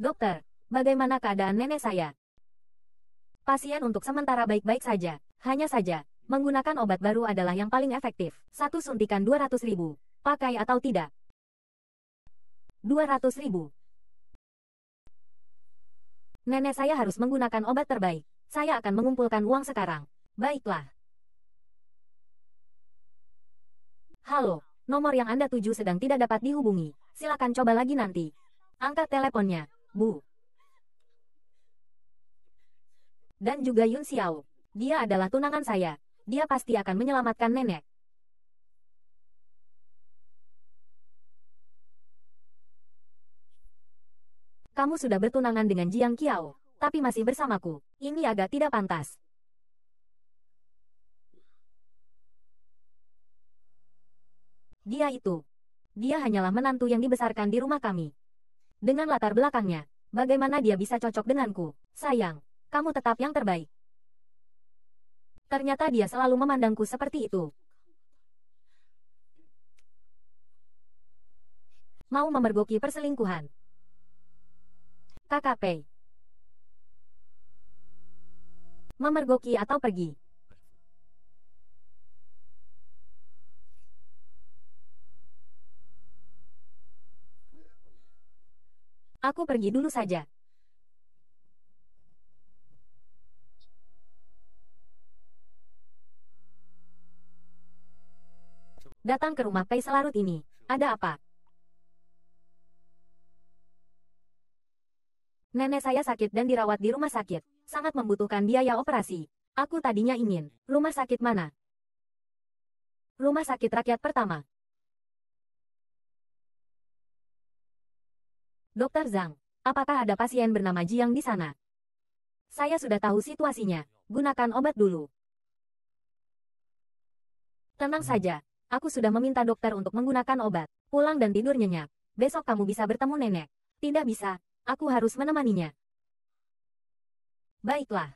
Dokter, bagaimana keadaan nenek saya? Pasien untuk sementara baik-baik saja. Hanya saja, menggunakan obat baru adalah yang paling efektif. Satu suntikan 200 ribu. Pakai atau tidak? 200 ribu. Nenek saya harus menggunakan obat terbaik. Saya akan mengumpulkan uang sekarang. Baiklah. Halo, nomor yang Anda tuju sedang tidak dapat dihubungi. Silakan coba lagi nanti. Angkat teleponnya. Bu. Dan juga Yun Xiao. Dia adalah tunangan saya. Dia pasti akan menyelamatkan nenek. Kamu sudah bertunangan dengan Jiang Qiao, tapi masih bersamaku. Ini agak tidak pantas. Dia itu. Dia hanyalah menantu yang dibesarkan di rumah kami. Dengan latar belakangnya, Bagaimana dia bisa cocok denganku? Sayang, kamu tetap yang terbaik. Ternyata dia selalu memandangku seperti itu. Mau memergoki perselingkuhan. KKP. Memergoki atau pergi. Aku pergi dulu saja. Datang ke rumah Pei Selarut ini. Ada apa? Nenek saya sakit dan dirawat di rumah sakit. Sangat membutuhkan biaya operasi. Aku tadinya ingin, rumah sakit mana? Rumah sakit rakyat pertama. Dokter Zhang, apakah ada pasien bernama Jiang di sana? Saya sudah tahu situasinya, gunakan obat dulu. Tenang saja, aku sudah meminta dokter untuk menggunakan obat. Pulang dan tidur nyenyak. Besok kamu bisa bertemu nenek. Tidak bisa, aku harus menemaninya. Baiklah.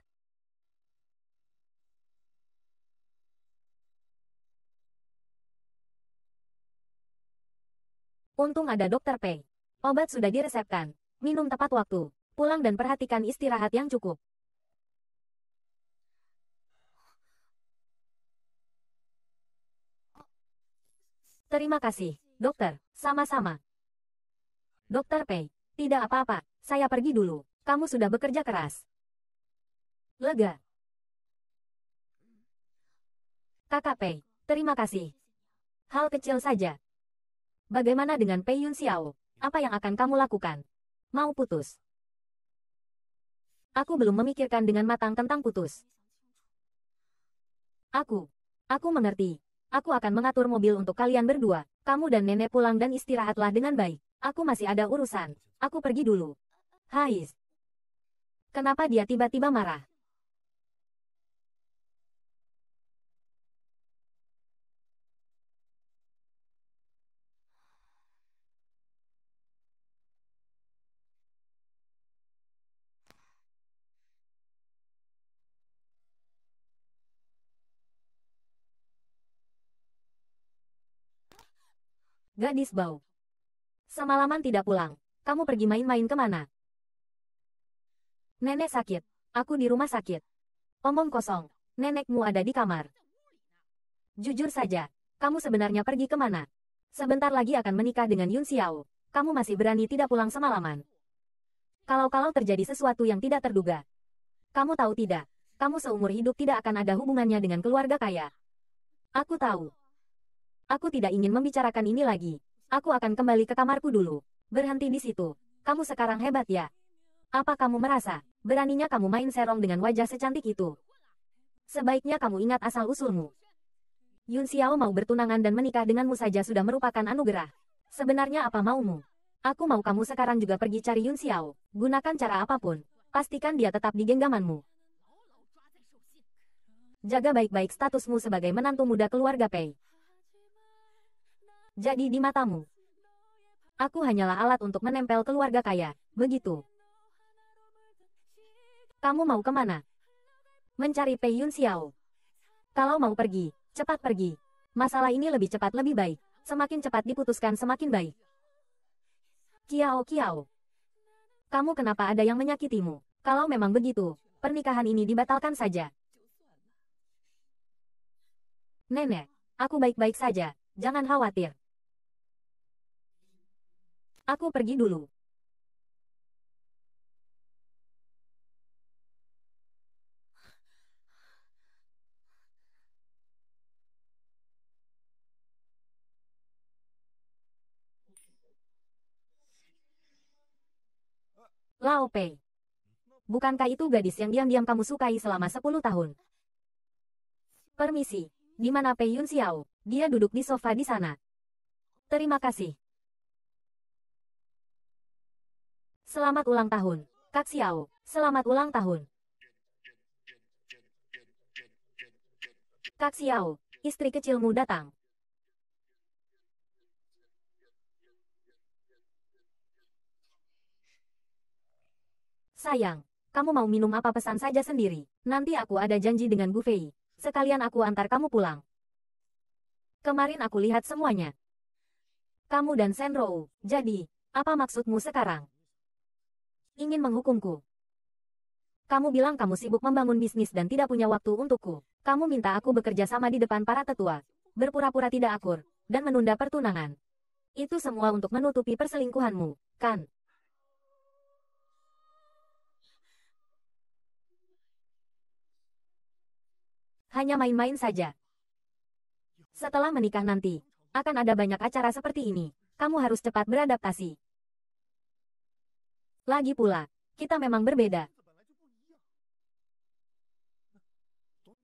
Untung ada dokter Pei. Obat sudah diresepkan. Minum tepat waktu. Pulang dan perhatikan istirahat yang cukup. Terima kasih, dokter. Sama-sama. Dokter Pei, tidak apa-apa, saya pergi dulu. Kamu sudah bekerja keras. Lega. Kakak Pei, terima kasih. Hal kecil saja. Bagaimana dengan Pei Yun Xiao? Apa yang akan kamu lakukan? Mau putus? Aku belum memikirkan dengan matang tentang putus. Aku. Aku mengerti. Aku akan mengatur mobil untuk kalian berdua. Kamu dan nenek pulang dan istirahatlah dengan baik. Aku masih ada urusan. Aku pergi dulu. Hais. Kenapa dia tiba-tiba marah? gadis bau. Semalaman tidak pulang. Kamu pergi main-main kemana? Nenek sakit. Aku di rumah sakit. Omong kosong. Nenekmu ada di kamar. Jujur saja. Kamu sebenarnya pergi kemana? Sebentar lagi akan menikah dengan Yun Xiao. Kamu masih berani tidak pulang semalaman. Kalau-kalau terjadi sesuatu yang tidak terduga. Kamu tahu tidak, kamu seumur hidup tidak akan ada hubungannya dengan keluarga kaya. Aku tahu. Aku tidak ingin membicarakan ini lagi. Aku akan kembali ke kamarku dulu. Berhenti di situ. Kamu sekarang hebat ya. Apa kamu merasa, beraninya kamu main serong dengan wajah secantik itu? Sebaiknya kamu ingat asal-usulmu. Yun Xiao mau bertunangan dan menikah denganmu saja sudah merupakan anugerah. Sebenarnya apa maumu? Aku mau kamu sekarang juga pergi cari Yun Xiao. Gunakan cara apapun. Pastikan dia tetap di genggamanmu. Jaga baik-baik statusmu sebagai menantu muda keluarga Pei jadi di matamu. Aku hanyalah alat untuk menempel keluarga kaya, begitu. Kamu mau kemana? Mencari Pei Yun Xiao. Kalau mau pergi, cepat pergi. Masalah ini lebih cepat lebih baik, semakin cepat diputuskan semakin baik. Kiao Kiao. Kamu kenapa ada yang menyakitimu? Kalau memang begitu, pernikahan ini dibatalkan saja. Nenek, aku baik-baik saja, jangan khawatir. Aku pergi dulu. Lao Pei. Bukankah itu gadis yang diam-diam kamu sukai selama 10 tahun? Permisi, di mana Pei Yun Xiao? Dia duduk di sofa di sana. Terima kasih. Selamat ulang tahun, Kak Xiao. Selamat ulang tahun. Kak Xiao, istri kecilmu datang. Sayang, kamu mau minum apa pesan saja sendiri. Nanti aku ada janji dengan Bu Fei. Sekalian aku antar kamu pulang. Kemarin aku lihat semuanya. Kamu dan Senrou, jadi, apa maksudmu sekarang? ingin menghukumku. Kamu bilang kamu sibuk membangun bisnis dan tidak punya waktu untukku. Kamu minta aku bekerja sama di depan para tetua, berpura-pura tidak akur, dan menunda pertunangan. Itu semua untuk menutupi perselingkuhanmu, kan? Hanya main-main saja. Setelah menikah nanti, akan ada banyak acara seperti ini. Kamu harus cepat beradaptasi. Lagi pula, kita memang berbeda.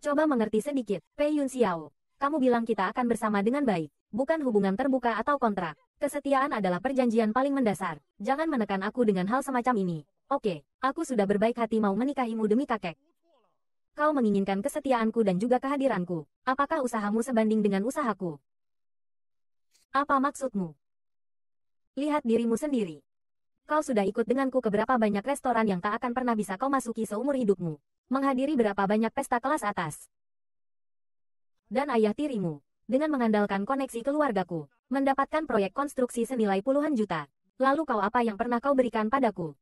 Coba mengerti sedikit, Pei Yun Xiao. Kamu bilang kita akan bersama dengan baik, bukan hubungan terbuka atau kontrak. Kesetiaan adalah perjanjian paling mendasar. Jangan menekan aku dengan hal semacam ini. Oke, aku sudah berbaik hati mau menikahimu demi kakek. Kau menginginkan kesetiaanku dan juga kehadiranku. Apakah usahamu sebanding dengan usahaku? Apa maksudmu? Lihat dirimu sendiri. Kau sudah ikut denganku ke berapa banyak restoran yang tak akan pernah bisa kau masuki seumur hidupmu. Menghadiri berapa banyak pesta kelas atas. Dan ayah tirimu, dengan mengandalkan koneksi keluargaku, mendapatkan proyek konstruksi senilai puluhan juta. Lalu kau apa yang pernah kau berikan padaku?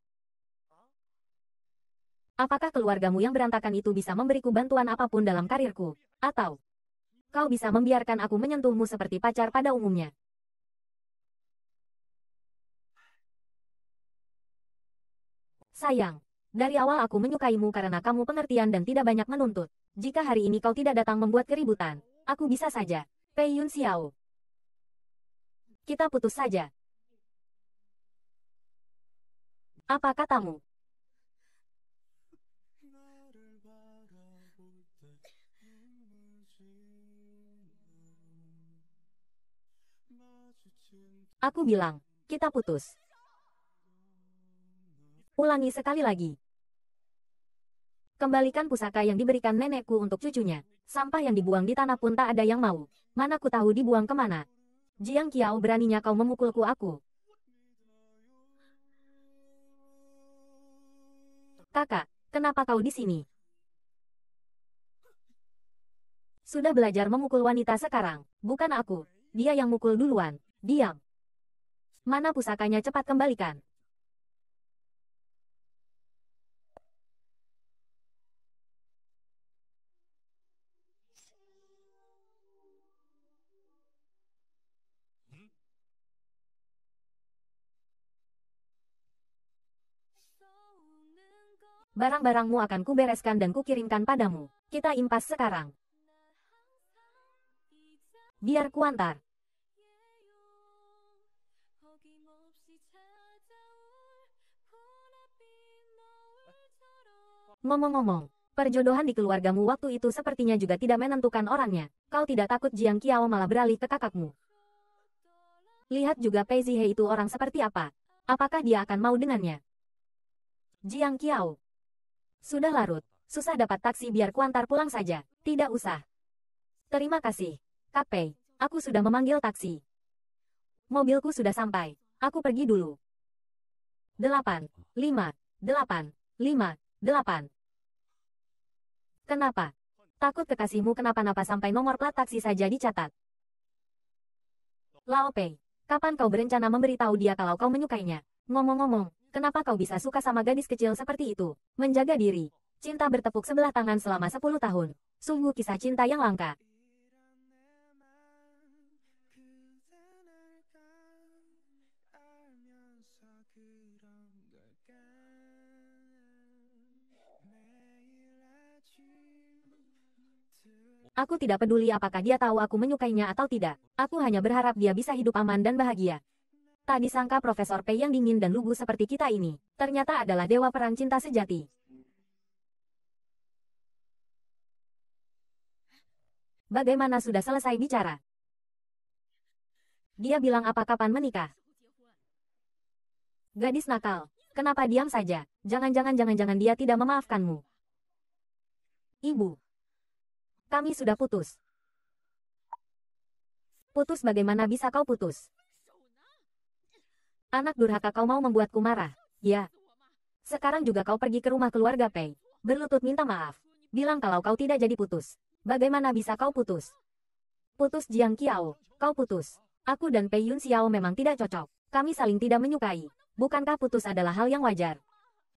Apakah keluargamu yang berantakan itu bisa memberiku bantuan apapun dalam karirku? Atau kau bisa membiarkan aku menyentuhmu seperti pacar pada umumnya? Sayang. Dari awal aku menyukaimu karena kamu pengertian dan tidak banyak menuntut. Jika hari ini kau tidak datang membuat keributan, aku bisa saja. Pei Yun Xiao. Kita putus saja. Apa katamu? Aku bilang, kita putus. Ulangi sekali lagi. Kembalikan pusaka yang diberikan nenekku untuk cucunya. Sampah yang dibuang di tanah pun tak ada yang mau. Mana ku tahu dibuang kemana. Jiang Kiao beraninya kau memukulku aku. Kakak, kenapa kau di sini? Sudah belajar memukul wanita sekarang, bukan aku. Dia yang mukul duluan. Diam. Mana pusakanya cepat kembalikan. Barang-barangmu akan kubereskan dan kukirimkan padamu. Kita impas sekarang. Biar kuantar. Ngomong-ngomong, perjodohan di keluargamu waktu itu sepertinya juga tidak menentukan orangnya. Kau tidak takut Jiang Kiao malah beralih ke kakakmu. Lihat juga Pei Zihe itu orang seperti apa. Apakah dia akan mau dengannya? Jiang Kiao sudah larut, susah dapat taksi biar kuantar pulang saja, tidak usah. Terima kasih. Kapei, aku sudah memanggil taksi. Mobilku sudah sampai, aku pergi dulu. 8, 5, 8, 5, 8. Kenapa? Takut kekasihmu kenapa-napa sampai nomor plat taksi saja dicatat. Lao kapan kau berencana memberitahu dia kalau kau menyukainya? Ngomong-ngomong, Kenapa kau bisa suka sama gadis kecil seperti itu? Menjaga diri. Cinta bertepuk sebelah tangan selama 10 tahun. Sungguh kisah cinta yang langka. Aku tidak peduli apakah dia tahu aku menyukainya atau tidak. Aku hanya berharap dia bisa hidup aman dan bahagia. Tak disangka Profesor P yang dingin dan lugu seperti kita ini, ternyata adalah dewa perang cinta sejati. Bagaimana sudah selesai bicara? Dia bilang apa kapan menikah? Gadis nakal, kenapa diam saja? Jangan-jangan jangan-jangan dia tidak memaafkanmu. Ibu, kami sudah putus. Putus bagaimana bisa kau putus? Anak durhaka kau mau membuatku marah, ya. Sekarang juga kau pergi ke rumah keluarga Pei. Berlutut minta maaf. Bilang kalau kau tidak jadi putus. Bagaimana bisa kau putus? Putus Jiang Qiao, kau putus. Aku dan Pei Yun Xiao memang tidak cocok. Kami saling tidak menyukai. Bukankah putus adalah hal yang wajar?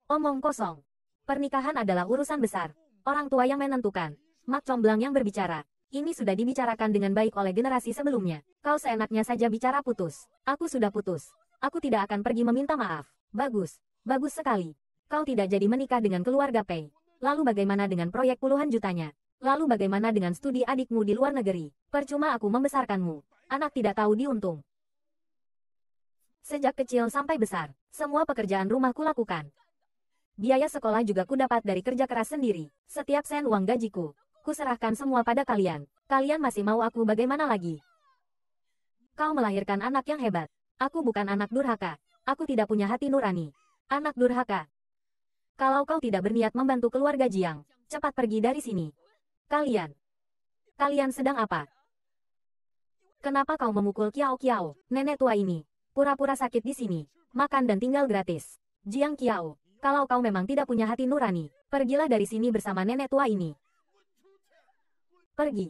Omong kosong. Pernikahan adalah urusan besar. Orang tua yang menentukan. Mak Comblang yang berbicara. Ini sudah dibicarakan dengan baik oleh generasi sebelumnya. Kau seenaknya saja bicara putus. Aku sudah putus. Aku tidak akan pergi meminta maaf. Bagus, bagus sekali. Kau tidak jadi menikah dengan keluarga Pei. Lalu bagaimana dengan proyek puluhan jutanya? Lalu bagaimana dengan studi adikmu di luar negeri? Percuma aku membesarkanmu. Anak tidak tahu diuntung. Sejak kecil sampai besar, semua pekerjaan rumah kulakukan. Biaya sekolah juga ku dapat dari kerja keras sendiri. Setiap sen uang gajiku, ku serahkan semua pada kalian. Kalian masih mau aku bagaimana lagi? Kau melahirkan anak yang hebat. Aku bukan anak durhaka. Aku tidak punya hati nurani. Anak durhaka. Kalau kau tidak berniat membantu keluarga Jiang, cepat pergi dari sini. Kalian. Kalian sedang apa? Kenapa kau memukul Kiao Kiao, nenek tua ini? Pura-pura sakit di sini. Makan dan tinggal gratis. Jiang Kiao, kalau kau memang tidak punya hati nurani, pergilah dari sini bersama nenek tua ini. Pergi.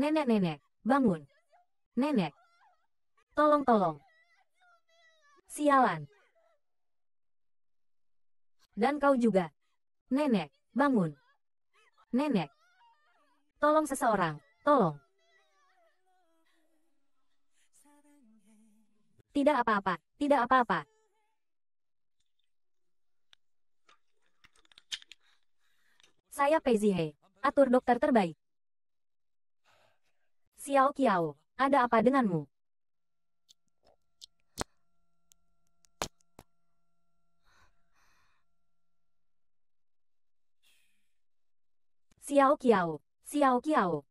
Nenek-nenek, Bangun. Nenek. Tolong-tolong. Sialan. Dan kau juga. Nenek, bangun. Nenek. Tolong seseorang, tolong. Tidak apa-apa, tidak apa-apa. Saya Pezihe, atur dokter terbaik. Xiao Qiao, ada apa denganmu? Xiao Qiao, Xiao Qiao.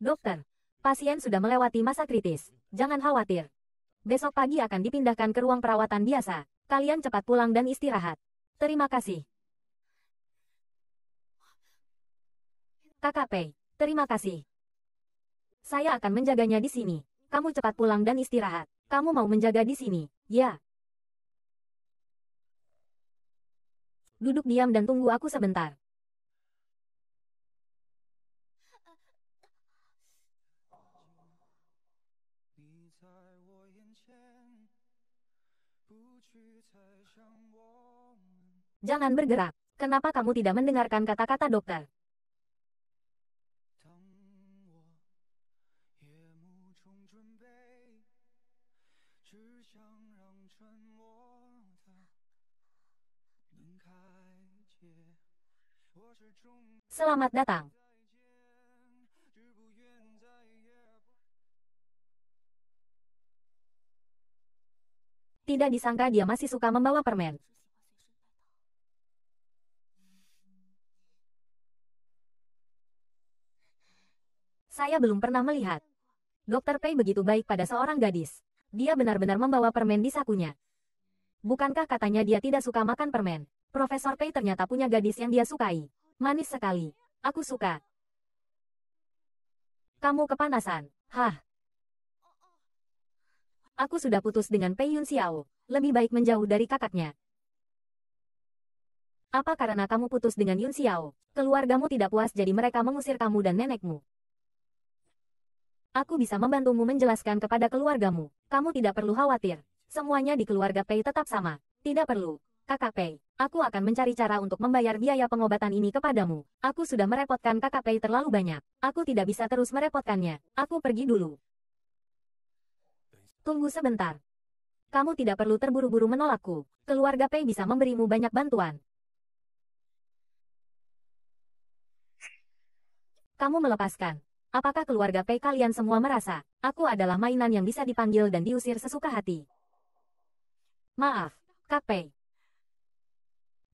Dokter, pasien sudah melewati masa kritis. Jangan khawatir. Besok pagi akan dipindahkan ke ruang perawatan biasa. Kalian cepat pulang dan istirahat. Terima kasih. Kakak Pei, terima kasih. Saya akan menjaganya di sini. Kamu cepat pulang dan istirahat. Kamu mau menjaga di sini, ya? Duduk diam dan tunggu aku sebentar. Jangan bergerak. Kenapa kamu tidak mendengarkan kata-kata dokter? Selamat datang. Tidak disangka dia masih suka membawa permen. Saya belum pernah melihat. Dokter Pei begitu baik pada seorang gadis. Dia benar-benar membawa permen di sakunya. Bukankah katanya dia tidak suka makan permen? Profesor Pei ternyata punya gadis yang dia sukai. Manis sekali. Aku suka. Kamu kepanasan. Hah. Aku sudah putus dengan Pei Yun Xiao. Lebih baik menjauh dari kakaknya. Apa karena kamu putus dengan Yun Xiao? Keluargamu tidak puas jadi mereka mengusir kamu dan nenekmu. Aku bisa membantumu menjelaskan kepada keluargamu. Kamu tidak perlu khawatir. Semuanya di keluarga Pei tetap sama. Tidak perlu. Kakak Pei, aku akan mencari cara untuk membayar biaya pengobatan ini kepadamu. Aku sudah merepotkan kakak Pei terlalu banyak. Aku tidak bisa terus merepotkannya. Aku pergi dulu. Tunggu sebentar. Kamu tidak perlu terburu-buru menolakku. Keluarga Pei bisa memberimu banyak bantuan. Kamu melepaskan. Apakah keluarga P kalian semua merasa, aku adalah mainan yang bisa dipanggil dan diusir sesuka hati? Maaf, Kak P.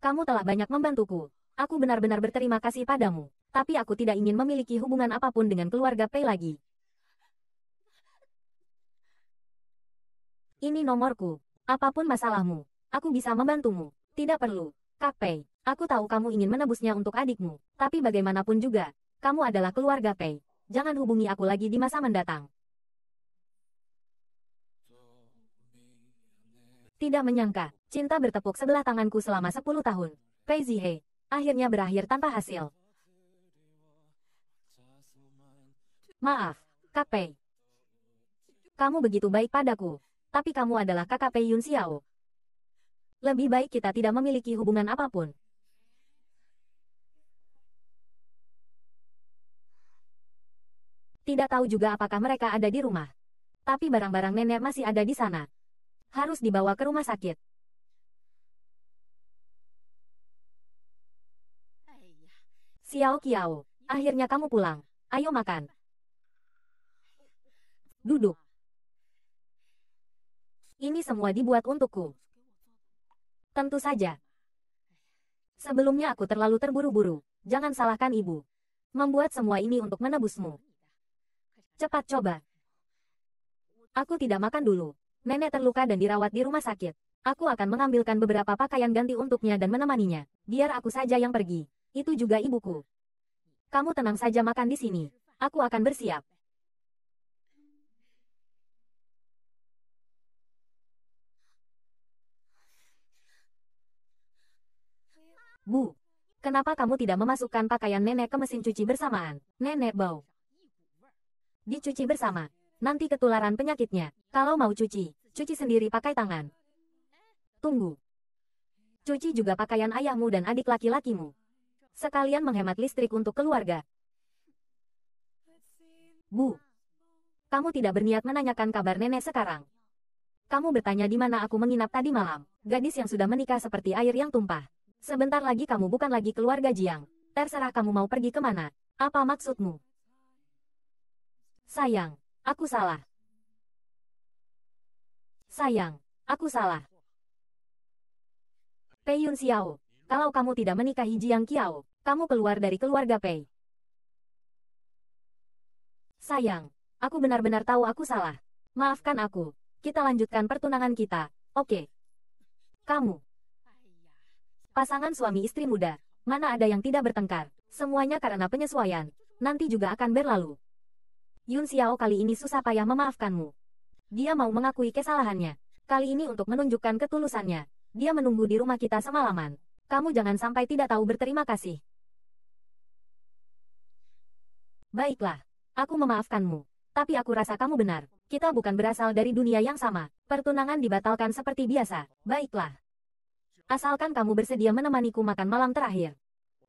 Kamu telah banyak membantuku. Aku benar-benar berterima kasih padamu. Tapi aku tidak ingin memiliki hubungan apapun dengan keluarga P lagi. Ini nomorku. Apapun masalahmu, aku bisa membantumu. Tidak perlu, Kak P. Aku tahu kamu ingin menebusnya untuk adikmu. Tapi bagaimanapun juga, kamu adalah keluarga Pei jangan hubungi aku lagi di masa mendatang. Tidak menyangka, cinta bertepuk sebelah tanganku selama 10 tahun. Pei Zihe, akhirnya berakhir tanpa hasil. Maaf, Kak Pei. Kamu begitu baik padaku, tapi kamu adalah kakak Pei Yun Xiao. Lebih baik kita tidak memiliki hubungan apapun. Tidak tahu juga apakah mereka ada di rumah. Tapi barang-barang nenek masih ada di sana. Harus dibawa ke rumah sakit. Xiao Kiao, akhirnya kamu pulang. Ayo makan. Duduk. Ini semua dibuat untukku. Tentu saja. Sebelumnya aku terlalu terburu-buru. Jangan salahkan ibu. Membuat semua ini untuk menebusmu. Cepat coba. Aku tidak makan dulu. Nenek terluka dan dirawat di rumah sakit. Aku akan mengambilkan beberapa pakaian ganti untuknya dan menemaninya. Biar aku saja yang pergi. Itu juga ibuku. Kamu tenang saja makan di sini. Aku akan bersiap. Bu, kenapa kamu tidak memasukkan pakaian nenek ke mesin cuci bersamaan? Nenek bau. Dicuci bersama. Nanti ketularan penyakitnya. Kalau mau cuci, cuci sendiri pakai tangan. Tunggu. Cuci juga pakaian ayahmu dan adik laki-lakimu. Sekalian menghemat listrik untuk keluarga. Bu. Kamu tidak berniat menanyakan kabar nenek sekarang. Kamu bertanya di mana aku menginap tadi malam. Gadis yang sudah menikah seperti air yang tumpah. Sebentar lagi kamu bukan lagi keluarga Jiang. Terserah kamu mau pergi kemana. Apa maksudmu? Sayang, aku salah. Sayang, aku salah. Pei Yun Xiao, kalau kamu tidak menikahi Jiang Qiao, kamu keluar dari keluarga Pei. Sayang, aku benar-benar tahu aku salah. Maafkan aku. Kita lanjutkan pertunangan kita, oke? Okay. Kamu. Pasangan suami istri muda, mana ada yang tidak bertengkar. Semuanya karena penyesuaian, nanti juga akan berlalu. Yun Xiao kali ini susah payah memaafkanmu. Dia mau mengakui kesalahannya. Kali ini untuk menunjukkan ketulusannya. Dia menunggu di rumah kita semalaman. Kamu jangan sampai tidak tahu berterima kasih. Baiklah, aku memaafkanmu. Tapi aku rasa kamu benar. Kita bukan berasal dari dunia yang sama. Pertunangan dibatalkan seperti biasa. Baiklah. Asalkan kamu bersedia menemaniku makan malam terakhir.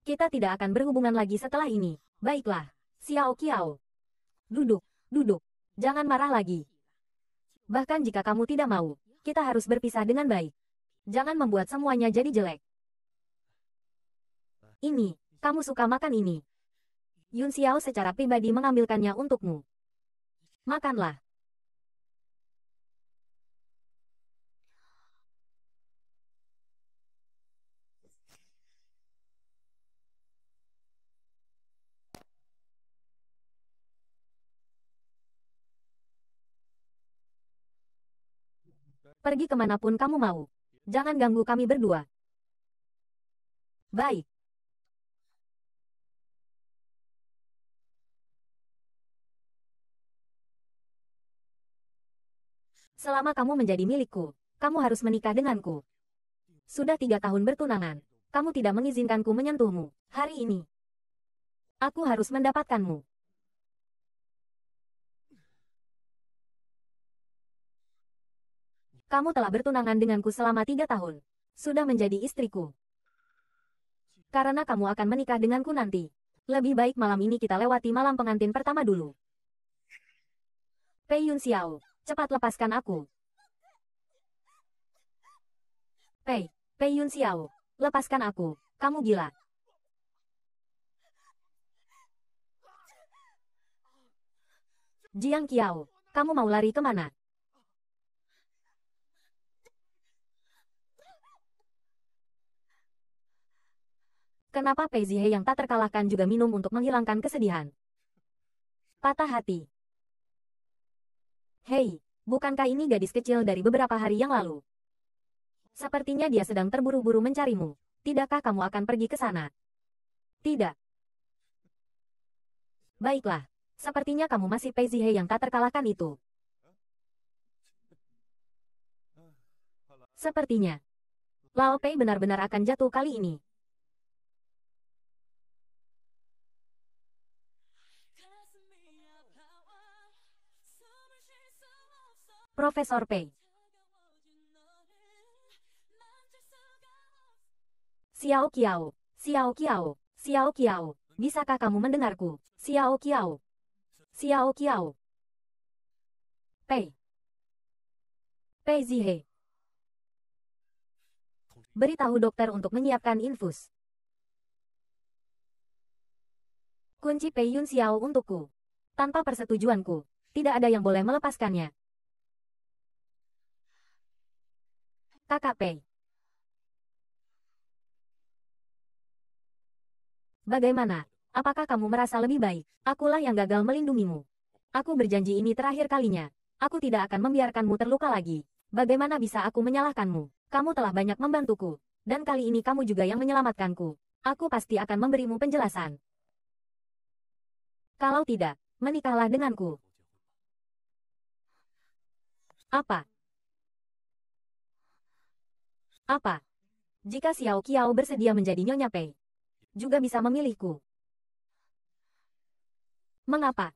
Kita tidak akan berhubungan lagi setelah ini. Baiklah. Xiao Qiao. Duduk, duduk. Jangan marah lagi. Bahkan jika kamu tidak mau, kita harus berpisah dengan baik. Jangan membuat semuanya jadi jelek. Ini, kamu suka makan ini. Yun Xiao secara pribadi mengambilkannya untukmu. Makanlah. Pergi kemanapun kamu mau. Jangan ganggu kami berdua. Baik. Selama kamu menjadi milikku, kamu harus menikah denganku. Sudah tiga tahun bertunangan. Kamu tidak mengizinkanku menyentuhmu. Hari ini. Aku harus mendapatkanmu. kamu telah bertunangan denganku selama tiga tahun. Sudah menjadi istriku. Karena kamu akan menikah denganku nanti. Lebih baik malam ini kita lewati malam pengantin pertama dulu. Pei Yun Xiao, cepat lepaskan aku. Pei, Pei Yun Xiao, lepaskan aku, kamu gila. Jiang Qiao, kamu mau lari kemana? Kenapa Pei Zihe yang tak terkalahkan juga minum untuk menghilangkan kesedihan? Patah hati. Hei, bukankah ini gadis kecil dari beberapa hari yang lalu? Sepertinya dia sedang terburu-buru mencarimu. Tidakkah kamu akan pergi ke sana? Tidak. Baiklah, sepertinya kamu masih Pei Zihe yang tak terkalahkan itu. Sepertinya. Lao Pei benar-benar akan jatuh kali ini. Profesor Pei. Xiao Qiao, Xiao Qiao, Xiao Qiao, bisakah kamu mendengarku? Xiao Qiao. Xiao Qiao. Pei. Pei Zihe. Beritahu dokter untuk menyiapkan infus. Kunci Pei Yun Xiao untukku. Tanpa persetujuanku, tidak ada yang boleh melepaskannya. KKP. Bagaimana? Apakah kamu merasa lebih baik? Akulah yang gagal melindungimu. Aku berjanji ini terakhir kalinya. Aku tidak akan membiarkanmu terluka lagi. Bagaimana bisa aku menyalahkanmu? Kamu telah banyak membantuku. Dan kali ini kamu juga yang menyelamatkanku. Aku pasti akan memberimu penjelasan. Kalau tidak, menikahlah denganku. Apa? Apa? Jika Xiao Qiao bersedia menjadi Nyonya Pei, juga bisa memilihku. Mengapa?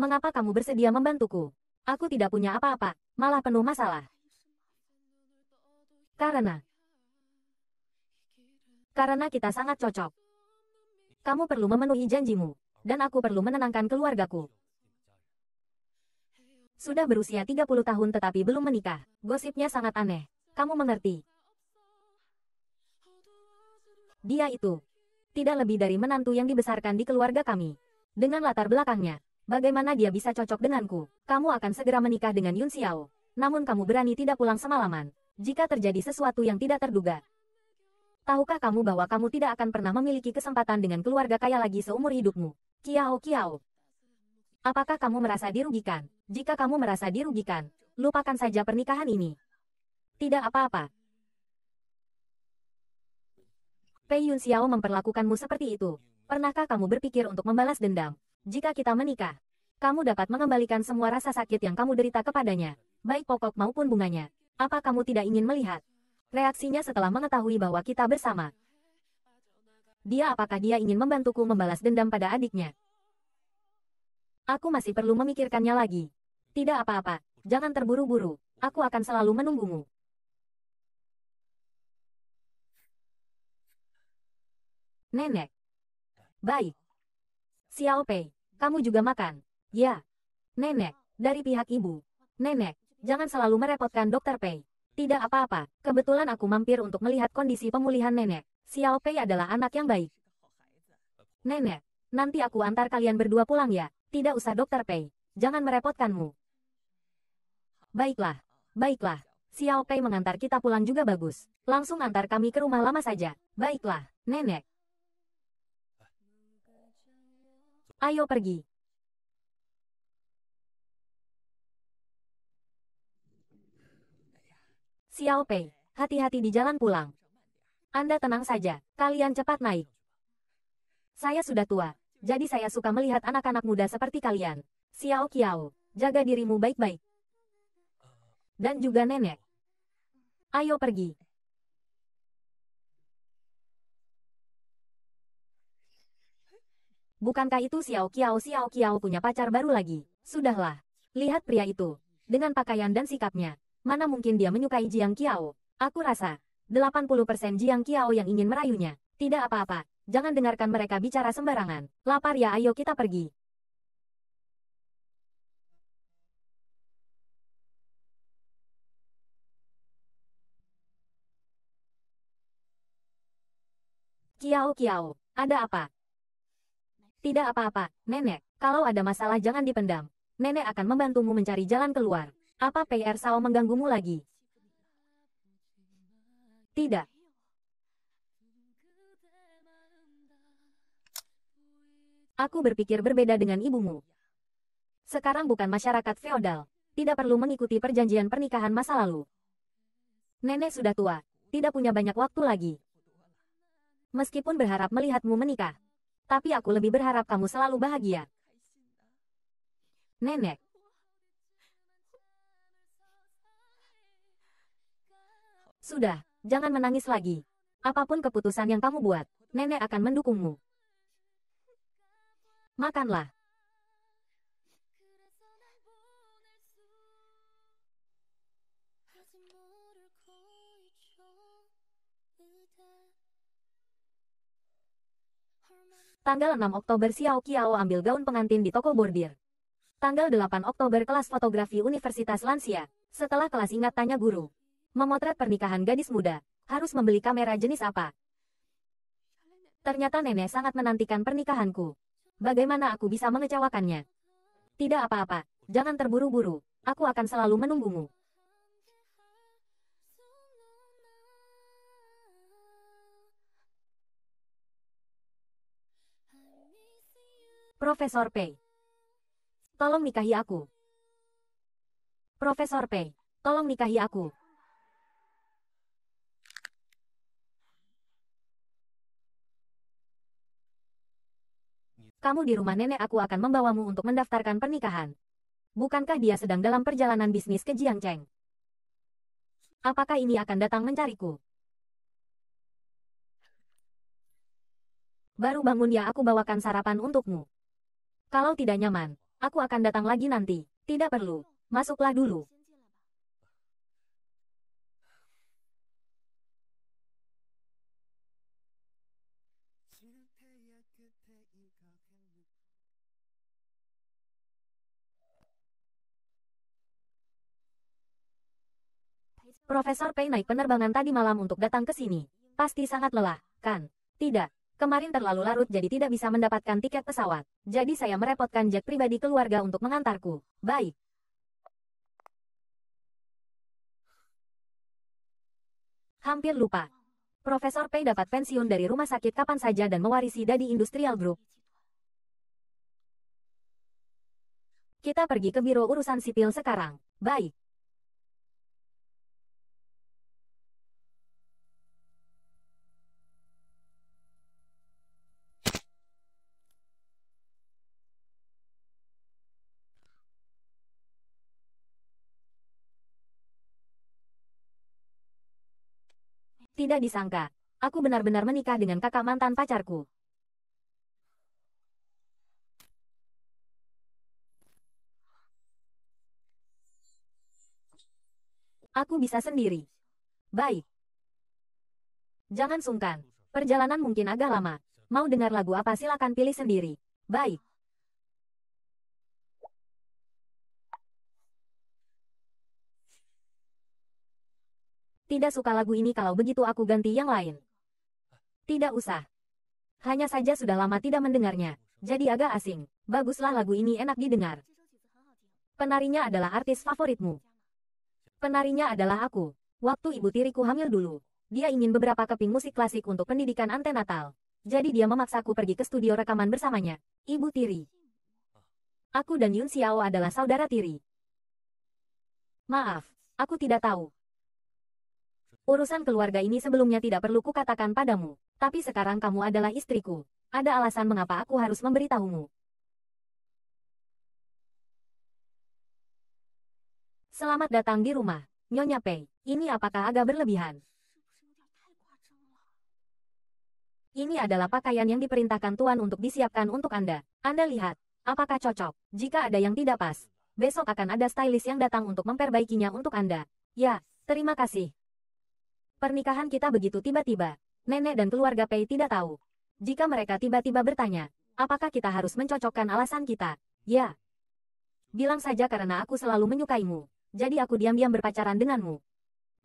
Mengapa kamu bersedia membantuku? Aku tidak punya apa-apa, malah penuh masalah. Karena. Karena kita sangat cocok. Kamu perlu memenuhi janjimu, dan aku perlu menenangkan keluargaku. Sudah berusia 30 tahun tetapi belum menikah. Gosipnya sangat aneh. Kamu mengerti? Dia itu. Tidak lebih dari menantu yang dibesarkan di keluarga kami. Dengan latar belakangnya, bagaimana dia bisa cocok denganku? Kamu akan segera menikah dengan Yun Xiao. Namun kamu berani tidak pulang semalaman. Jika terjadi sesuatu yang tidak terduga. Tahukah kamu bahwa kamu tidak akan pernah memiliki kesempatan dengan keluarga kaya lagi seumur hidupmu? Kiao Kiao. Apakah kamu merasa dirugikan? Jika kamu merasa dirugikan, lupakan saja pernikahan ini. Tidak apa-apa. Pei Yun Xiao memperlakukanmu seperti itu. Pernahkah kamu berpikir untuk membalas dendam? Jika kita menikah, kamu dapat mengembalikan semua rasa sakit yang kamu derita kepadanya, baik pokok maupun bunganya. Apa kamu tidak ingin melihat? Reaksinya setelah mengetahui bahwa kita bersama. Dia apakah dia ingin membantuku membalas dendam pada adiknya? Aku masih perlu memikirkannya lagi. Tidak apa-apa, jangan terburu-buru, aku akan selalu menunggumu. Nenek. Baik. Xiao Pei, kamu juga makan. Ya. Nenek, dari pihak ibu. Nenek, jangan selalu merepotkan dokter Pei. Tidak apa-apa, kebetulan aku mampir untuk melihat kondisi pemulihan nenek. Xiao Pei adalah anak yang baik. Nenek, nanti aku antar kalian berdua pulang ya. Tidak usah dokter Pei, jangan merepotkanmu. Baiklah, baiklah. Xiao Pei mengantar kita pulang juga bagus. Langsung antar kami ke rumah lama saja. Baiklah, nenek. Ayo pergi. Xiao Pei, hati-hati di jalan pulang. Anda tenang saja, kalian cepat naik. Saya sudah tua, jadi saya suka melihat anak-anak muda seperti kalian. Xiao Qiao, jaga dirimu baik-baik dan juga nenek. Ayo pergi. Bukankah itu Xiao Qiao Xiao Qiao punya pacar baru lagi? Sudahlah. Lihat pria itu. Dengan pakaian dan sikapnya. Mana mungkin dia menyukai Jiang Qiao? Aku rasa. 80% Jiang Qiao yang ingin merayunya. Tidak apa-apa. Jangan dengarkan mereka bicara sembarangan. Lapar ya ayo kita pergi. Kiau kiau, ada apa? Tidak apa-apa, nenek. Kalau ada masalah jangan dipendam. Nenek akan membantumu mencari jalan keluar. Apa PR Sao mengganggumu lagi? Tidak. Aku berpikir berbeda dengan ibumu. Sekarang bukan masyarakat feodal. Tidak perlu mengikuti perjanjian pernikahan masa lalu. Nenek sudah tua. Tidak punya banyak waktu lagi. Meskipun berharap melihatmu menikah. Tapi aku lebih berharap kamu selalu bahagia. Nenek. Sudah, jangan menangis lagi. Apapun keputusan yang kamu buat, nenek akan mendukungmu. Makanlah. Tanggal 6 Oktober Xiao Qiao ambil gaun pengantin di toko bordir. Tanggal 8 Oktober kelas fotografi Universitas Lansia. Setelah kelas ingat tanya guru. Memotret pernikahan gadis muda, harus membeli kamera jenis apa? Ternyata nenek sangat menantikan pernikahanku. Bagaimana aku bisa mengecewakannya? Tidak apa-apa, jangan terburu-buru, aku akan selalu menunggumu. Profesor Pei. Tolong nikahi aku. Profesor Pei, tolong nikahi aku. Kamu di rumah nenek aku akan membawamu untuk mendaftarkan pernikahan. Bukankah dia sedang dalam perjalanan bisnis ke Jiangcheng? Apakah ini akan datang mencariku? Baru bangun ya aku bawakan sarapan untukmu. Kalau tidak nyaman, aku akan datang lagi nanti. Tidak perlu. Masuklah dulu. Profesor Pei naik penerbangan tadi malam untuk datang ke sini. Pasti sangat lelah, kan? Tidak, Kemarin terlalu larut jadi tidak bisa mendapatkan tiket pesawat. Jadi saya merepotkan jet pribadi keluarga untuk mengantarku. Baik. Hampir lupa. Profesor Pei dapat pensiun dari rumah sakit kapan saja dan mewarisi Dadi Industrial Group. Kita pergi ke biro urusan sipil sekarang. Baik. tidak disangka, aku benar-benar menikah dengan kakak mantan pacarku. Aku bisa sendiri. Baik. Jangan sungkan. Perjalanan mungkin agak lama. Mau dengar lagu apa silakan pilih sendiri. Baik. Tidak suka lagu ini kalau begitu aku ganti yang lain. Tidak usah. Hanya saja sudah lama tidak mendengarnya, jadi agak asing. Baguslah lagu ini enak didengar. Penarinya adalah artis favoritmu. Penarinya adalah aku. Waktu ibu tiriku hamil dulu, dia ingin beberapa keping musik klasik untuk pendidikan antenatal. Jadi dia memaksaku pergi ke studio rekaman bersamanya. Ibu tiri. Aku dan Yun Xiao adalah saudara tiri. Maaf, aku tidak tahu. Urusan keluarga ini sebelumnya tidak perlu kukatakan padamu, tapi sekarang kamu adalah istriku. Ada alasan mengapa aku harus memberitahumu. Selamat datang di rumah, Nyonya Pei. Ini apakah agak berlebihan? Ini adalah pakaian yang diperintahkan Tuan untuk disiapkan untuk Anda. Anda lihat, apakah cocok? Jika ada yang tidak pas, besok akan ada stylist yang datang untuk memperbaikinya untuk Anda. Ya, terima kasih. Pernikahan kita begitu tiba-tiba. Nenek dan keluarga Pei tidak tahu. Jika mereka tiba-tiba bertanya, apakah kita harus mencocokkan alasan kita? Ya. Bilang saja karena aku selalu menyukaimu. Jadi aku diam-diam berpacaran denganmu.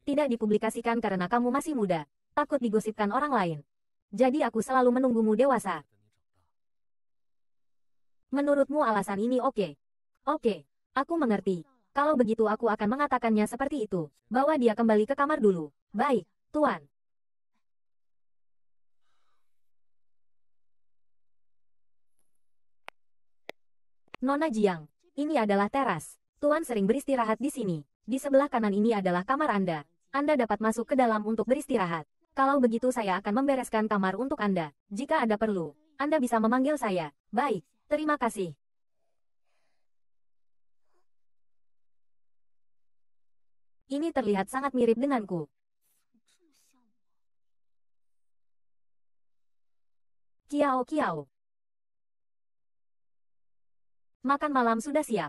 Tidak dipublikasikan karena kamu masih muda. Takut digosipkan orang lain. Jadi aku selalu menunggumu dewasa. Menurutmu alasan ini oke? Okay? Oke, okay, aku mengerti. Kalau begitu aku akan mengatakannya seperti itu, Bawa dia kembali ke kamar dulu. Baik, Tuan. Nona Jiang, ini adalah teras. Tuan sering beristirahat di sini. Di sebelah kanan ini adalah kamar Anda. Anda dapat masuk ke dalam untuk beristirahat. Kalau begitu saya akan membereskan kamar untuk Anda. Jika ada perlu, Anda bisa memanggil saya. Baik, terima kasih. Ini terlihat sangat mirip denganku. Kiao Kiao. Makan malam sudah siap.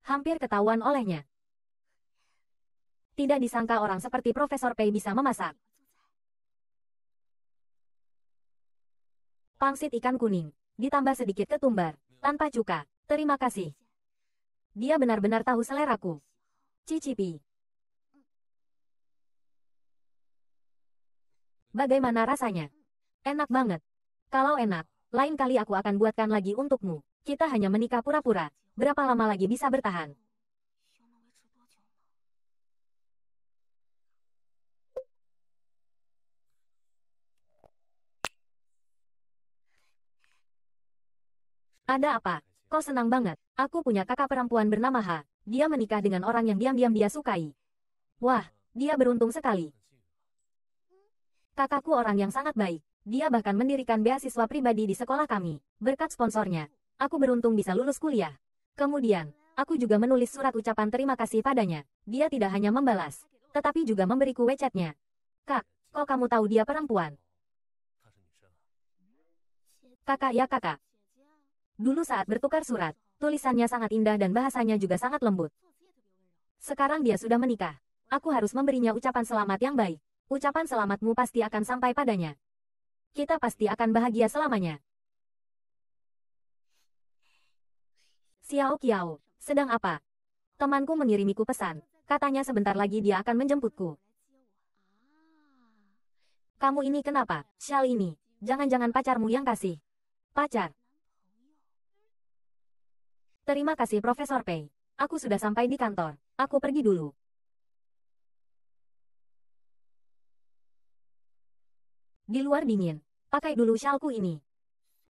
Hampir ketahuan olehnya. Tidak disangka orang seperti Profesor Pei bisa memasak. Pangsit ikan kuning, ditambah sedikit ketumbar, tanpa cuka. Terima kasih. Dia benar-benar tahu seleraku. Cicipi. Bagaimana rasanya? Enak banget. Kalau enak, lain kali aku akan buatkan lagi untukmu. Kita hanya menikah pura-pura. Berapa lama lagi bisa bertahan? Ada apa? Kau senang banget. Aku punya kakak perempuan bernama Ha. Dia menikah dengan orang yang diam-diam dia sukai. Wah, dia beruntung sekali. Kakakku orang yang sangat baik. Dia bahkan mendirikan beasiswa pribadi di sekolah kami. Berkat sponsornya, aku beruntung bisa lulus kuliah. Kemudian, aku juga menulis surat ucapan terima kasih padanya. Dia tidak hanya membalas, tetapi juga memberiku WeChatnya. Kak, kok kamu tahu dia perempuan? Kakak ya kakak. Dulu saat bertukar surat, tulisannya sangat indah dan bahasanya juga sangat lembut. Sekarang dia sudah menikah. Aku harus memberinya ucapan selamat yang baik. Ucapan selamatmu pasti akan sampai padanya. Kita pasti akan bahagia selamanya. Xiao Qiao, sedang apa? Temanku mengirimiku pesan, katanya sebentar lagi dia akan menjemputku. Kamu ini kenapa, Shal ini? Jangan-jangan pacarmu yang kasih. Pacar. Terima kasih Profesor Pei. Aku sudah sampai di kantor. Aku pergi dulu. Di luar dingin. Pakai dulu shalku ini.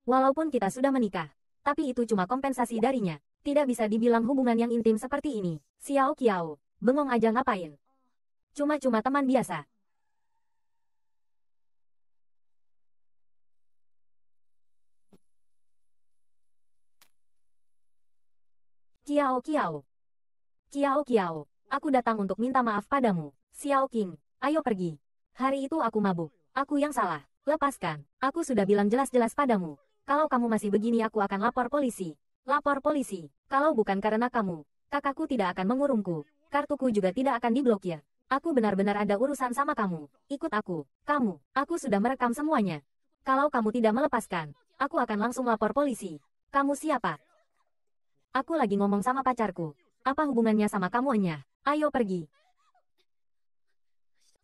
Walaupun kita sudah menikah, tapi itu cuma kompensasi darinya. Tidak bisa dibilang hubungan yang intim seperti ini. Xiao Qiao, bengong aja ngapain. Cuma-cuma teman biasa. Qiao Qiao. Qiao Qiao, aku datang untuk minta maaf padamu. Xiao King, ayo pergi. Hari itu aku mabuk. Aku yang salah. Lepaskan. Aku sudah bilang jelas-jelas padamu. Kalau kamu masih begini aku akan lapor polisi. Lapor polisi. Kalau bukan karena kamu, kakakku tidak akan mengurungku. Kartuku juga tidak akan diblokir. Aku benar-benar ada urusan sama kamu. Ikut aku. Kamu. Aku sudah merekam semuanya. Kalau kamu tidak melepaskan, aku akan langsung lapor polisi. Kamu siapa? Aku lagi ngomong sama pacarku. Apa hubungannya sama kamu Anya? Ayo pergi.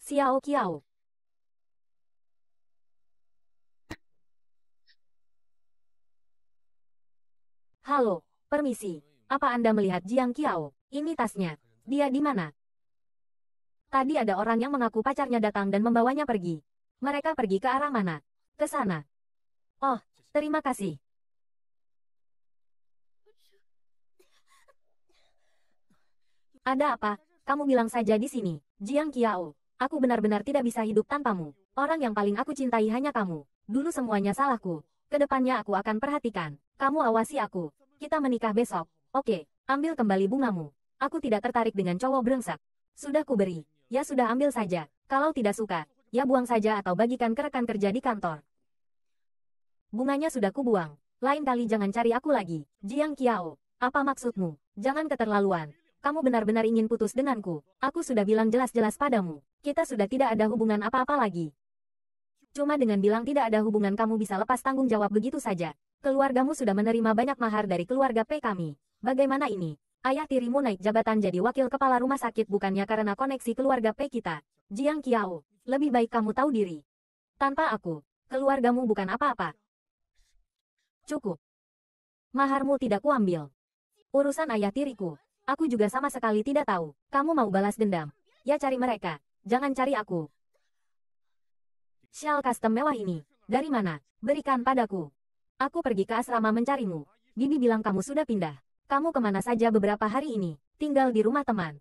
Xiao Qiao. Halo, permisi. Apa Anda melihat Jiang Qiao? Ini tasnya. Dia di mana? Tadi ada orang yang mengaku pacarnya datang dan membawanya pergi. Mereka pergi ke arah mana? Ke sana. Oh, terima kasih. Ada apa? Kamu bilang saja di sini, Jiang Qiao. Aku benar-benar tidak bisa hidup tanpamu. Orang yang paling aku cintai hanya kamu. Dulu semuanya salahku. Kedepannya aku akan perhatikan. Kamu awasi aku. Kita menikah besok. Oke, ambil kembali bungamu. Aku tidak tertarik dengan cowok brengsek. Sudah kuberi. Ya sudah ambil saja. Kalau tidak suka, ya buang saja atau bagikan ke rekan kerja di kantor. Bunganya sudah kubuang. Lain kali jangan cari aku lagi. Jiang Kiao, apa maksudmu? Jangan keterlaluan. Kamu benar-benar ingin putus denganku. Aku sudah bilang jelas-jelas padamu. Kita sudah tidak ada hubungan apa-apa lagi. Cuma dengan bilang tidak ada hubungan kamu bisa lepas tanggung jawab begitu saja. Keluargamu sudah menerima banyak mahar dari keluarga P kami. Bagaimana ini? Ayah tirimu naik jabatan jadi wakil kepala rumah sakit bukannya karena koneksi keluarga P kita. Jiang Qiao, lebih baik kamu tahu diri. Tanpa aku, keluargamu bukan apa-apa. Cukup. Maharmu tidak kuambil. Urusan ayah tiriku, aku juga sama sekali tidak tahu. Kamu mau balas dendam? Ya cari mereka, jangan cari aku. Shell custom mewah ini, dari mana? Berikan padaku. Aku pergi ke asrama mencarimu. Bibi bilang kamu sudah pindah. Kamu kemana saja beberapa hari ini, tinggal di rumah teman.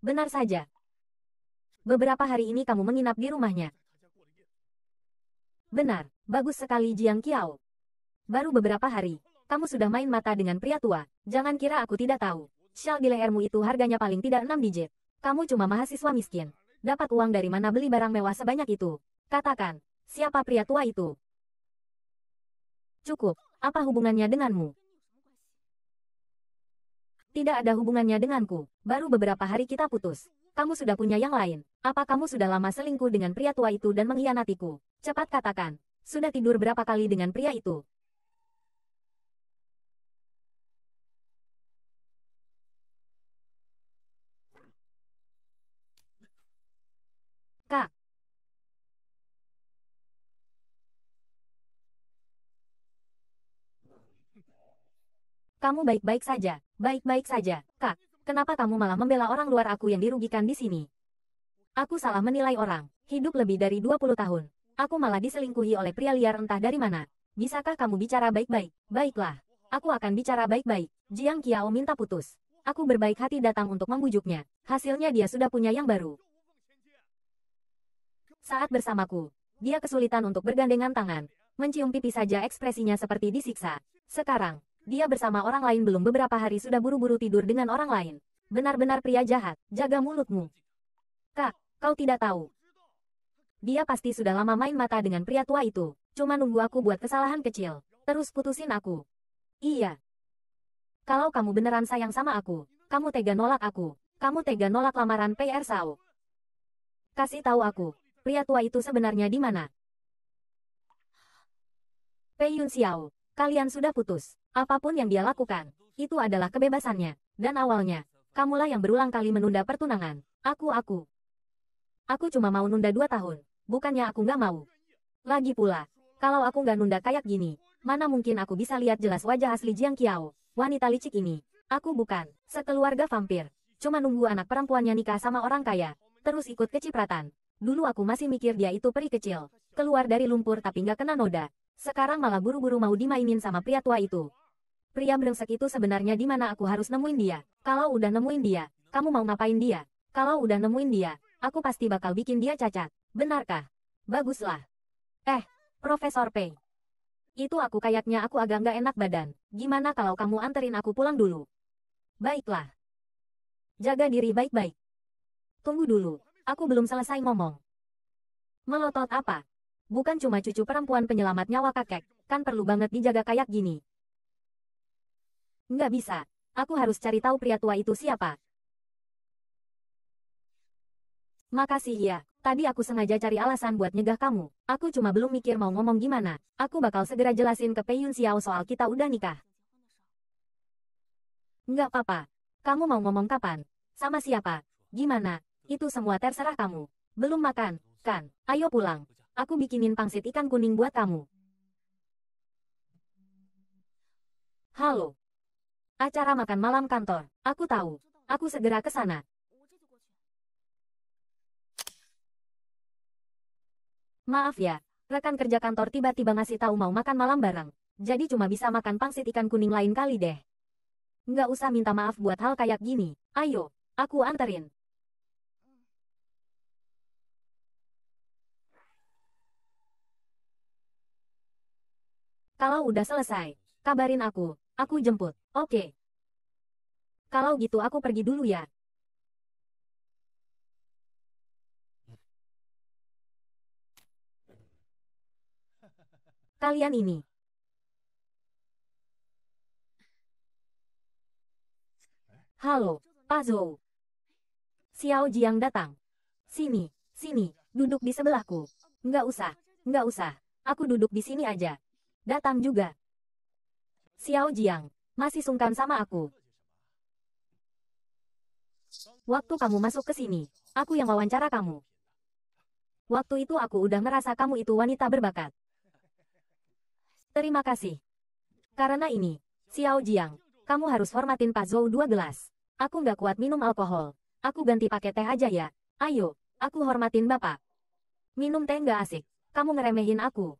Benar saja. Beberapa hari ini kamu menginap di rumahnya. Benar, bagus sekali Jiang Qiao. Baru beberapa hari, kamu sudah main mata dengan pria tua. Jangan kira aku tidak tahu. Shawl di lehermu itu harganya paling tidak 6 digit. Kamu cuma mahasiswa miskin. Dapat uang dari mana beli barang mewah sebanyak itu? Katakan, siapa pria tua itu? Cukup, apa hubungannya denganmu? Tidak ada hubungannya denganku, baru beberapa hari kita putus. Kamu sudah punya yang lain. Apa kamu sudah lama selingkuh dengan pria tua itu dan mengkhianatiku? Cepat katakan, sudah tidur berapa kali dengan pria itu? Kamu baik-baik saja, baik-baik saja, kak. Kenapa kamu malah membela orang luar aku yang dirugikan di sini? Aku salah menilai orang, hidup lebih dari 20 tahun. Aku malah diselingkuhi oleh pria liar entah dari mana. Bisakah kamu bicara baik-baik? Baiklah, aku akan bicara baik-baik. Jiang Kiao minta putus. Aku berbaik hati datang untuk membujuknya. Hasilnya dia sudah punya yang baru. Saat bersamaku, dia kesulitan untuk bergandengan tangan. Mencium pipi saja ekspresinya seperti disiksa. Sekarang, dia bersama orang lain belum beberapa hari sudah buru-buru tidur dengan orang lain. Benar-benar pria jahat, jaga mulutmu. Kak, kau tidak tahu. Dia pasti sudah lama main mata dengan pria tua itu. Cuma nunggu aku buat kesalahan kecil. Terus putusin aku. Iya. Kalau kamu beneran sayang sama aku, kamu tega nolak aku. Kamu tega nolak lamaran PR Sao. Kasih tahu aku, pria tua itu sebenarnya di mana? Pei Yun Xiao, kalian sudah putus. Apapun yang dia lakukan, itu adalah kebebasannya. Dan awalnya, kamulah yang berulang kali menunda pertunangan. Aku, aku. Aku cuma mau nunda dua tahun, bukannya aku nggak mau. Lagi pula, kalau aku nggak nunda kayak gini, mana mungkin aku bisa lihat jelas wajah asli Jiang Qiao, wanita licik ini. Aku bukan, sekeluarga vampir. Cuma nunggu anak perempuannya nikah sama orang kaya, terus ikut kecipratan. Dulu aku masih mikir dia itu peri kecil, keluar dari lumpur tapi nggak kena noda. Sekarang malah buru-buru mau dimainin sama pria tua itu. Pria brengsek itu sebenarnya di mana aku harus nemuin dia. Kalau udah nemuin dia, kamu mau ngapain dia? Kalau udah nemuin dia, aku pasti bakal bikin dia cacat. Benarkah? Baguslah. Eh, Profesor P. Itu aku kayaknya aku agak nggak enak badan. Gimana kalau kamu anterin aku pulang dulu? Baiklah. Jaga diri baik-baik. Tunggu dulu, aku belum selesai ngomong. Melotot apa? Bukan cuma cucu perempuan penyelamat nyawa kakek, kan perlu banget dijaga kayak gini. Nggak bisa, aku harus cari tahu pria tua itu siapa. Makasih ya, tadi aku sengaja cari alasan buat nyegah kamu. Aku cuma belum mikir mau ngomong gimana. Aku bakal segera jelasin ke Pei Xiao soal kita udah nikah. Nggak apa-apa. Kamu mau ngomong kapan? Sama siapa? Gimana? Itu semua terserah kamu. Belum makan, kan? Ayo pulang. Aku bikinin pangsit ikan kuning buat kamu. Halo. Acara makan malam kantor. Aku tahu. Aku segera ke sana. Maaf ya, rekan kerja kantor tiba-tiba ngasih tahu mau makan malam bareng. Jadi cuma bisa makan pangsit ikan kuning lain kali deh. Nggak usah minta maaf buat hal kayak gini. Ayo, aku anterin. Kalau udah selesai, kabarin aku, aku jemput, oke. Okay. Kalau gitu aku pergi dulu ya. Kalian ini. Halo, Pak Zhou. Xiao Jiang datang. Sini, sini, duduk di sebelahku. Nggak usah, nggak usah. Aku duduk di sini aja. Datang juga. Xiao Jiang, masih sungkan sama aku. Waktu kamu masuk ke sini, aku yang wawancara kamu. Waktu itu aku udah ngerasa kamu itu wanita berbakat. Terima kasih. Karena ini, Xiao Jiang, kamu harus hormatin Pak Zhou dua gelas. Aku nggak kuat minum alkohol. Aku ganti pakai teh aja ya. Ayo, aku hormatin Bapak. Minum teh nggak asik. Kamu ngeremehin aku.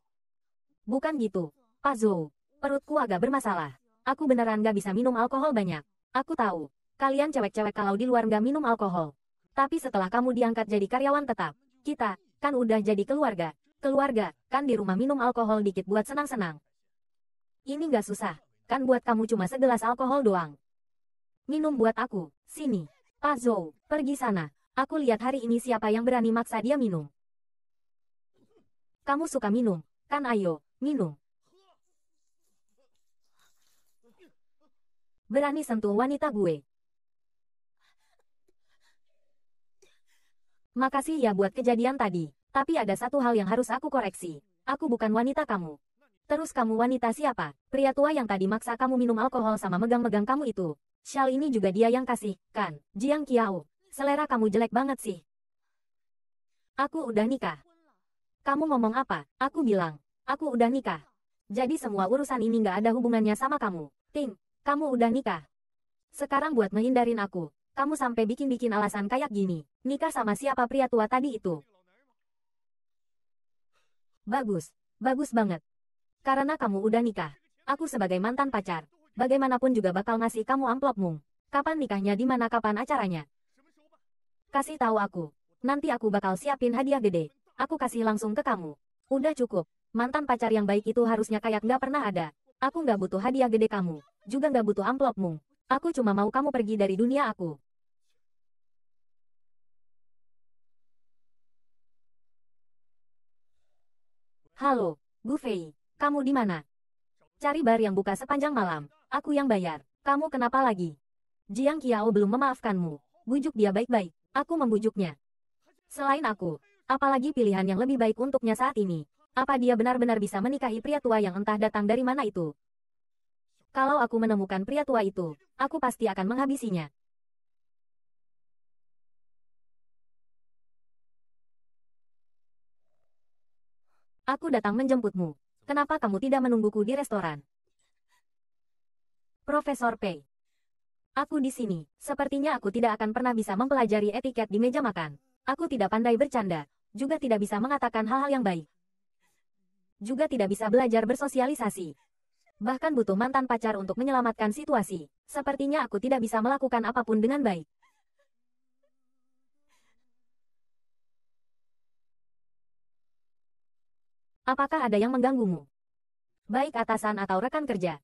Bukan gitu. Pak Zou. Perutku agak bermasalah. Aku beneran gak bisa minum alkohol banyak. Aku tahu. Kalian cewek-cewek kalau di luar gak minum alkohol. Tapi setelah kamu diangkat jadi karyawan tetap. Kita, kan udah jadi keluarga. Keluarga, kan di rumah minum alkohol dikit buat senang-senang. Ini gak susah. Kan buat kamu cuma segelas alkohol doang. Minum buat aku. Sini. Pak Zou, pergi sana. Aku lihat hari ini siapa yang berani maksa dia minum. Kamu suka minum, kan ayo, minum. Berani sentuh wanita gue. Makasih ya buat kejadian tadi, tapi ada satu hal yang harus aku koreksi. Aku bukan wanita kamu. Terus kamu wanita siapa? Pria tua yang tadi maksa kamu minum alkohol sama megang-megang kamu itu. Shal ini juga dia yang kasih, kan? Jiang Kiao, selera kamu jelek banget sih. Aku udah nikah. Kamu ngomong apa? Aku bilang, Aku udah nikah. Jadi semua urusan ini gak ada hubungannya sama kamu. Ting, kamu udah nikah. Sekarang buat menghindarin aku, kamu sampai bikin-bikin alasan kayak gini. Nikah sama siapa pria tua tadi itu? Bagus, bagus banget. Karena kamu udah nikah. Aku sebagai mantan pacar, bagaimanapun juga bakal ngasih kamu amplopmu. Kapan nikahnya di mana kapan acaranya? Kasih tahu aku. Nanti aku bakal siapin hadiah gede. Aku kasih langsung ke kamu. Udah cukup. Mantan pacar yang baik itu harusnya kayak gak pernah ada. Aku gak butuh hadiah gede kamu. Juga gak butuh amplopmu. Aku cuma mau kamu pergi dari dunia aku. Halo, Fei. Kamu di mana? Cari bar yang buka sepanjang malam. Aku yang bayar. Kamu kenapa lagi? Jiang Kiao belum memaafkanmu. Bujuk dia baik-baik. Aku membujuknya. Selain aku, apalagi pilihan yang lebih baik untuknya saat ini. Apa dia benar-benar bisa menikahi pria tua yang entah datang dari mana itu? Kalau aku menemukan pria tua itu, aku pasti akan menghabisinya. Aku datang menjemputmu. Kenapa kamu tidak menungguku di restoran? Profesor Pei. Aku di sini. Sepertinya aku tidak akan pernah bisa mempelajari etiket di meja makan. Aku tidak pandai bercanda, juga tidak bisa mengatakan hal-hal yang baik juga tidak bisa belajar bersosialisasi. Bahkan butuh mantan pacar untuk menyelamatkan situasi. Sepertinya aku tidak bisa melakukan apapun dengan baik. Apakah ada yang mengganggumu? Baik atasan atau rekan kerja.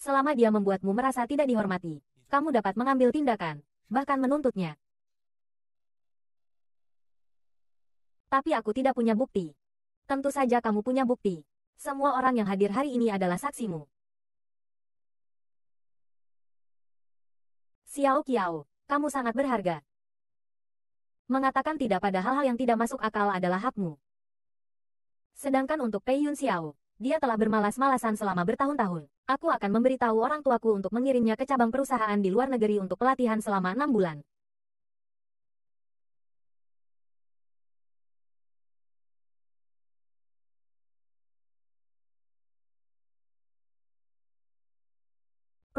Selama dia membuatmu merasa tidak dihormati, kamu dapat mengambil tindakan, bahkan menuntutnya. Tapi aku tidak punya bukti. Tentu saja kamu punya bukti. Semua orang yang hadir hari ini adalah saksimu. Xiao Qiao, kamu sangat berharga. Mengatakan tidak pada hal-hal yang tidak masuk akal adalah hakmu. Sedangkan untuk Pei Yun Xiao, dia telah bermalas-malasan selama bertahun-tahun. Aku akan memberitahu orang tuaku untuk mengirimnya ke cabang perusahaan di luar negeri untuk pelatihan selama enam bulan.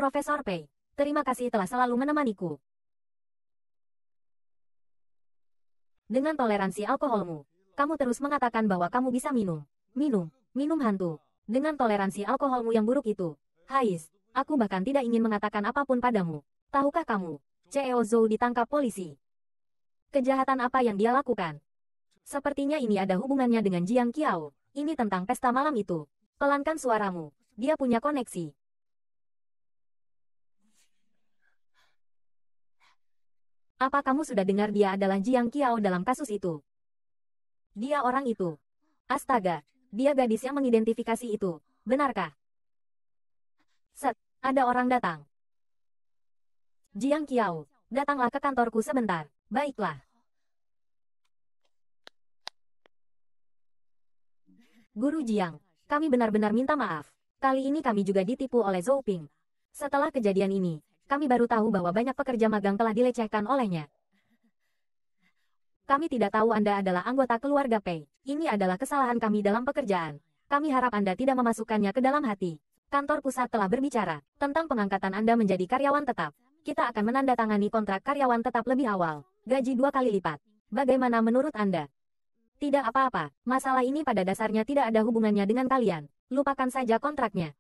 Profesor Pei, terima kasih telah selalu menemaniku. Dengan toleransi alkoholmu, kamu terus mengatakan bahwa kamu bisa minum, minum, minum hantu. Dengan toleransi alkoholmu yang buruk itu, Hais, aku bahkan tidak ingin mengatakan apapun padamu. Tahukah kamu, CEO Zhou ditangkap polisi. Kejahatan apa yang dia lakukan? Sepertinya ini ada hubungannya dengan Jiang Qiao. Ini tentang pesta malam itu. Pelankan suaramu, dia punya koneksi. Apa kamu sudah dengar dia adalah Jiang Qiao dalam kasus itu? Dia orang itu. Astaga, dia gadis yang mengidentifikasi itu, benarkah? Set, ada orang datang. Jiang Qiao, datanglah ke kantorku sebentar. Baiklah. Guru Jiang, kami benar-benar minta maaf. Kali ini kami juga ditipu oleh Zhou Ping. Setelah kejadian ini, kami baru tahu bahwa banyak pekerja magang telah dilecehkan olehnya. Kami tidak tahu Anda adalah anggota keluarga Pei. Ini adalah kesalahan kami dalam pekerjaan. Kami harap Anda tidak memasukkannya ke dalam hati. Kantor pusat telah berbicara tentang pengangkatan Anda menjadi karyawan tetap. Kita akan menandatangani kontrak karyawan tetap lebih awal. Gaji dua kali lipat. Bagaimana menurut Anda? Tidak apa-apa, masalah ini pada dasarnya tidak ada hubungannya dengan kalian. Lupakan saja kontraknya.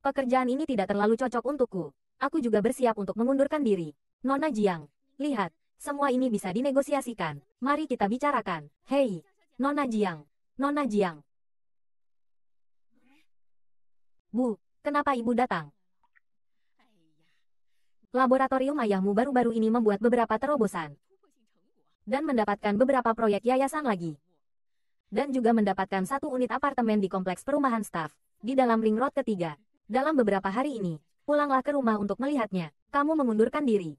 Pekerjaan ini tidak terlalu cocok untukku aku juga bersiap untuk mengundurkan diri. Nona Jiang, lihat, semua ini bisa dinegosiasikan. Mari kita bicarakan. Hei, Nona Jiang, Nona Jiang. Bu, kenapa ibu datang? Laboratorium ayahmu baru-baru ini membuat beberapa terobosan dan mendapatkan beberapa proyek yayasan lagi. Dan juga mendapatkan satu unit apartemen di kompleks perumahan staff di dalam ring road ketiga. Dalam beberapa hari ini, pulanglah ke rumah untuk melihatnya. Kamu mengundurkan diri.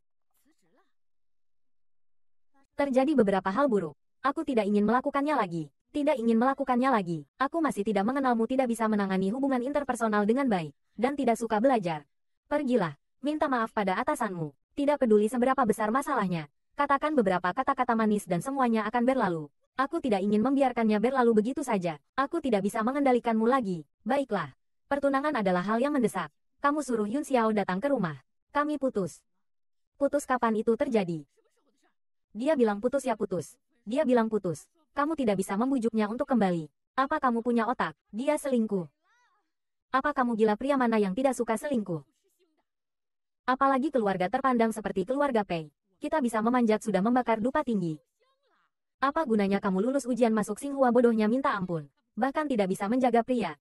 Terjadi beberapa hal buruk. Aku tidak ingin melakukannya lagi. Tidak ingin melakukannya lagi. Aku masih tidak mengenalmu tidak bisa menangani hubungan interpersonal dengan baik. Dan tidak suka belajar. Pergilah. Minta maaf pada atasanmu. Tidak peduli seberapa besar masalahnya. Katakan beberapa kata-kata manis dan semuanya akan berlalu. Aku tidak ingin membiarkannya berlalu begitu saja. Aku tidak bisa mengendalikanmu lagi. Baiklah. Pertunangan adalah hal yang mendesak. Kamu suruh Yun Xiao datang ke rumah. Kami putus. Putus kapan itu terjadi? Dia bilang putus ya putus. Dia bilang putus. Kamu tidak bisa membujuknya untuk kembali. Apa kamu punya otak? Dia selingkuh. Apa kamu gila pria mana yang tidak suka selingkuh? Apalagi keluarga terpandang seperti keluarga Pei. Kita bisa memanjat sudah membakar dupa tinggi. Apa gunanya kamu lulus ujian masuk Singhua bodohnya minta ampun? Bahkan tidak bisa menjaga pria.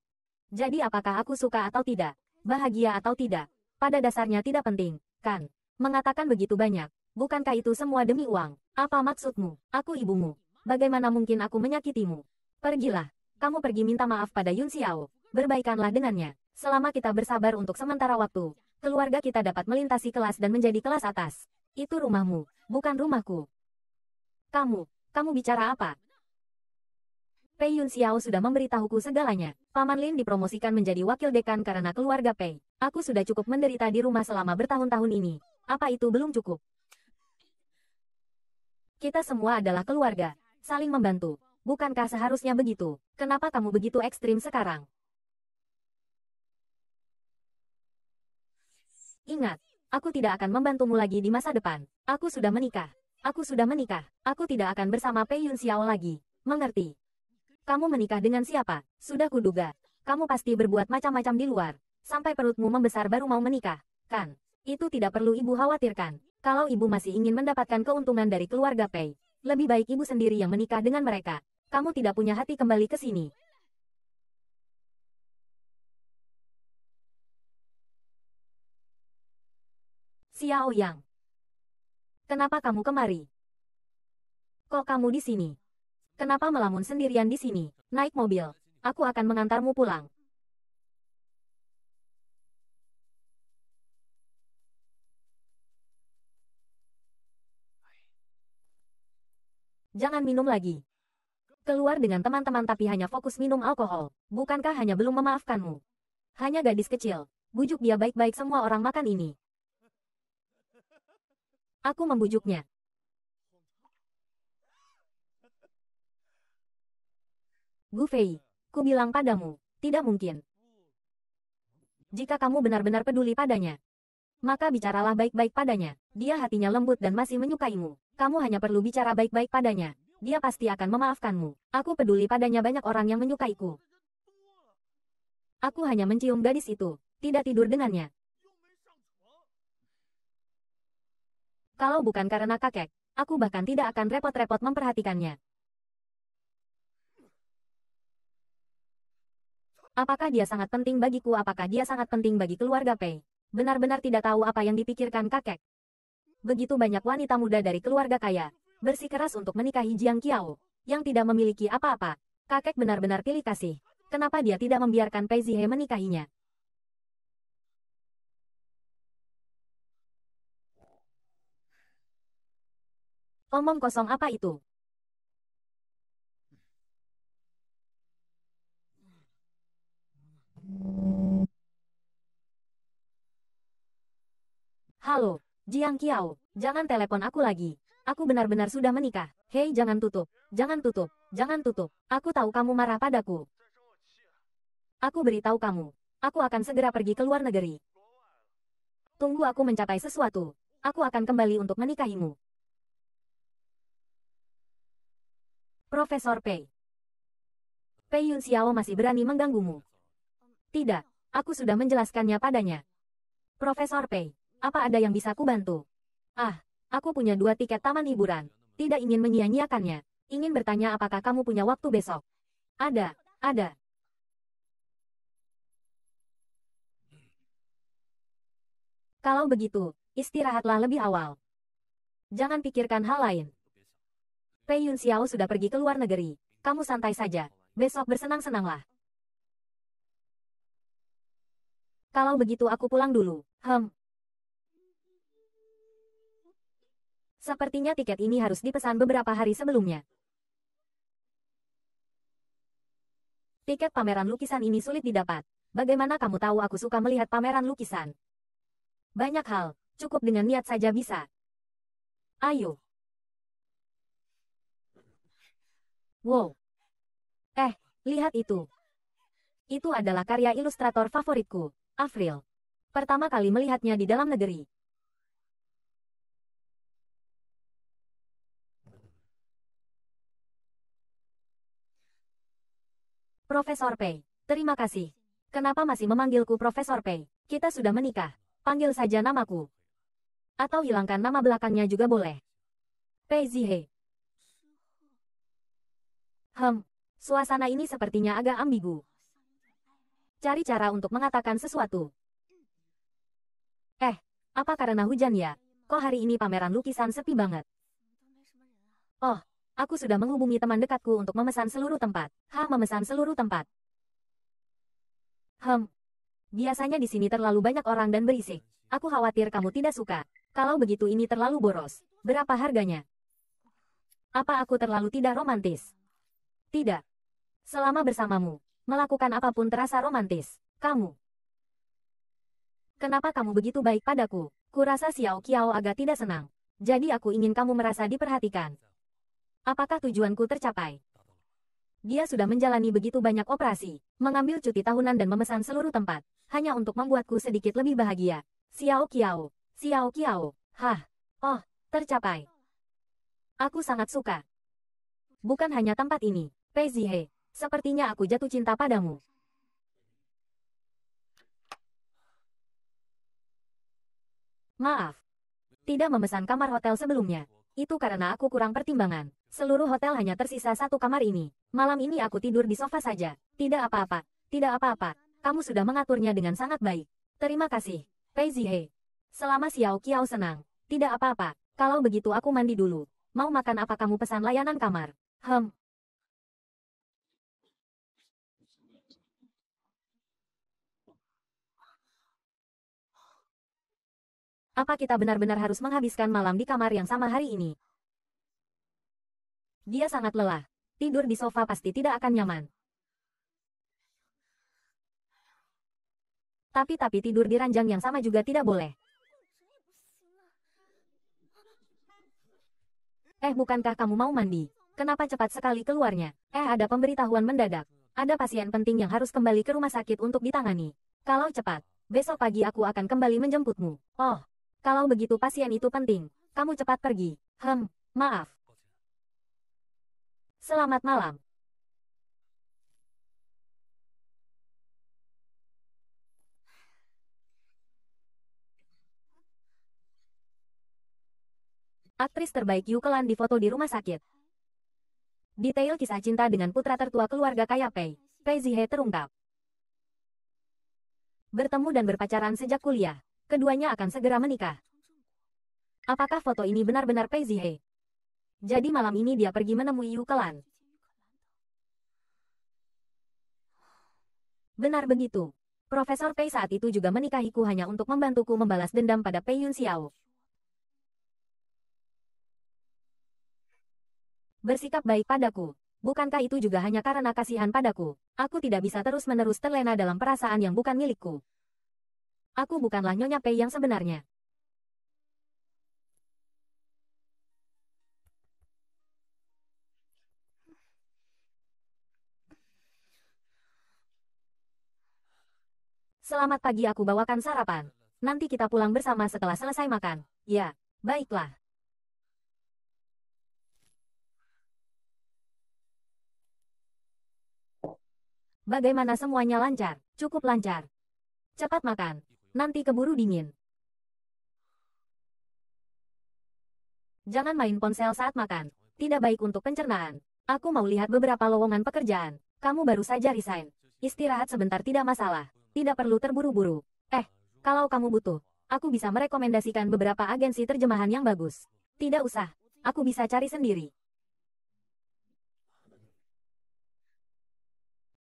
Jadi apakah aku suka atau tidak? bahagia atau tidak, pada dasarnya tidak penting, kan? Mengatakan begitu banyak, bukankah itu semua demi uang? Apa maksudmu? Aku ibumu. Bagaimana mungkin aku menyakitimu? Pergilah, kamu pergi minta maaf pada Yun Xiao. Berbaikanlah dengannya. Selama kita bersabar untuk sementara waktu, keluarga kita dapat melintasi kelas dan menjadi kelas atas. Itu rumahmu, bukan rumahku. Kamu, kamu bicara apa? Pei Yun Xiao sudah memberitahuku segalanya. Paman Lin dipromosikan menjadi wakil dekan karena keluarga Pei. Aku sudah cukup menderita di rumah selama bertahun-tahun ini. Apa itu belum cukup? Kita semua adalah keluarga, saling membantu. Bukankah seharusnya begitu? Kenapa kamu begitu ekstrim sekarang? Ingat, aku tidak akan membantumu lagi di masa depan. Aku sudah menikah. Aku sudah menikah. Aku tidak akan bersama Pei Yun Xiao lagi. Mengerti? Kamu menikah dengan siapa? Sudah kuduga. Kamu pasti berbuat macam-macam di luar. Sampai perutmu membesar baru mau menikah. Kan? Itu tidak perlu ibu khawatirkan. Kalau ibu masih ingin mendapatkan keuntungan dari keluarga Pei, lebih baik ibu sendiri yang menikah dengan mereka. Kamu tidak punya hati kembali ke sini. Xiao Yang. Kenapa kamu kemari? Kok kamu di sini? Kenapa melamun sendirian di sini? Naik mobil. Aku akan mengantarmu pulang. Jangan minum lagi. Keluar dengan teman-teman tapi hanya fokus minum alkohol. Bukankah hanya belum memaafkanmu? Hanya gadis kecil. Bujuk dia baik-baik semua orang makan ini. Aku membujuknya. Gu Fei, ku bilang padamu, tidak mungkin. Jika kamu benar-benar peduli padanya, maka bicaralah baik-baik padanya. Dia hatinya lembut dan masih menyukaimu. Kamu hanya perlu bicara baik-baik padanya. Dia pasti akan memaafkanmu. Aku peduli padanya banyak orang yang menyukaiku. Aku hanya mencium gadis itu, tidak tidur dengannya. Kalau bukan karena kakek, aku bahkan tidak akan repot-repot memperhatikannya. Apakah dia sangat penting bagiku? Apakah dia sangat penting bagi keluarga Pei? Benar-benar tidak tahu apa yang dipikirkan kakek. Begitu banyak wanita muda dari keluarga kaya, bersikeras untuk menikahi Jiang Qiao, yang tidak memiliki apa-apa. Kakek benar-benar pilih kasih. Kenapa dia tidak membiarkan Pei Zihe menikahinya? Omong kosong apa itu? Halo, Jiang Qiao, jangan telepon aku lagi. Aku benar-benar sudah menikah. Hei jangan tutup, jangan tutup, jangan tutup. Aku tahu kamu marah padaku. Aku beritahu kamu. Aku akan segera pergi ke luar negeri. Tunggu aku mencapai sesuatu. Aku akan kembali untuk menikahimu. Profesor Pei. Pei Yun Xiao masih berani mengganggumu. Tidak, aku sudah menjelaskannya padanya. Profesor Pei, apa ada yang bisa kubantu? Ah, aku punya dua tiket taman hiburan. Tidak ingin menyia-nyiakannya. Ingin bertanya apakah kamu punya waktu besok? Ada, ada. Kalau begitu, istirahatlah lebih awal. Jangan pikirkan hal lain. Pei Yun Xiao sudah pergi ke luar negeri. Kamu santai saja. Besok bersenang-senanglah. Kalau begitu aku pulang dulu. Hem, Sepertinya tiket ini harus dipesan beberapa hari sebelumnya. Tiket pameran lukisan ini sulit didapat. Bagaimana kamu tahu aku suka melihat pameran lukisan? Banyak hal, cukup dengan niat saja bisa. Ayo. Wow. Eh, lihat itu. Itu adalah karya ilustrator favoritku, Avril. Pertama kali melihatnya di dalam negeri. Profesor Pei, terima kasih. Kenapa masih memanggilku Profesor Pei? Kita sudah menikah. Panggil saja namaku. Atau hilangkan nama belakangnya juga boleh. Pei Zihe. Hem, suasana ini sepertinya agak ambigu. Cari cara untuk mengatakan sesuatu. Eh, apa karena hujan ya? Kok hari ini pameran lukisan sepi banget? Oh, Aku sudah menghubungi teman dekatku untuk memesan seluruh tempat. Ha, memesan seluruh tempat. Hem. Biasanya di sini terlalu banyak orang dan berisik. Aku khawatir kamu tidak suka. Kalau begitu ini terlalu boros. Berapa harganya? Apa aku terlalu tidak romantis? Tidak. Selama bersamamu, melakukan apapun terasa romantis. Kamu. Kenapa kamu begitu baik padaku? Kurasa Xiao Qiao agak tidak senang. Jadi aku ingin kamu merasa diperhatikan. Apakah tujuanku tercapai? Dia sudah menjalani begitu banyak operasi, mengambil cuti tahunan dan memesan seluruh tempat, hanya untuk membuatku sedikit lebih bahagia. Xiao Qiao, Xiao Qiao, hah, oh, tercapai. Aku sangat suka. Bukan hanya tempat ini, Pei Zihe, sepertinya aku jatuh cinta padamu. Maaf. Tidak memesan kamar hotel sebelumnya. Itu karena aku kurang pertimbangan. Seluruh hotel hanya tersisa satu kamar ini. Malam ini aku tidur di sofa saja. Tidak apa-apa, tidak apa-apa. Kamu sudah mengaturnya dengan sangat baik. Terima kasih, Pei Zihe. Selama Xiao Qiao senang. Tidak apa-apa, kalau begitu aku mandi dulu. Mau makan apa kamu pesan layanan kamar? Hem. Apa kita benar-benar harus menghabiskan malam di kamar yang sama hari ini? Dia sangat lelah. Tidur di sofa pasti tidak akan nyaman. Tapi-tapi tidur di ranjang yang sama juga tidak boleh. Eh bukankah kamu mau mandi? Kenapa cepat sekali keluarnya? Eh ada pemberitahuan mendadak. Ada pasien penting yang harus kembali ke rumah sakit untuk ditangani. Kalau cepat, besok pagi aku akan kembali menjemputmu. Oh, kalau begitu pasien itu penting. Kamu cepat pergi. Hem, maaf. Selamat malam. Aktris terbaik Yukelan difoto di rumah sakit. Detail kisah cinta dengan putra tertua keluarga kaya Pei, Pei Zihe terungkap. Bertemu dan berpacaran sejak kuliah, keduanya akan segera menikah. Apakah foto ini benar-benar Pei Zihe? Jadi malam ini dia pergi menemui Yukelan. Benar begitu. Profesor Pei saat itu juga menikahiku hanya untuk membantuku membalas dendam pada Pei Yun Xiao. Bersikap baik padaku. Bukankah itu juga hanya karena kasihan padaku? Aku tidak bisa terus-menerus terlena dalam perasaan yang bukan milikku. Aku bukanlah Nyonya Pei yang sebenarnya. Selamat pagi aku bawakan sarapan. Nanti kita pulang bersama setelah selesai makan. Ya, baiklah. Bagaimana semuanya lancar? Cukup lancar. Cepat makan. Nanti keburu dingin. Jangan main ponsel saat makan. Tidak baik untuk pencernaan. Aku mau lihat beberapa lowongan pekerjaan. Kamu baru saja resign. Istirahat sebentar tidak masalah. Tidak perlu terburu-buru. Eh, kalau kamu butuh, aku bisa merekomendasikan beberapa agensi terjemahan yang bagus. Tidak usah, aku bisa cari sendiri.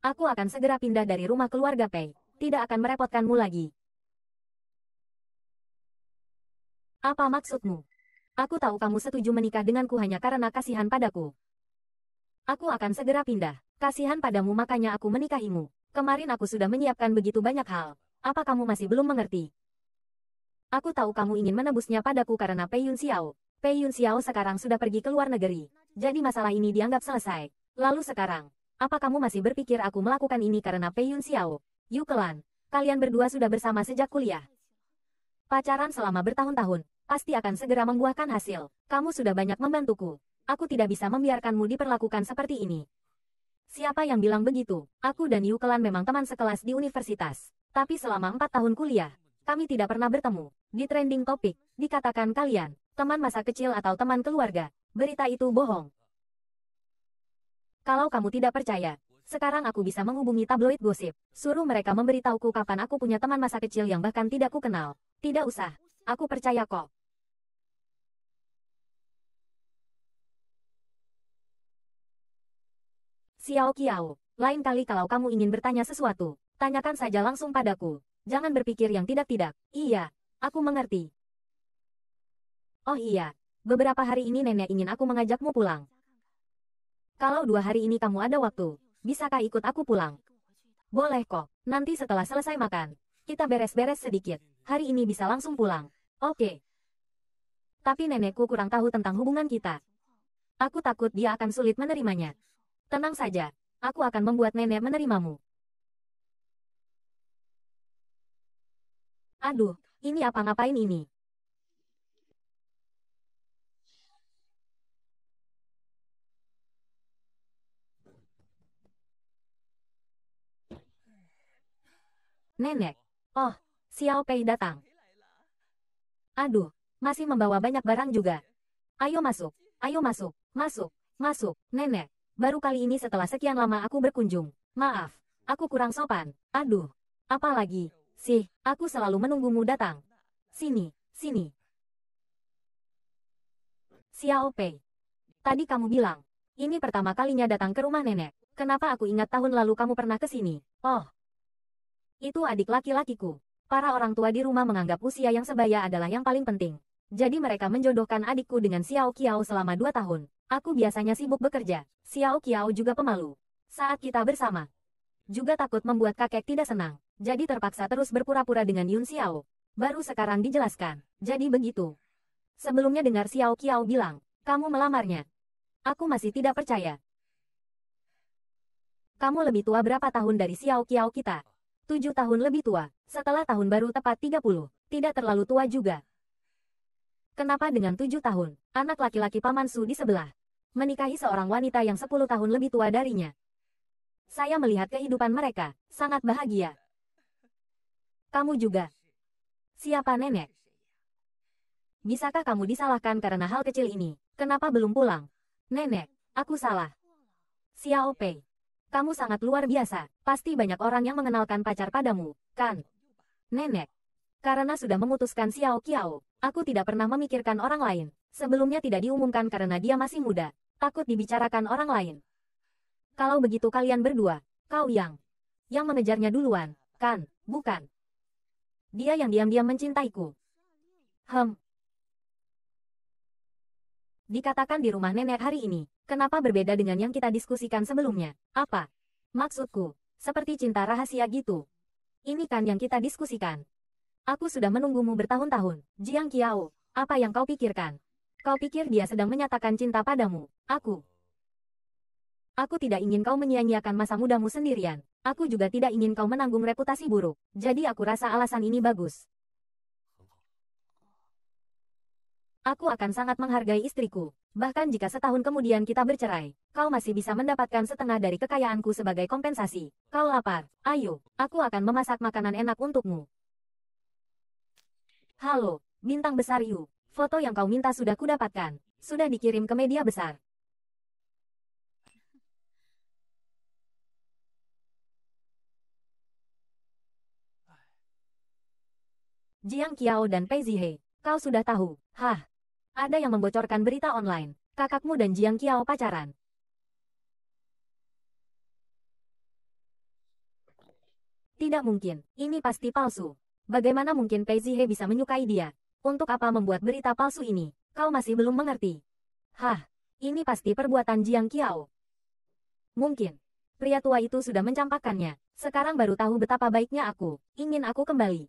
Aku akan segera pindah dari rumah keluarga Pei. Tidak akan merepotkanmu lagi. Apa maksudmu? Aku tahu kamu setuju menikah denganku hanya karena kasihan padaku. Aku akan segera pindah. Kasihan padamu makanya aku menikahimu. Kemarin aku sudah menyiapkan begitu banyak hal. Apa kamu masih belum mengerti? Aku tahu kamu ingin menebusnya padaku karena Pei Yun Xiao. Pei Yun Xiao sekarang sudah pergi ke luar negeri. Jadi masalah ini dianggap selesai. Lalu sekarang, apa kamu masih berpikir aku melakukan ini karena Pei Yun Xiao? Yu Kelan, kalian berdua sudah bersama sejak kuliah. Pacaran selama bertahun-tahun, pasti akan segera membuahkan hasil. Kamu sudah banyak membantuku. Aku tidak bisa membiarkanmu diperlakukan seperti ini. Siapa yang bilang begitu? Aku dan Yu Kelan memang teman sekelas di universitas. Tapi selama empat tahun kuliah, kami tidak pernah bertemu. Di trending topik, dikatakan kalian, teman masa kecil atau teman keluarga, berita itu bohong. Kalau kamu tidak percaya, sekarang aku bisa menghubungi tabloid gosip. Suruh mereka memberitahuku kapan aku punya teman masa kecil yang bahkan tidak ku kenal. Tidak usah, aku percaya kok. Xiao Qiao, lain kali kalau kamu ingin bertanya sesuatu, tanyakan saja langsung padaku. Jangan berpikir yang tidak-tidak. Iya, aku mengerti. Oh iya, beberapa hari ini nenek ingin aku mengajakmu pulang. Kalau dua hari ini kamu ada waktu, bisakah ikut aku pulang? Boleh kok, nanti setelah selesai makan, kita beres-beres sedikit. Hari ini bisa langsung pulang. Oke. Tapi nenekku kurang tahu tentang hubungan kita. Aku takut dia akan sulit menerimanya. Tenang saja, aku akan membuat nenek menerimamu. Aduh, ini apa ngapain ini? Nenek. Oh, Xiao Pei datang. Aduh, masih membawa banyak barang juga. Ayo masuk, ayo masuk, masuk, masuk, nenek. Baru kali ini setelah sekian lama aku berkunjung. Maaf, aku kurang sopan. Aduh, apalagi, sih, aku selalu menunggumu datang. Sini, sini. Xiao Pei. Tadi kamu bilang, ini pertama kalinya datang ke rumah nenek. Kenapa aku ingat tahun lalu kamu pernah ke sini? Oh. Itu adik laki-lakiku. Para orang tua di rumah menganggap usia yang sebaya adalah yang paling penting. Jadi mereka menjodohkan adikku dengan Xiao Qiao selama dua tahun. Aku biasanya sibuk bekerja. Xiao Qiao juga pemalu. Saat kita bersama. Juga takut membuat kakek tidak senang. Jadi terpaksa terus berpura-pura dengan Yun Xiao. Baru sekarang dijelaskan. Jadi begitu. Sebelumnya dengar Xiao Qiao bilang, kamu melamarnya. Aku masih tidak percaya. Kamu lebih tua berapa tahun dari Xiao Qiao kita? Tujuh tahun lebih tua, setelah tahun baru tepat 30. Tidak terlalu tua juga. Kenapa dengan tujuh tahun, anak laki-laki Paman Su di sebelah, menikahi seorang wanita yang sepuluh tahun lebih tua darinya? Saya melihat kehidupan mereka, sangat bahagia. Kamu juga. Siapa nenek? Bisakah kamu disalahkan karena hal kecil ini? Kenapa belum pulang? Nenek, aku salah. Xiao Pei. Kamu sangat luar biasa, pasti banyak orang yang mengenalkan pacar padamu, kan? Nenek, karena sudah memutuskan Xiao Qiao, aku tidak pernah memikirkan orang lain. Sebelumnya tidak diumumkan karena dia masih muda, takut dibicarakan orang lain. Kalau begitu kalian berdua, kau yang yang mengejarnya duluan, kan, bukan? Dia yang diam-diam mencintaiku. Hem. Dikatakan di rumah nenek hari ini, kenapa berbeda dengan yang kita diskusikan sebelumnya? Apa? Maksudku, seperti cinta rahasia gitu. Ini kan yang kita diskusikan. Aku sudah menunggumu bertahun-tahun. Jiang Qiao, apa yang kau pikirkan? Kau pikir dia sedang menyatakan cinta padamu? Aku. Aku tidak ingin kau menyia-nyiakan masa mudamu sendirian. Aku juga tidak ingin kau menanggung reputasi buruk. Jadi aku rasa alasan ini bagus. Aku akan sangat menghargai istriku. Bahkan jika setahun kemudian kita bercerai, kau masih bisa mendapatkan setengah dari kekayaanku sebagai kompensasi. Kau lapar, ayo, aku akan memasak makanan enak untukmu. Halo, bintang besar Yu. Foto yang kau minta sudah kudapatkan. Sudah dikirim ke media besar. Jiang Qiao dan Pei Zihe. Kau sudah tahu. Hah. Ada yang membocorkan berita online. Kakakmu dan Jiang Qiao pacaran. Tidak mungkin. Ini pasti palsu. Bagaimana mungkin Pei Zihe bisa menyukai dia? Untuk apa membuat berita palsu ini? Kau masih belum mengerti. Hah, ini pasti perbuatan Jiang Qiao. Mungkin. Pria tua itu sudah mencampakkannya. Sekarang baru tahu betapa baiknya aku. Ingin aku kembali.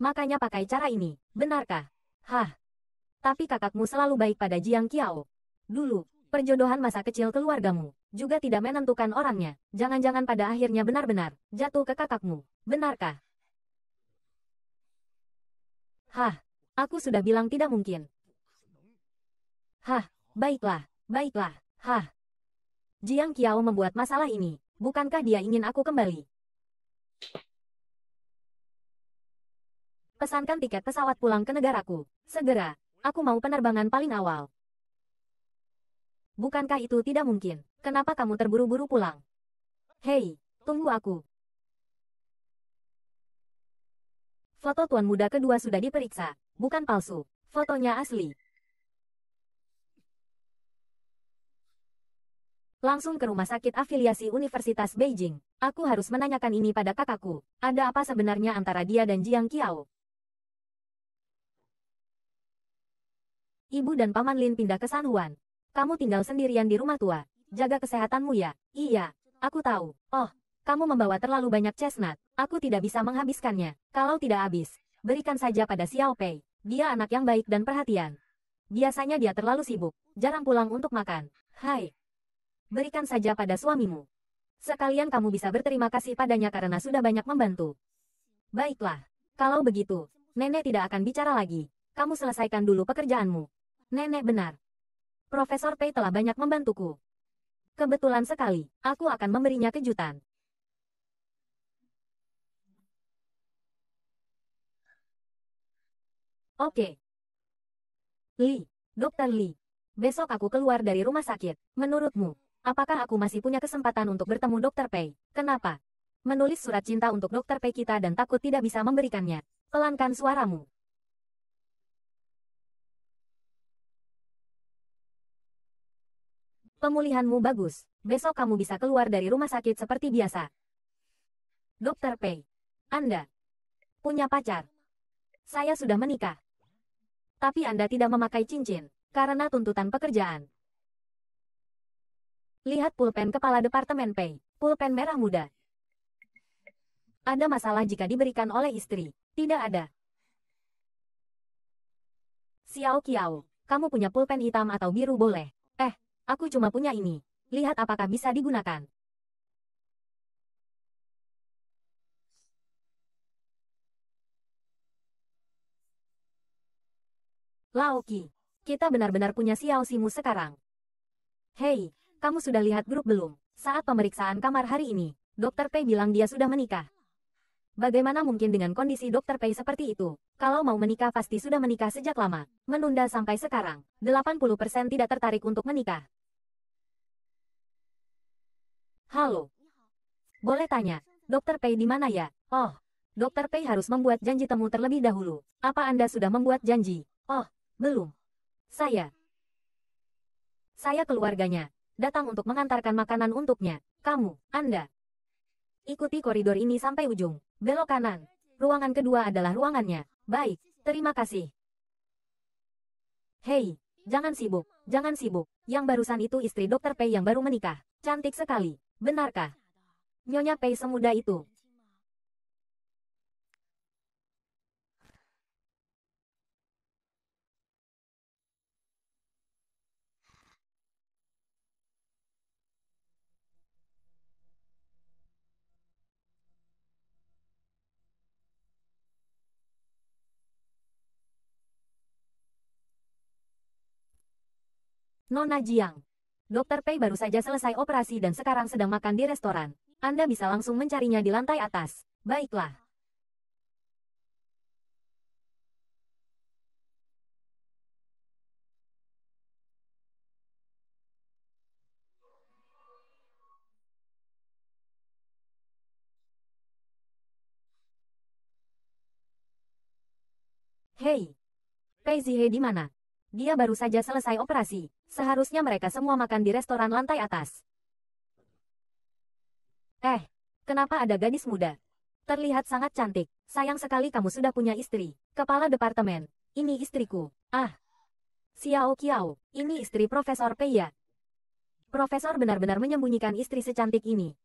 Makanya pakai cara ini. Benarkah? Hah. Tapi kakakmu selalu baik pada Jiang Qiao. Dulu, perjodohan masa kecil keluargamu juga tidak menentukan orangnya. Jangan-jangan pada akhirnya benar-benar jatuh ke kakakmu. Benarkah? Hah, aku sudah bilang tidak mungkin. Hah, baiklah, baiklah, hah. Jiang Qiao membuat masalah ini, bukankah dia ingin aku kembali? Pesankan tiket pesawat pulang ke negaraku. Segera, aku mau penerbangan paling awal. Bukankah itu tidak mungkin? Kenapa kamu terburu-buru pulang? Hei, tunggu aku. Foto tuan muda kedua sudah diperiksa, bukan palsu. Fotonya asli. Langsung ke rumah sakit afiliasi Universitas Beijing. Aku harus menanyakan ini pada kakakku. Ada apa sebenarnya antara dia dan Jiang Qiao? Ibu dan Paman Lin pindah ke Sanhuan. Kamu tinggal sendirian di rumah tua. Jaga kesehatanmu ya. Iya, aku tahu. Oh, kamu membawa terlalu banyak chestnut. Aku tidak bisa menghabiskannya. Kalau tidak habis, berikan saja pada Xiao Pei. Dia anak yang baik dan perhatian. Biasanya dia terlalu sibuk. Jarang pulang untuk makan. Hai. Berikan saja pada suamimu. Sekalian kamu bisa berterima kasih padanya karena sudah banyak membantu. Baiklah. Kalau begitu, nenek tidak akan bicara lagi. Kamu selesaikan dulu pekerjaanmu. Nenek benar. Profesor Pei telah banyak membantuku. Kebetulan sekali, aku akan memberinya kejutan. Oke. Li, Dokter Li. Besok aku keluar dari rumah sakit. Menurutmu, apakah aku masih punya kesempatan untuk bertemu Dokter Pei? Kenapa? Menulis surat cinta untuk Dokter Pei kita dan takut tidak bisa memberikannya. Pelankan suaramu. Pemulihanmu bagus. Besok kamu bisa keluar dari rumah sakit seperti biasa. Dokter Pei. Anda. Punya pacar. Saya sudah menikah tapi Anda tidak memakai cincin, karena tuntutan pekerjaan. Lihat pulpen Kepala Departemen Pay, pulpen merah muda. Ada masalah jika diberikan oleh istri, tidak ada. Xiao Qiao, kamu punya pulpen hitam atau biru boleh. Eh, aku cuma punya ini. Lihat apakah bisa digunakan. Laoki, kita benar-benar punya Xiao Simu sekarang. Hei, kamu sudah lihat grup belum? Saat pemeriksaan kamar hari ini, Dr. Pei bilang dia sudah menikah. Bagaimana mungkin dengan kondisi Dr. Pei seperti itu? Kalau mau menikah pasti sudah menikah sejak lama. Menunda sampai sekarang, 80% tidak tertarik untuk menikah. Halo. Boleh tanya, Dr. Pei di mana ya? Oh, Dr. Pei harus membuat janji temu terlebih dahulu. Apa Anda sudah membuat janji? Oh, belum. Saya. Saya keluarganya, datang untuk mengantarkan makanan untuknya. Kamu, Anda. Ikuti koridor ini sampai ujung, belok kanan. Ruangan kedua adalah ruangannya. Baik, terima kasih. Hei, jangan sibuk, jangan sibuk. Yang barusan itu istri dokter Pei yang baru menikah. Cantik sekali, benarkah? Nyonya Pei semuda itu. Nona Jiang. Dokter Pei baru saja selesai operasi dan sekarang sedang makan di restoran. Anda bisa langsung mencarinya di lantai atas. Baiklah. Hei, Pei Zihe di mana? Dia baru saja selesai operasi. Seharusnya mereka semua makan di restoran lantai atas. Eh, kenapa ada gadis muda? Terlihat sangat cantik. Sayang sekali kamu sudah punya istri. Kepala departemen. Ini istriku. Ah. Xiao Qiao. Ini istri Profesor Peiya. Profesor benar-benar menyembunyikan istri secantik ini.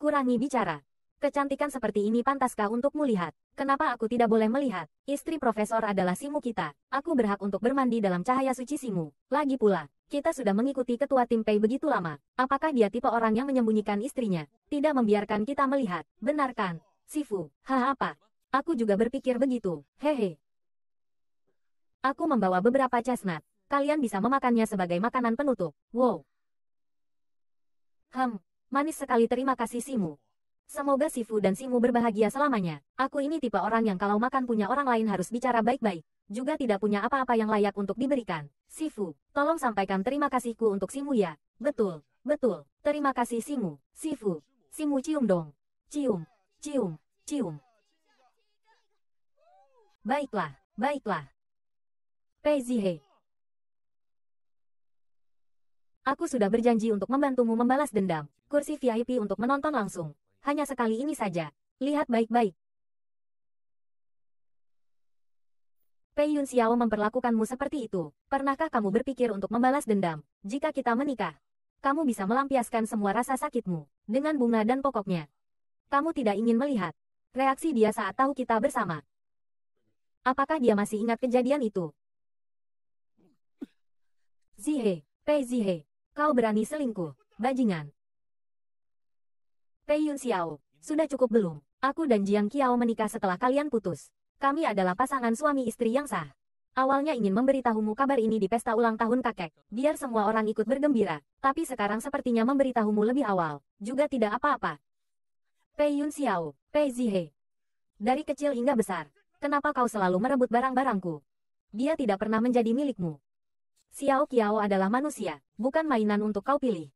Kurangi bicara. Kecantikan seperti ini pantaskah untukmu lihat? Kenapa aku tidak boleh melihat? Istri profesor adalah simu kita. Aku berhak untuk bermandi dalam cahaya suci simu. Lagi pula, kita sudah mengikuti ketua tim Pei begitu lama. Apakah dia tipe orang yang menyembunyikan istrinya? Tidak membiarkan kita melihat. Benarkan? Sifu, haha apa? Aku juga berpikir begitu. Hehe. Aku membawa beberapa chestnut. Kalian bisa memakannya sebagai makanan penutup. Wow. Hem, manis sekali terima kasih Simu. Semoga Sifu dan Simu berbahagia selamanya. Aku ini tipe orang yang kalau makan punya orang lain harus bicara baik-baik. Juga tidak punya apa-apa yang layak untuk diberikan. Sifu, tolong sampaikan terima kasihku untuk Simu ya. Betul, betul. Terima kasih Simu. Sifu, Simu cium dong. Cium, cium, cium. Baiklah, baiklah. Pei Zihe. Aku sudah berjanji untuk membantumu membalas dendam. Kursi VIP untuk menonton langsung. Hanya sekali ini saja. Lihat baik-baik. Pei Yun Xiao memperlakukanmu seperti itu. Pernahkah kamu berpikir untuk membalas dendam? Jika kita menikah, kamu bisa melampiaskan semua rasa sakitmu dengan bunga dan pokoknya. Kamu tidak ingin melihat reaksi dia saat tahu kita bersama. Apakah dia masih ingat kejadian itu? Zihe, Pei Zihe, kau berani selingkuh, bajingan. Pei Yun Xiao, sudah cukup belum? Aku dan Jiang Qiao menikah setelah kalian putus. Kami adalah pasangan suami istri yang sah. Awalnya ingin memberitahumu kabar ini di pesta ulang tahun kakek, biar semua orang ikut bergembira, tapi sekarang sepertinya memberitahumu lebih awal, juga tidak apa-apa. Pei Yun Xiao, Pei Zihe. Dari kecil hingga besar, kenapa kau selalu merebut barang-barangku? Dia tidak pernah menjadi milikmu. Xiao Qiao adalah manusia, bukan mainan untuk kau pilih.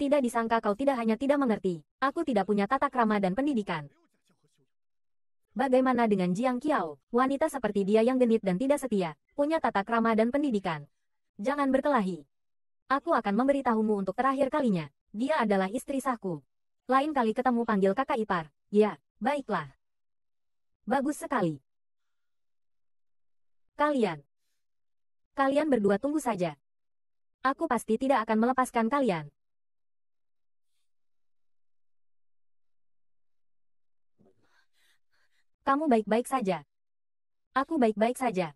Tidak disangka kau tidak hanya tidak mengerti, aku tidak punya tata krama dan pendidikan. Bagaimana dengan Jiang Qiao, wanita seperti dia yang genit dan tidak setia, punya tata krama dan pendidikan. Jangan berkelahi. Aku akan memberitahumu untuk terakhir kalinya, dia adalah istri sahku. Lain kali ketemu panggil kakak ipar, ya, baiklah. Bagus sekali. Kalian. Kalian berdua tunggu saja. Aku pasti tidak akan melepaskan kalian. Kamu baik-baik saja. Aku baik-baik saja.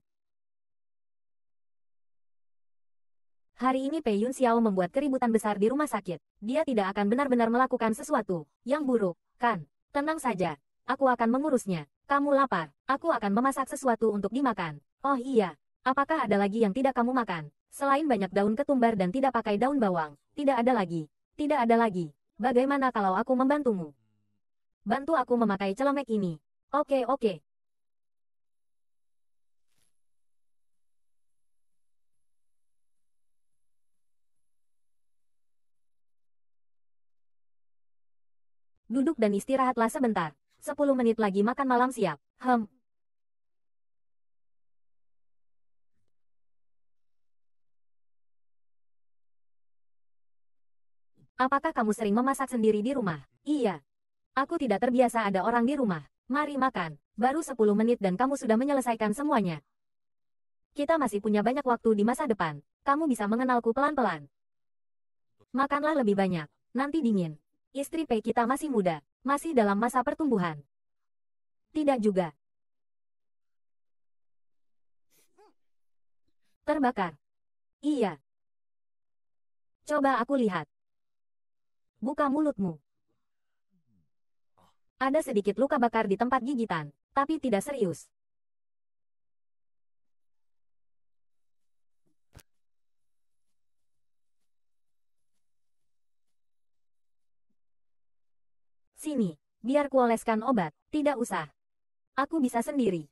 Hari ini Pei Yun Xiao membuat keributan besar di rumah sakit. Dia tidak akan benar-benar melakukan sesuatu yang buruk, kan? Tenang saja, aku akan mengurusnya. Kamu lapar, aku akan memasak sesuatu untuk dimakan. Oh iya, apakah ada lagi yang tidak kamu makan? Selain banyak daun ketumbar dan tidak pakai daun bawang, tidak ada lagi. Tidak ada lagi. Bagaimana kalau aku membantumu? Bantu aku memakai celemek ini. Oke, oke. Duduk dan istirahatlah sebentar. 10 menit lagi makan malam siap. Hem. Apakah kamu sering memasak sendiri di rumah? Iya, Aku tidak terbiasa ada orang di rumah. Mari makan. Baru 10 menit dan kamu sudah menyelesaikan semuanya. Kita masih punya banyak waktu di masa depan. Kamu bisa mengenalku pelan-pelan. Makanlah lebih banyak. Nanti dingin. Istri P kita masih muda. Masih dalam masa pertumbuhan. Tidak juga. Terbakar. Iya. Coba aku lihat. Buka mulutmu. Ada sedikit luka bakar di tempat gigitan, tapi tidak serius. Sini, biar kuoleskan obat, tidak usah. Aku bisa sendiri.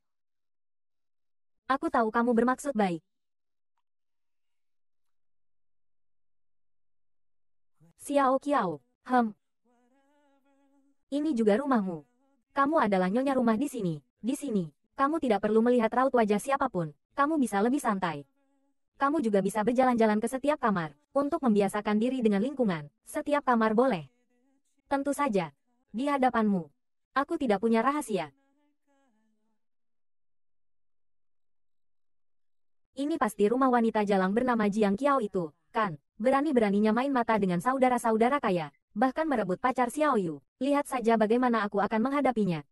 Aku tahu kamu bermaksud baik. Xiao Qiao, hem, ini juga rumahmu. Kamu adalah nyonya rumah di sini, di sini. Kamu tidak perlu melihat raut wajah siapapun, kamu bisa lebih santai. Kamu juga bisa berjalan-jalan ke setiap kamar, untuk membiasakan diri dengan lingkungan, setiap kamar boleh. Tentu saja, di hadapanmu. Aku tidak punya rahasia. Ini pasti rumah wanita jalang bernama Jiang Kiao itu, kan? Berani-beraninya main mata dengan saudara-saudara kaya, bahkan merebut pacar Xiao Yu. Lihat saja bagaimana aku akan menghadapinya.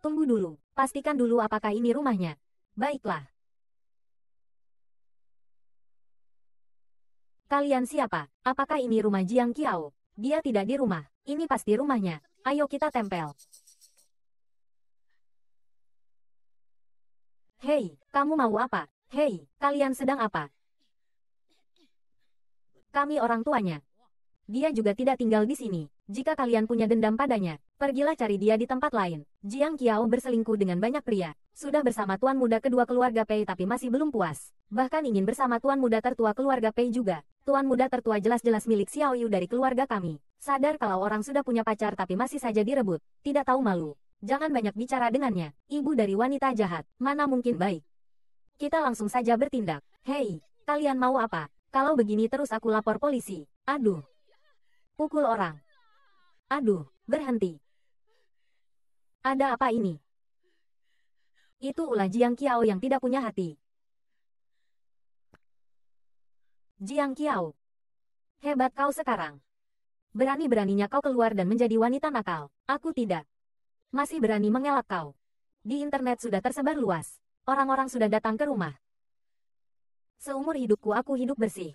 Tunggu dulu, pastikan dulu apakah ini rumahnya. Baiklah. Kalian siapa? Apakah ini rumah Jiang Qiao? Dia tidak di rumah. Ini pasti rumahnya. Ayo kita tempel. Hei, kamu mau apa? Hei, kalian sedang apa? Kami orang tuanya. Dia juga tidak tinggal di sini. Jika kalian punya dendam padanya, pergilah cari dia di tempat lain. Jiang Qiao berselingkuh dengan banyak pria. Sudah bersama tuan muda kedua keluarga Pei tapi masih belum puas. Bahkan ingin bersama tuan muda tertua keluarga Pei juga. Tuan muda tertua jelas-jelas milik Xiao Yu dari keluarga kami. Sadar kalau orang sudah punya pacar tapi masih saja direbut. Tidak tahu malu. Jangan banyak bicara dengannya. Ibu dari wanita jahat. Mana mungkin baik. Kita langsung saja bertindak. Hei, kalian mau apa? Kalau begini terus aku lapor polisi. Aduh. Pukul orang. Aduh, berhenti. Ada apa ini? Itu ulah Jiang Qiao yang tidak punya hati. Jiang Qiao. Hebat kau sekarang. Berani-beraninya kau keluar dan menjadi wanita nakal. Aku tidak. Masih berani mengelak kau. Di internet sudah tersebar luas. Orang-orang sudah datang ke rumah. Seumur hidupku aku hidup bersih.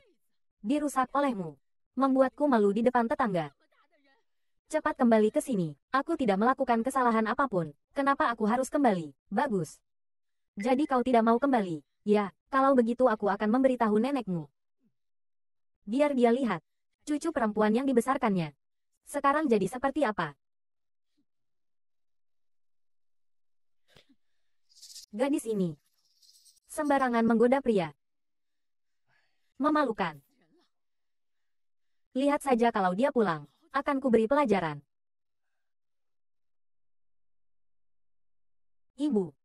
Dirusak olehmu. Membuatku malu di depan tetangga. Cepat kembali ke sini. Aku tidak melakukan kesalahan apapun. Kenapa aku harus kembali? Bagus. Jadi kau tidak mau kembali? Ya, kalau begitu aku akan memberitahu nenekmu. Biar dia lihat. Cucu perempuan yang dibesarkannya. Sekarang jadi seperti apa? Gadis ini. Sembarangan menggoda pria memalukan. Lihat saja kalau dia pulang, akan kuberi pelajaran. Ibu.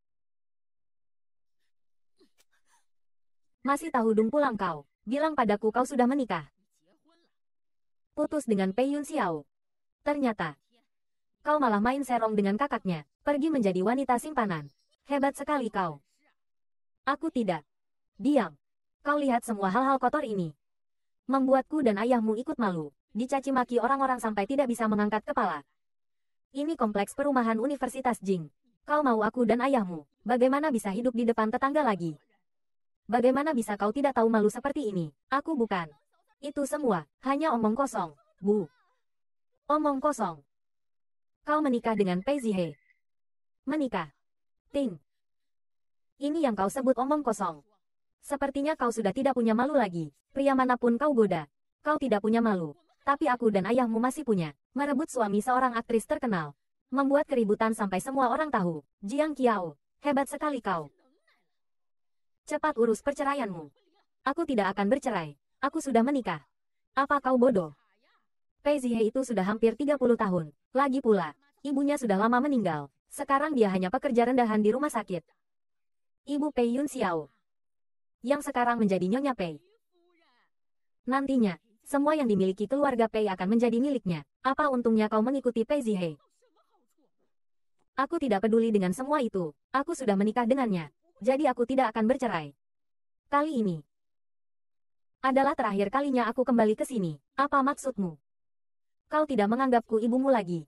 Masih tahu Dung pulang kau, bilang padaku kau sudah menikah. Putus dengan Pei Yun Xiao. Ternyata, kau malah main serong dengan kakaknya, pergi menjadi wanita simpanan. Hebat sekali kau. Aku tidak. Diam. Kau lihat semua hal-hal kotor ini. Membuatku dan ayahmu ikut malu. Dicaci maki orang-orang sampai tidak bisa mengangkat kepala. Ini kompleks perumahan Universitas Jing. Kau mau aku dan ayahmu. Bagaimana bisa hidup di depan tetangga lagi? Bagaimana bisa kau tidak tahu malu seperti ini? Aku bukan. Itu semua, hanya omong kosong. Bu. Omong kosong. Kau menikah dengan Pei Zihe. Menikah. Ting. Ini yang kau sebut omong kosong. Sepertinya kau sudah tidak punya malu lagi. Pria manapun kau goda. Kau tidak punya malu. Tapi aku dan ayahmu masih punya. Merebut suami seorang aktris terkenal. Membuat keributan sampai semua orang tahu. Jiang Qiao, hebat sekali kau. Cepat urus perceraianmu. Aku tidak akan bercerai. Aku sudah menikah. Apa kau bodoh? Pei Zihe itu sudah hampir 30 tahun. Lagi pula, ibunya sudah lama meninggal. Sekarang dia hanya pekerja rendahan di rumah sakit. Ibu Pei Yun Xiao, yang sekarang menjadi Nyonya Pei. Nantinya, semua yang dimiliki keluarga Pei akan menjadi miliknya. Apa untungnya kau mengikuti Pei Zihe? Aku tidak peduli dengan semua itu. Aku sudah menikah dengannya. Jadi aku tidak akan bercerai. Kali ini adalah terakhir kalinya aku kembali ke sini. Apa maksudmu? Kau tidak menganggapku ibumu lagi.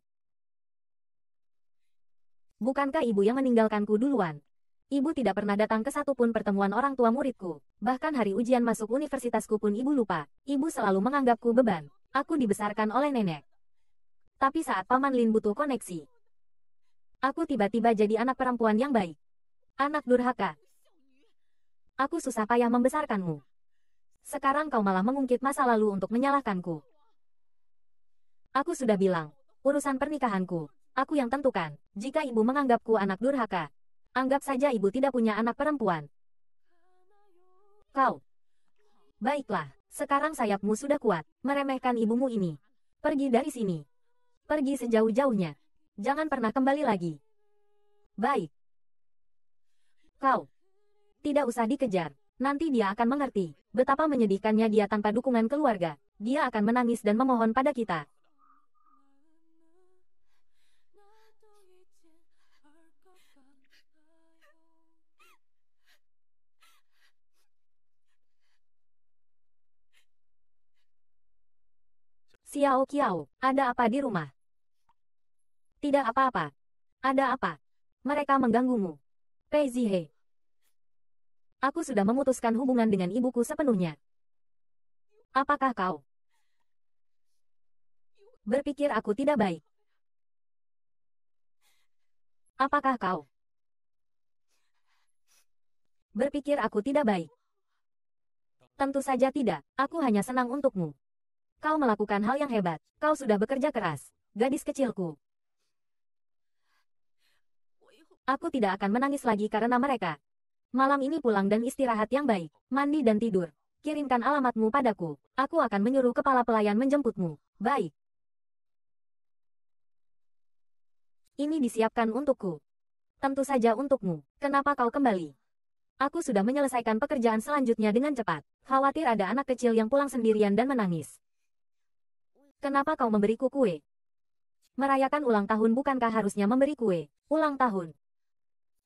Bukankah ibu yang meninggalkanku duluan? Ibu tidak pernah datang ke satu pun pertemuan orang tua muridku. Bahkan hari ujian masuk universitasku pun ibu lupa. Ibu selalu menganggapku beban. Aku dibesarkan oleh nenek. Tapi saat Paman Lin butuh koneksi, aku tiba-tiba jadi anak perempuan yang baik. Anak durhaka. Aku susah payah membesarkanmu. Sekarang kau malah mengungkit masa lalu untuk menyalahkanku. Aku sudah bilang, urusan pernikahanku, aku yang tentukan. Jika ibu menganggapku anak durhaka, Anggap saja ibu tidak punya anak perempuan. Kau. Baiklah, sekarang sayapmu sudah kuat. Meremehkan ibumu ini. Pergi dari sini. Pergi sejauh-jauhnya. Jangan pernah kembali lagi. Baik. Kau. Tidak usah dikejar. Nanti dia akan mengerti betapa menyedihkannya dia tanpa dukungan keluarga. Dia akan menangis dan memohon pada kita. Xiao Qiao, ada apa di rumah? Tidak apa-apa. Ada apa? Mereka mengganggumu. Pei Zihe. Aku sudah memutuskan hubungan dengan ibuku sepenuhnya. Apakah kau? Berpikir aku tidak baik. Apakah kau? Berpikir aku tidak baik. Tentu saja tidak, aku hanya senang untukmu. Kau melakukan hal yang hebat. Kau sudah bekerja keras, gadis kecilku. Aku tidak akan menangis lagi karena mereka. Malam ini pulang dan istirahat yang baik, mandi dan tidur. Kirimkan alamatmu padaku. Aku akan menyuruh kepala pelayan menjemputmu. Baik. Ini disiapkan untukku. Tentu saja untukmu. Kenapa kau kembali? Aku sudah menyelesaikan pekerjaan selanjutnya dengan cepat. Khawatir ada anak kecil yang pulang sendirian dan menangis. Kenapa kau memberiku kue? Merayakan ulang tahun bukankah harusnya memberi kue? Ulang tahun.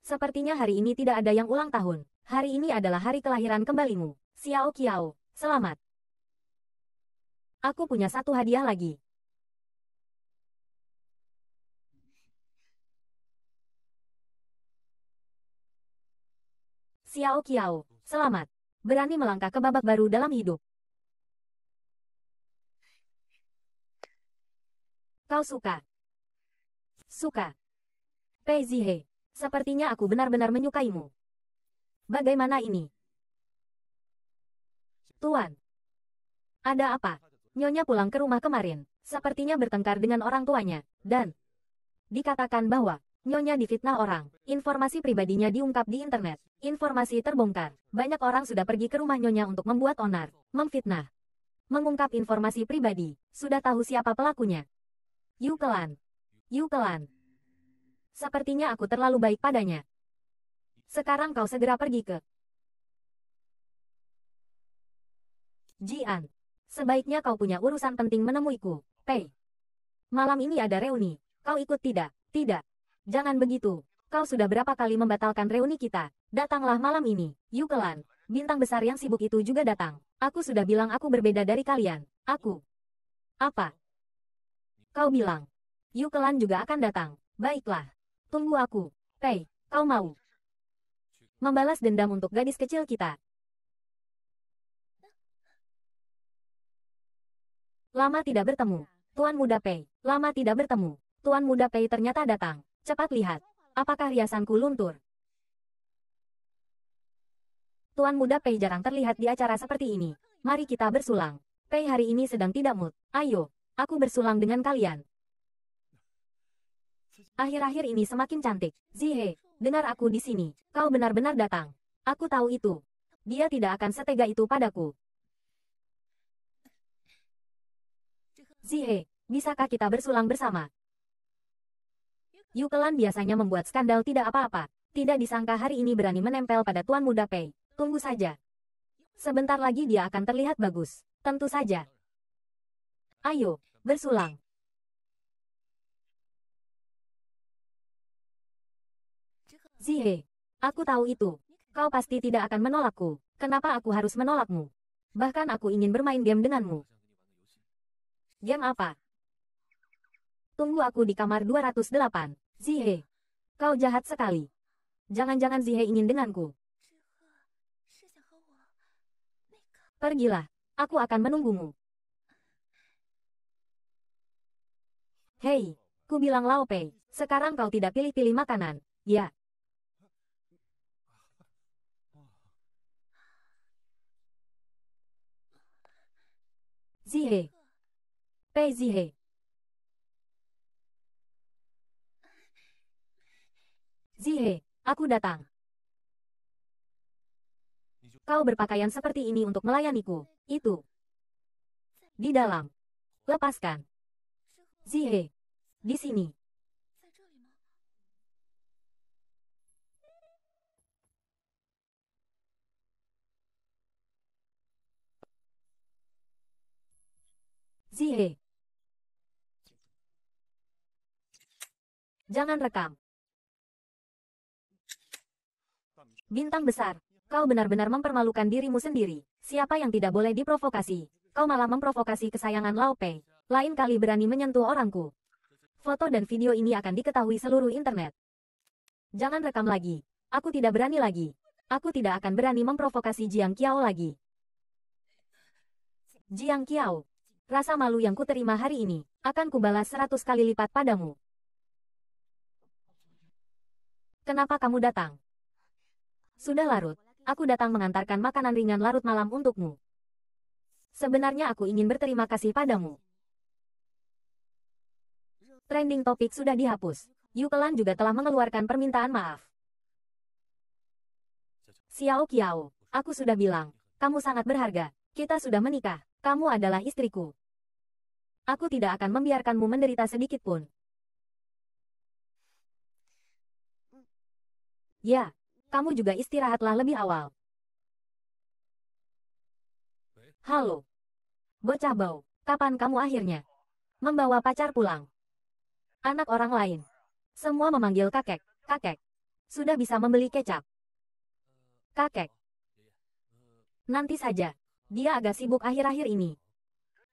Sepertinya hari ini tidak ada yang ulang tahun. Hari ini adalah hari kelahiran kembalimu. Xiao Qiao, selamat. Aku punya satu hadiah lagi. Xiao Qiao, selamat. Berani melangkah ke babak baru dalam hidup. Kau suka. Suka. Pei Zihe. Sepertinya aku benar-benar menyukaimu. Bagaimana ini? Tuan. Ada apa? Nyonya pulang ke rumah kemarin. Sepertinya bertengkar dengan orang tuanya. Dan dikatakan bahwa Nyonya difitnah orang. Informasi pribadinya diungkap di internet. Informasi terbongkar. Banyak orang sudah pergi ke rumah Nyonya untuk membuat onar, memfitnah, mengungkap informasi pribadi. Sudah tahu siapa pelakunya. Yukelan. Yukelan. Sepertinya aku terlalu baik padanya. Sekarang kau segera pergi ke Jian. Sebaiknya kau punya urusan penting menemuiku, Pei. Malam ini ada reuni. Kau ikut tidak? Tidak. Jangan begitu. Kau sudah berapa kali membatalkan reuni kita. Datanglah malam ini, Yukelan. Bintang besar yang sibuk itu juga datang. Aku sudah bilang aku berbeda dari kalian. Aku. Apa? Kau bilang. Yu Yukelan juga akan datang. Baiklah. Tunggu aku. Pei, kau mau. Membalas dendam untuk gadis kecil kita. Lama tidak bertemu. Tuan muda Pei. Lama tidak bertemu. Tuan muda Pei ternyata datang. Cepat lihat. Apakah riasanku luntur? Tuan muda Pei jarang terlihat di acara seperti ini. Mari kita bersulang. Pei hari ini sedang tidak mood. Ayo, Aku bersulang dengan kalian. Akhir-akhir ini semakin cantik. Zihe, dengar aku di sini. Kau benar-benar datang. Aku tahu itu. Dia tidak akan setega itu padaku. Zihe, bisakah kita bersulang bersama? Yukelan biasanya membuat skandal tidak apa-apa. Tidak disangka hari ini berani menempel pada Tuan Muda Pei. Tunggu saja. Sebentar lagi dia akan terlihat bagus. Tentu saja. Ayo, bersulang. Zihe, aku tahu itu. Kau pasti tidak akan menolakku. Kenapa aku harus menolakmu? Bahkan aku ingin bermain game denganmu. Game apa? Tunggu aku di kamar 208. Zihe, kau jahat sekali. Jangan-jangan Zihe ingin denganku. Pergilah, aku akan menunggumu. Hei, ku bilang Lao Pei, sekarang kau tidak pilih-pilih makanan, ya? Zihe. Pei Zihe. Zihe, aku datang. Kau berpakaian seperti ini untuk melayaniku, itu. Di dalam. Lepaskan. Zihe, di sini. Zie. Jangan rekam. Bintang besar, kau benar-benar mempermalukan dirimu sendiri. Siapa yang tidak boleh diprovokasi? Kau malah memprovokasi kesayangan Lao Pei. Lain kali berani menyentuh orangku. Foto dan video ini akan diketahui seluruh internet. Jangan rekam lagi. Aku tidak berani lagi. Aku tidak akan berani memprovokasi Jiang Qiao lagi. Jiang Qiao, rasa malu yang kuterima hari ini, akan kubalas seratus kali lipat padamu. Kenapa kamu datang? Sudah larut, aku datang mengantarkan makanan ringan larut malam untukmu. Sebenarnya aku ingin berterima kasih padamu trending topik sudah dihapus. Yukelan juga telah mengeluarkan permintaan maaf. Xiao Qiao, aku sudah bilang, kamu sangat berharga, kita sudah menikah, kamu adalah istriku. Aku tidak akan membiarkanmu menderita sedikit pun. Ya, kamu juga istirahatlah lebih awal. Halo. Bocah bau, kapan kamu akhirnya membawa pacar pulang? anak orang lain. Semua memanggil kakek, kakek. Sudah bisa membeli kecap. Kakek. Nanti saja. Dia agak sibuk akhir-akhir ini.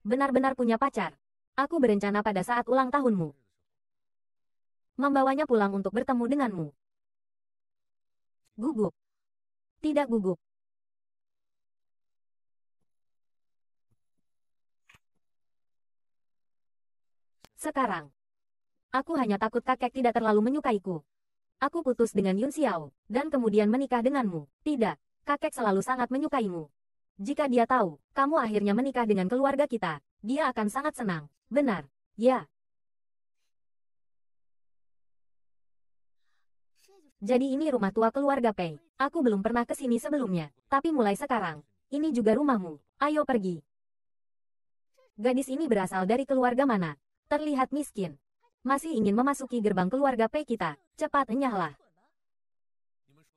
Benar-benar punya pacar. Aku berencana pada saat ulang tahunmu. Membawanya pulang untuk bertemu denganmu. Gugup. Tidak gugup. Sekarang. Aku hanya takut kakek tidak terlalu menyukaiku. Aku putus dengan Yun Xiao, dan kemudian menikah denganmu. Tidak, kakek selalu sangat menyukaimu. Jika dia tahu, kamu akhirnya menikah dengan keluarga kita, dia akan sangat senang. Benar, ya. Jadi ini rumah tua keluarga Pei. Aku belum pernah ke sini sebelumnya, tapi mulai sekarang, ini juga rumahmu. Ayo pergi. Gadis ini berasal dari keluarga mana? Terlihat miskin. Masih ingin memasuki gerbang keluarga P kita, cepat enyahlah.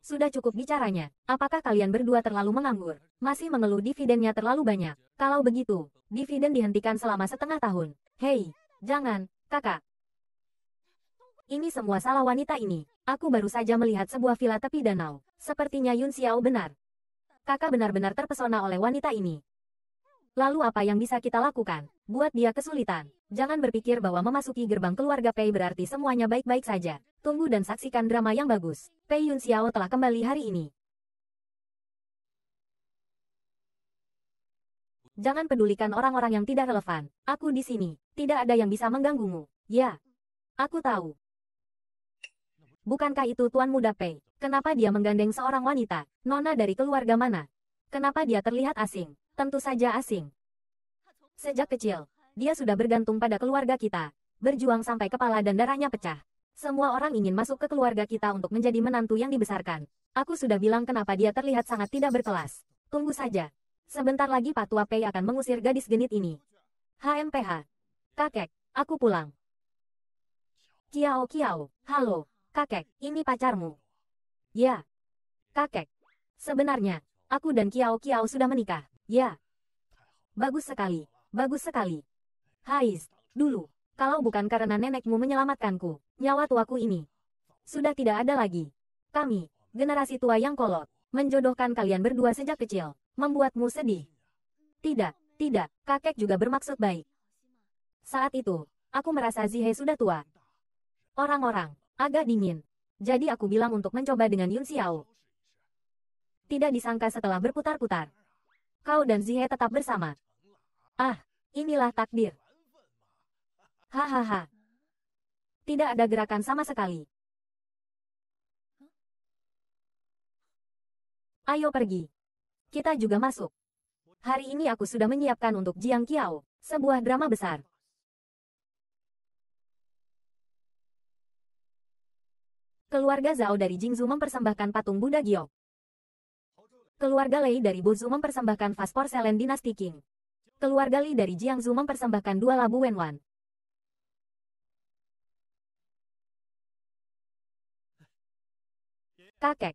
Sudah cukup bicaranya, apakah kalian berdua terlalu menganggur? Masih mengeluh dividennya terlalu banyak. Kalau begitu, dividen dihentikan selama setengah tahun. Hei, jangan, kakak. Ini semua salah wanita ini. Aku baru saja melihat sebuah villa tepi danau. Sepertinya Yun Xiao benar. Kakak benar-benar terpesona oleh wanita ini. Lalu apa yang bisa kita lakukan? Buat dia kesulitan. Jangan berpikir bahwa memasuki gerbang keluarga Pei berarti semuanya baik-baik saja. Tunggu dan saksikan drama yang bagus. Pei Yun Xiao telah kembali hari ini. Jangan pedulikan orang-orang yang tidak relevan. Aku di sini. Tidak ada yang bisa mengganggumu. Ya. Aku tahu. Bukankah itu Tuan Muda Pei? Kenapa dia menggandeng seorang wanita? Nona dari keluarga mana? Kenapa dia terlihat asing? tentu saja asing. Sejak kecil, dia sudah bergantung pada keluarga kita, berjuang sampai kepala dan darahnya pecah. Semua orang ingin masuk ke keluarga kita untuk menjadi menantu yang dibesarkan. Aku sudah bilang kenapa dia terlihat sangat tidak berkelas. Tunggu saja. Sebentar lagi Patua Pei akan mengusir gadis genit ini. HMPH. Kakek, aku pulang. Kiao Kiao, halo, kakek, ini pacarmu. Ya. Kakek. Sebenarnya, aku dan Kiao Kiao sudah menikah. Ya. Bagus sekali, bagus sekali. Hais, dulu, kalau bukan karena nenekmu menyelamatkanku, nyawa tuaku ini. Sudah tidak ada lagi. Kami, generasi tua yang kolot, menjodohkan kalian berdua sejak kecil, membuatmu sedih. Tidak, tidak, kakek juga bermaksud baik. Saat itu, aku merasa Zihe sudah tua. Orang-orang, agak dingin. Jadi aku bilang untuk mencoba dengan Yun Xiao. Tidak disangka setelah berputar-putar, kau dan Zihe tetap bersama. Ah, inilah takdir. Hahaha. Tidak ada gerakan sama sekali. Ayo pergi. Kita juga masuk. Hari ini aku sudah menyiapkan untuk Jiang Qiao sebuah drama besar. Keluarga Zhao dari Jingzu mempersembahkan patung Bunda Giok. Keluarga Lei dari Bozu mempersembahkan vas porselen dinasti Qing. Keluarga Li dari Jiangsu mempersembahkan dua labu Wenwan. Kakek,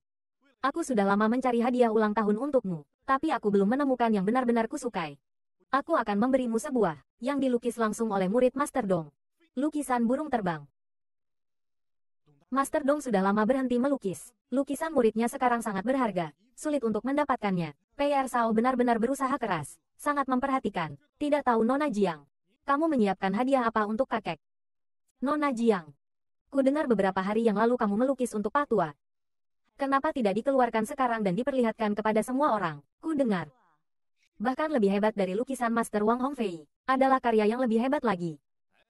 aku sudah lama mencari hadiah ulang tahun untukmu, tapi aku belum menemukan yang benar-benar kusukai. Aku akan memberimu sebuah, yang dilukis langsung oleh murid Master Dong. Lukisan burung terbang. Master Dong sudah lama berhenti melukis. Lukisan muridnya sekarang sangat berharga, sulit untuk mendapatkannya. PR Sao benar-benar berusaha keras, sangat memperhatikan, tidak tahu Nona Jiang. Kamu menyiapkan hadiah apa untuk kakek? Nona Jiang. Ku dengar beberapa hari yang lalu kamu melukis untuk patua. Kenapa tidak dikeluarkan sekarang dan diperlihatkan kepada semua orang? Ku dengar. Bahkan lebih hebat dari lukisan Master Wang Hongfei, adalah karya yang lebih hebat lagi.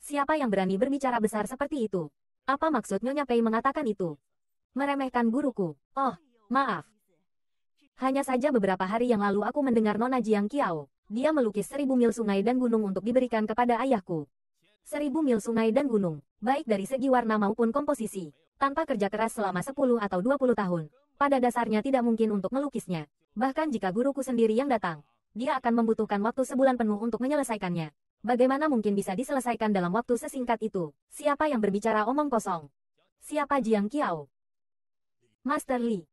Siapa yang berani berbicara besar seperti itu? Apa maksud Nyonya Pei mengatakan itu? Meremehkan guruku. Oh, maaf. Hanya saja beberapa hari yang lalu aku mendengar Nona Jiang Kiao. Dia melukis seribu mil sungai dan gunung untuk diberikan kepada ayahku. Seribu mil sungai dan gunung, baik dari segi warna maupun komposisi, tanpa kerja keras selama 10 atau 20 tahun. Pada dasarnya tidak mungkin untuk melukisnya. Bahkan jika guruku sendiri yang datang, dia akan membutuhkan waktu sebulan penuh untuk menyelesaikannya. Bagaimana mungkin bisa diselesaikan dalam waktu sesingkat itu? Siapa yang berbicara omong kosong? Siapa Jiang Kiao? Master Li,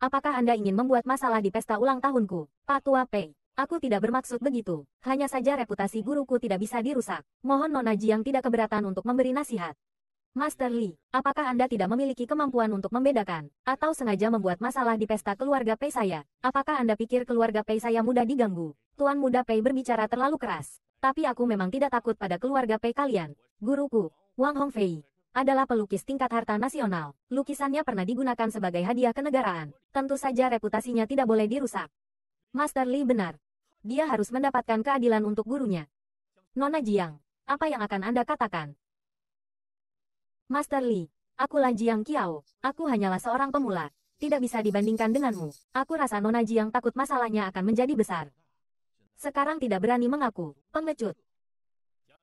Apakah Anda ingin membuat masalah di pesta ulang tahunku? Pak Tua Pei. Aku tidak bermaksud begitu. Hanya saja reputasi guruku tidak bisa dirusak. Mohon Nona yang tidak keberatan untuk memberi nasihat. Master Li, apakah Anda tidak memiliki kemampuan untuk membedakan, atau sengaja membuat masalah di pesta keluarga Pei saya? Apakah Anda pikir keluarga Pei saya mudah diganggu? Tuan muda Pei berbicara terlalu keras. Tapi aku memang tidak takut pada keluarga Pei kalian. Guruku, Wang Hongfei, adalah pelukis tingkat harta nasional. Lukisannya pernah digunakan sebagai hadiah kenegaraan. Tentu saja reputasinya tidak boleh dirusak. Master Li benar. Dia harus mendapatkan keadilan untuk gurunya. Nona Jiang, apa yang akan Anda katakan? Master Li, akulah Jiang Kiao. Aku hanyalah seorang pemula. Tidak bisa dibandingkan denganmu. Aku rasa Nona Jiang takut masalahnya akan menjadi besar. Sekarang tidak berani mengaku. Pengecut.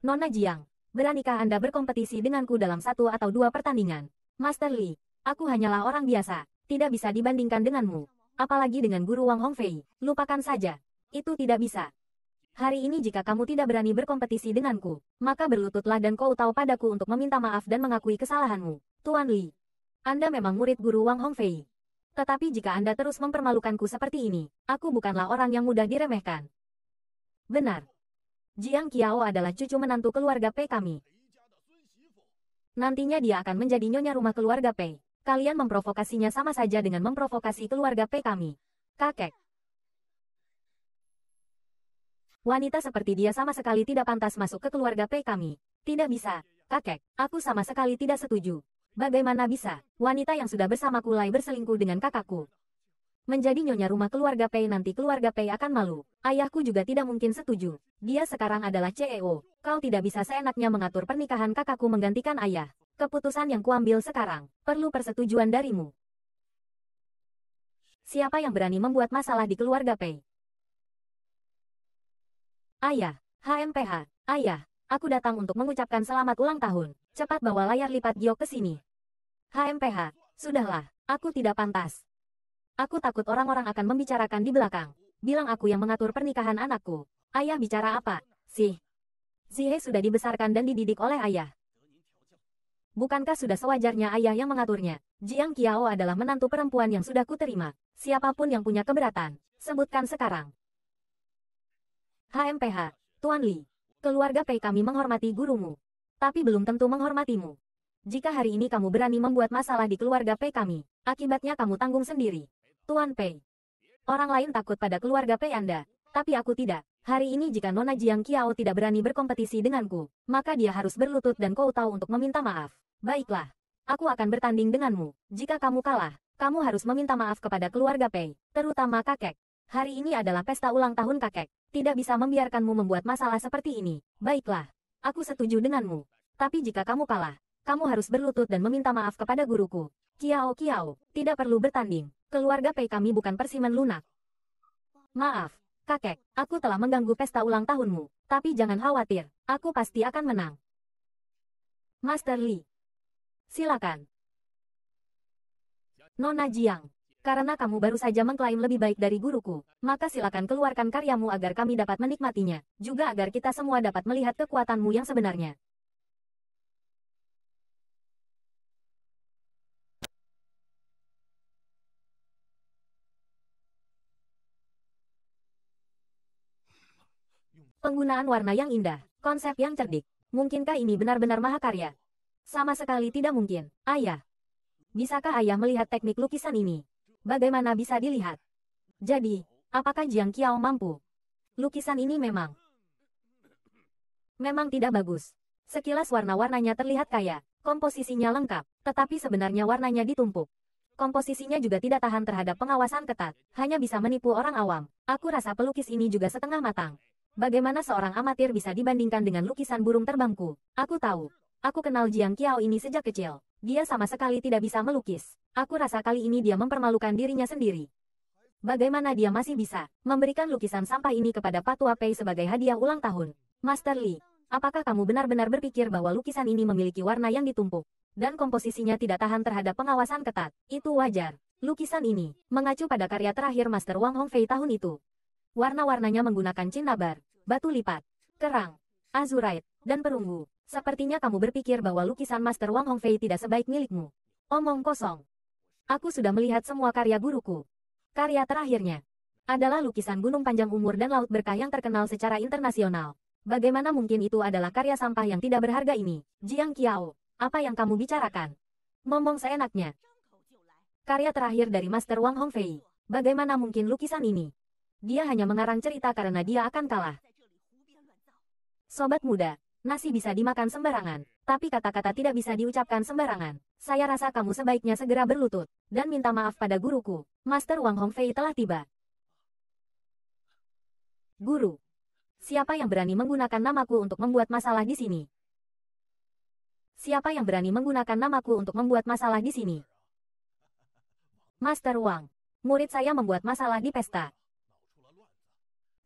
Nona Jiang, Beranikah Anda berkompetisi denganku dalam satu atau dua pertandingan? Master Li, aku hanyalah orang biasa, tidak bisa dibandingkan denganmu. Apalagi dengan guru Wang Hongfei, lupakan saja. Itu tidak bisa. Hari ini jika kamu tidak berani berkompetisi denganku, maka berlututlah dan kau tahu padaku untuk meminta maaf dan mengakui kesalahanmu. Tuan Li, Anda memang murid guru Wang Hongfei. Tetapi jika Anda terus mempermalukanku seperti ini, aku bukanlah orang yang mudah diremehkan. Benar, Jiang Qiao adalah cucu menantu keluarga Pei kami. Nantinya dia akan menjadi nyonya rumah keluarga Pei. Kalian memprovokasinya sama saja dengan memprovokasi keluarga Pei kami. Kakek. Wanita seperti dia sama sekali tidak pantas masuk ke keluarga Pei kami. Tidak bisa. Kakek, aku sama sekali tidak setuju. Bagaimana bisa, wanita yang sudah bersamaku lay berselingkuh dengan kakakku? Menjadi nyonya rumah keluarga Pei nanti keluarga Pei akan malu. Ayahku juga tidak mungkin setuju. Dia sekarang adalah CEO. Kau tidak bisa seenaknya mengatur pernikahan kakakku menggantikan ayah. Keputusan yang kuambil sekarang, perlu persetujuan darimu. Siapa yang berani membuat masalah di keluarga Pei? Ayah, HMPH, ayah, aku datang untuk mengucapkan selamat ulang tahun. Cepat bawa layar lipat Gio ke sini. HMPH, sudahlah, aku tidak pantas. Aku takut orang-orang akan membicarakan di belakang. Bilang aku yang mengatur pernikahan anakku. Ayah bicara apa, sih? Zihe sudah dibesarkan dan dididik oleh ayah. Bukankah sudah sewajarnya ayah yang mengaturnya? Jiang Qiao adalah menantu perempuan yang sudah kuterima. Siapapun yang punya keberatan, sebutkan sekarang. HMPH, Tuan Li. Keluarga Pei kami menghormati gurumu. Tapi belum tentu menghormatimu. Jika hari ini kamu berani membuat masalah di keluarga Pei kami, akibatnya kamu tanggung sendiri. Tuan Pei. Orang lain takut pada keluarga Pei Anda, tapi aku tidak. Hari ini jika Nona Jiang Qiao tidak berani berkompetisi denganku, maka dia harus berlutut dan kau tahu untuk meminta maaf. Baiklah, aku akan bertanding denganmu. Jika kamu kalah, kamu harus meminta maaf kepada keluarga Pei, terutama kakek. Hari ini adalah pesta ulang tahun kakek. Tidak bisa membiarkanmu membuat masalah seperti ini. Baiklah, aku setuju denganmu. Tapi jika kamu kalah, kamu harus berlutut dan meminta maaf kepada guruku. Kiao Kiao, tidak perlu bertanding. Keluarga Pei kami bukan persimen lunak. Maaf, kakek, aku telah mengganggu pesta ulang tahunmu. Tapi jangan khawatir, aku pasti akan menang. Master Li. Silakan. Nona Jiang. Karena kamu baru saja mengklaim lebih baik dari guruku, maka silakan keluarkan karyamu agar kami dapat menikmatinya, juga agar kita semua dapat melihat kekuatanmu yang sebenarnya. Penggunaan warna yang indah, konsep yang cerdik. Mungkinkah ini benar-benar mahakarya? Sama sekali tidak mungkin. Ayah. Bisakah ayah melihat teknik lukisan ini? Bagaimana bisa dilihat? Jadi, apakah Jiang Qiao mampu? Lukisan ini memang memang tidak bagus. Sekilas warna-warnanya terlihat kaya, komposisinya lengkap, tetapi sebenarnya warnanya ditumpuk. Komposisinya juga tidak tahan terhadap pengawasan ketat, hanya bisa menipu orang awam. Aku rasa pelukis ini juga setengah matang. Bagaimana seorang amatir bisa dibandingkan dengan lukisan burung terbangku? Aku tahu. Aku kenal Jiang Qiao ini sejak kecil. Dia sama sekali tidak bisa melukis. Aku rasa kali ini dia mempermalukan dirinya sendiri. Bagaimana dia masih bisa memberikan lukisan sampah ini kepada Patua Pei sebagai hadiah ulang tahun? Master Li, apakah kamu benar-benar berpikir bahwa lukisan ini memiliki warna yang ditumpuk dan komposisinya tidak tahan terhadap pengawasan ketat? Itu wajar. Lukisan ini mengacu pada karya terakhir Master Wang Hongfei tahun itu. Warna-warnanya menggunakan cinnabar, batu lipat, kerang, azurite, dan perunggu. Sepertinya kamu berpikir bahwa lukisan Master Wang Hongfei tidak sebaik milikmu. Omong kosong. Aku sudah melihat semua karya guruku. Karya terakhirnya adalah lukisan Gunung Panjang Umur dan Laut Berkah yang terkenal secara internasional. Bagaimana mungkin itu adalah karya sampah yang tidak berharga ini? Jiang Qiao, apa yang kamu bicarakan? Ngomong seenaknya. Karya terakhir dari Master Wang Hongfei. Bagaimana mungkin lukisan ini? Dia hanya mengarang cerita karena dia akan kalah. Sobat muda, nasi bisa dimakan sembarangan, tapi kata-kata tidak bisa diucapkan sembarangan. Saya rasa kamu sebaiknya segera berlutut, dan minta maaf pada guruku. Master Wang Hongfei telah tiba. Guru. Siapa yang berani menggunakan namaku untuk membuat masalah di sini? Siapa yang berani menggunakan namaku untuk membuat masalah di sini? Master Wang. Murid saya membuat masalah di pesta.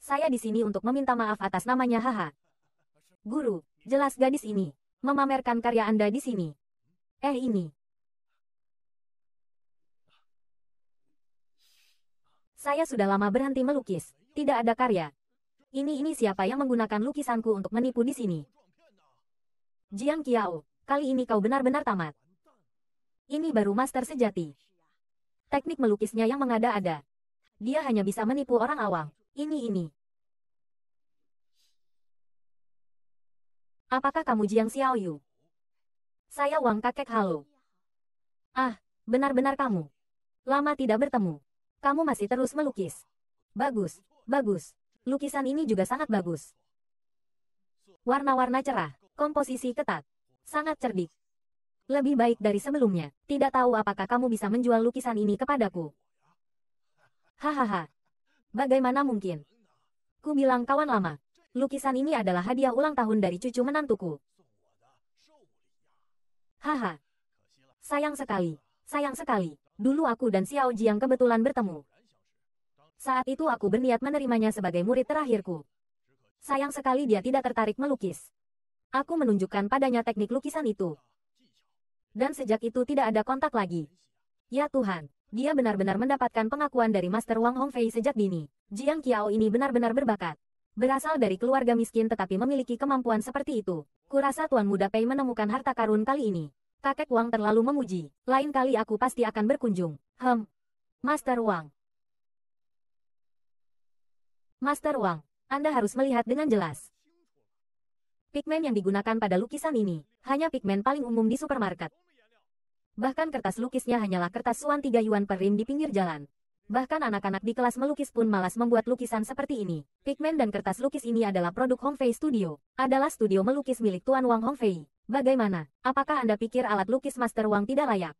Saya di sini untuk meminta maaf atas namanya haha. Guru, jelas gadis ini. Memamerkan karya Anda di sini. Eh ini. Saya sudah lama berhenti melukis. Tidak ada karya. Ini-ini siapa yang menggunakan lukisanku untuk menipu di sini. Jiang Qiao, kali ini kau benar-benar tamat. Ini baru master sejati. Teknik melukisnya yang mengada-ada. Dia hanya bisa menipu orang awam. Ini ini. Apakah kamu Jiang Xiaoyu? Saya Wang Kakek Halo. Ah, benar-benar kamu. Lama tidak bertemu. Kamu masih terus melukis. Bagus, bagus. Lukisan ini juga sangat bagus. Warna-warna cerah, komposisi ketat. Sangat cerdik. Lebih baik dari sebelumnya. Tidak tahu apakah kamu bisa menjual lukisan ini kepadaku. Hahaha. Bagaimana mungkin? Ku bilang kawan lama. Lukisan ini adalah hadiah ulang tahun dari cucu menantuku. Haha. Sayang sekali. Sayang sekali. Dulu aku dan Xiao Jiang kebetulan bertemu. Saat itu aku berniat menerimanya sebagai murid terakhirku. Sayang sekali dia tidak tertarik melukis. Aku menunjukkan padanya teknik lukisan itu. Dan sejak itu tidak ada kontak lagi. Ya Tuhan, dia benar-benar mendapatkan pengakuan dari Master Wang Hongfei sejak dini. Jiang Qiao ini benar-benar berbakat. Berasal dari keluarga miskin tetapi memiliki kemampuan seperti itu. Kurasa Tuan Muda Pei menemukan harta karun kali ini. Kakek Wang terlalu memuji. Lain kali aku pasti akan berkunjung. Hem. Master Wang. Master Wang, Anda harus melihat dengan jelas. Pigmen yang digunakan pada lukisan ini, hanya pigmen paling umum di supermarket. Bahkan kertas lukisnya hanyalah kertas suan tiga yuan per rim di pinggir jalan. Bahkan anak-anak di kelas melukis pun malas membuat lukisan seperti ini. Pigmen dan kertas lukis ini adalah produk Hongfei Studio. Adalah studio melukis milik Tuan Wang Hongfei. Bagaimana? Apakah Anda pikir alat lukis Master Wang tidak layak?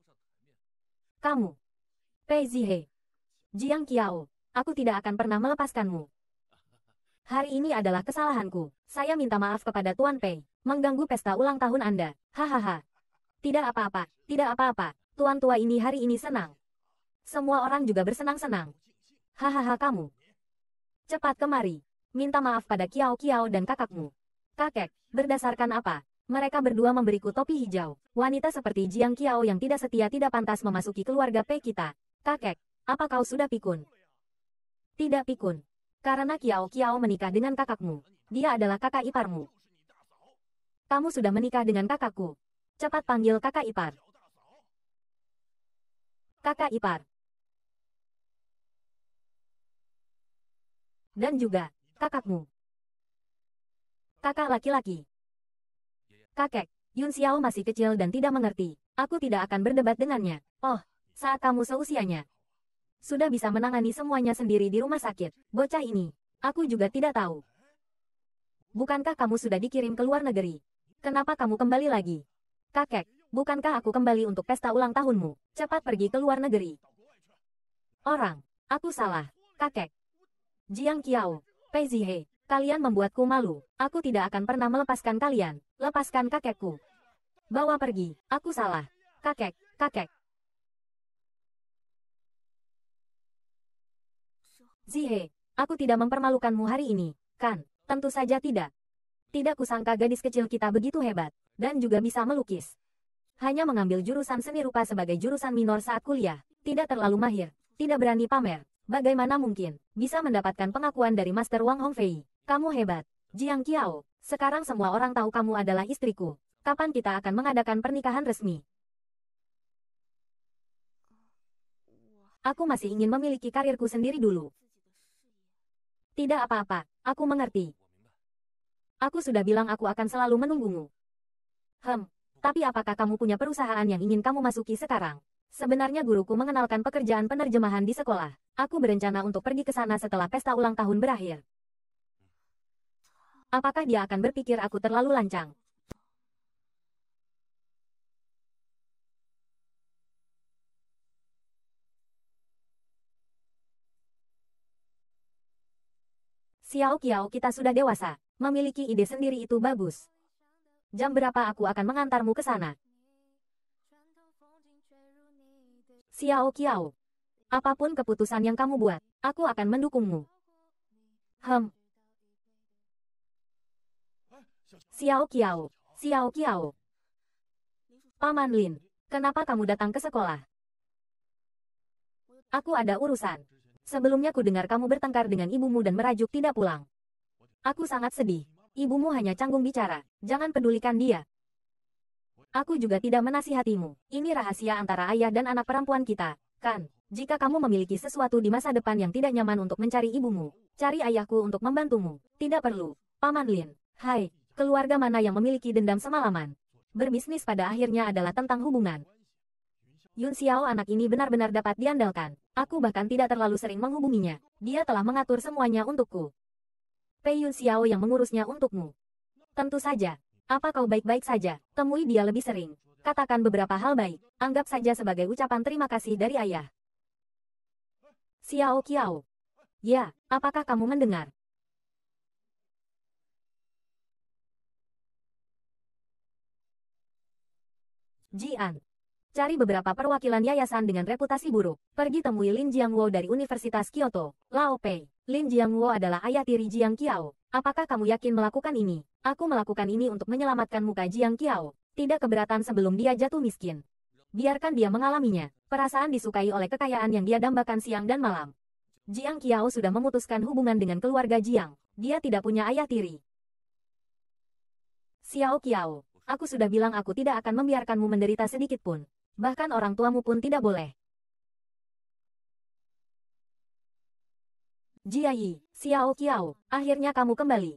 Kamu. Pei Zihe. Jiang Qiao. Aku tidak akan pernah melepaskanmu. Hari ini adalah kesalahanku. Saya minta maaf kepada Tuan Pei. Mengganggu pesta ulang tahun Anda. Hahaha. Tidak apa-apa, tidak apa-apa. Tuan tua ini hari ini senang. Semua orang juga bersenang-senang. Hahaha kamu. Cepat kemari. Minta maaf pada Kiao Kiao dan kakakmu. Kakek, berdasarkan apa? Mereka berdua memberiku topi hijau. Wanita seperti Jiang Kiao yang tidak setia tidak pantas memasuki keluarga P kita. Kakek, apa kau sudah pikun? Tidak pikun. Karena Kiao Kiao menikah dengan kakakmu. Dia adalah kakak iparmu. Kamu sudah menikah dengan kakakku. Cepat panggil kakak ipar. Kakak ipar. dan juga kakakmu. Kakak laki-laki. Kakek, Yun Xiao masih kecil dan tidak mengerti. Aku tidak akan berdebat dengannya. Oh, saat kamu seusianya. Sudah bisa menangani semuanya sendiri di rumah sakit. Bocah ini, aku juga tidak tahu. Bukankah kamu sudah dikirim ke luar negeri? Kenapa kamu kembali lagi? Kakek, bukankah aku kembali untuk pesta ulang tahunmu? Cepat pergi ke luar negeri. Orang, aku salah. Kakek, Jiang Qiao, Pei Zihe, kalian membuatku malu, aku tidak akan pernah melepaskan kalian, lepaskan kakekku. Bawa pergi, aku salah. Kakek, kakek. Zihe, aku tidak mempermalukanmu hari ini, kan? Tentu saja tidak. Tidak kusangka gadis kecil kita begitu hebat, dan juga bisa melukis. Hanya mengambil jurusan seni rupa sebagai jurusan minor saat kuliah, tidak terlalu mahir, tidak berani pamer, Bagaimana mungkin bisa mendapatkan pengakuan dari Master Wang Hongfei? Kamu hebat, Jiang Qiao. Sekarang semua orang tahu kamu adalah istriku. Kapan kita akan mengadakan pernikahan resmi? Aku masih ingin memiliki karirku sendiri dulu. Tidak apa-apa, aku mengerti. Aku sudah bilang aku akan selalu menunggumu. Hem, tapi apakah kamu punya perusahaan yang ingin kamu masuki sekarang? Sebenarnya guruku mengenalkan pekerjaan penerjemahan di sekolah. Aku berencana untuk pergi ke sana setelah pesta ulang tahun berakhir. Apakah dia akan berpikir aku terlalu lancang? Xiao Qiao kita sudah dewasa. Memiliki ide sendiri itu bagus. Jam berapa aku akan mengantarmu ke sana? Xiao Qiao. Apapun keputusan yang kamu buat, aku akan mendukungmu. Hem. Xiao Qiao, Xiao Qiao. Paman Lin, kenapa kamu datang ke sekolah? Aku ada urusan. Sebelumnya ku dengar kamu bertengkar dengan ibumu dan merajuk tidak pulang. Aku sangat sedih. Ibumu hanya canggung bicara, jangan pedulikan dia. Aku juga tidak menasihatimu. Ini rahasia antara ayah dan anak perempuan kita, kan? Jika kamu memiliki sesuatu di masa depan yang tidak nyaman untuk mencari ibumu, cari ayahku untuk membantumu. Tidak perlu, Paman Lin. Hai, keluarga mana yang memiliki dendam semalaman? Berbisnis pada akhirnya adalah tentang hubungan. Yun Xiao anak ini benar-benar dapat diandalkan. Aku bahkan tidak terlalu sering menghubunginya. Dia telah mengatur semuanya untukku. Pei Yun Xiao yang mengurusnya untukmu. Tentu saja, apa kau baik-baik saja? Temui dia lebih sering. Katakan beberapa hal baik. Anggap saja sebagai ucapan terima kasih dari ayah. Xiao Qiao. Ya, apakah kamu mendengar? Jian, Cari beberapa perwakilan yayasan dengan reputasi buruk. Pergi temui Lin Jiangwo dari Universitas Kyoto. Lao Pei. Lin Jiangwo adalah ayah tiri Jiang Qiao. Apakah kamu yakin melakukan ini? Aku melakukan ini untuk menyelamatkan muka Jiang Qiao. Tidak keberatan sebelum dia jatuh miskin. Biarkan dia mengalaminya. Perasaan disukai oleh kekayaan yang dia dambakan siang dan malam. Jiang Qiao sudah memutuskan hubungan dengan keluarga Jiang. Dia tidak punya ayah tiri. Xiao Qiao, aku sudah bilang aku tidak akan membiarkanmu menderita sedikitpun. Bahkan orang tuamu pun tidak boleh. Jiayi, Xiao Qiao, akhirnya kamu kembali.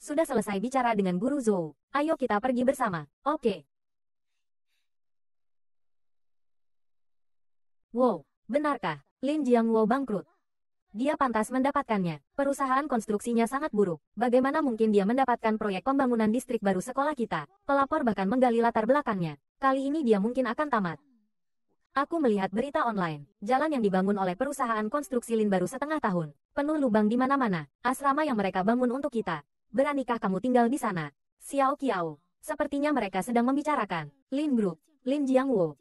Sudah selesai bicara dengan Guru Zhou, ayo kita pergi bersama, oke. Okay. Wow, benarkah, Lin Jiang Wu bangkrut? Dia pantas mendapatkannya, perusahaan konstruksinya sangat buruk. Bagaimana mungkin dia mendapatkan proyek pembangunan distrik baru sekolah kita? Pelapor bahkan menggali latar belakangnya. Kali ini dia mungkin akan tamat. Aku melihat berita online. Jalan yang dibangun oleh perusahaan konstruksi Lin baru setengah tahun. Penuh lubang di mana-mana. Asrama yang mereka bangun untuk kita. Beranikah kamu tinggal di sana? Xiao Qiao. Sepertinya mereka sedang membicarakan. Lin Group. Lin Jiangwo.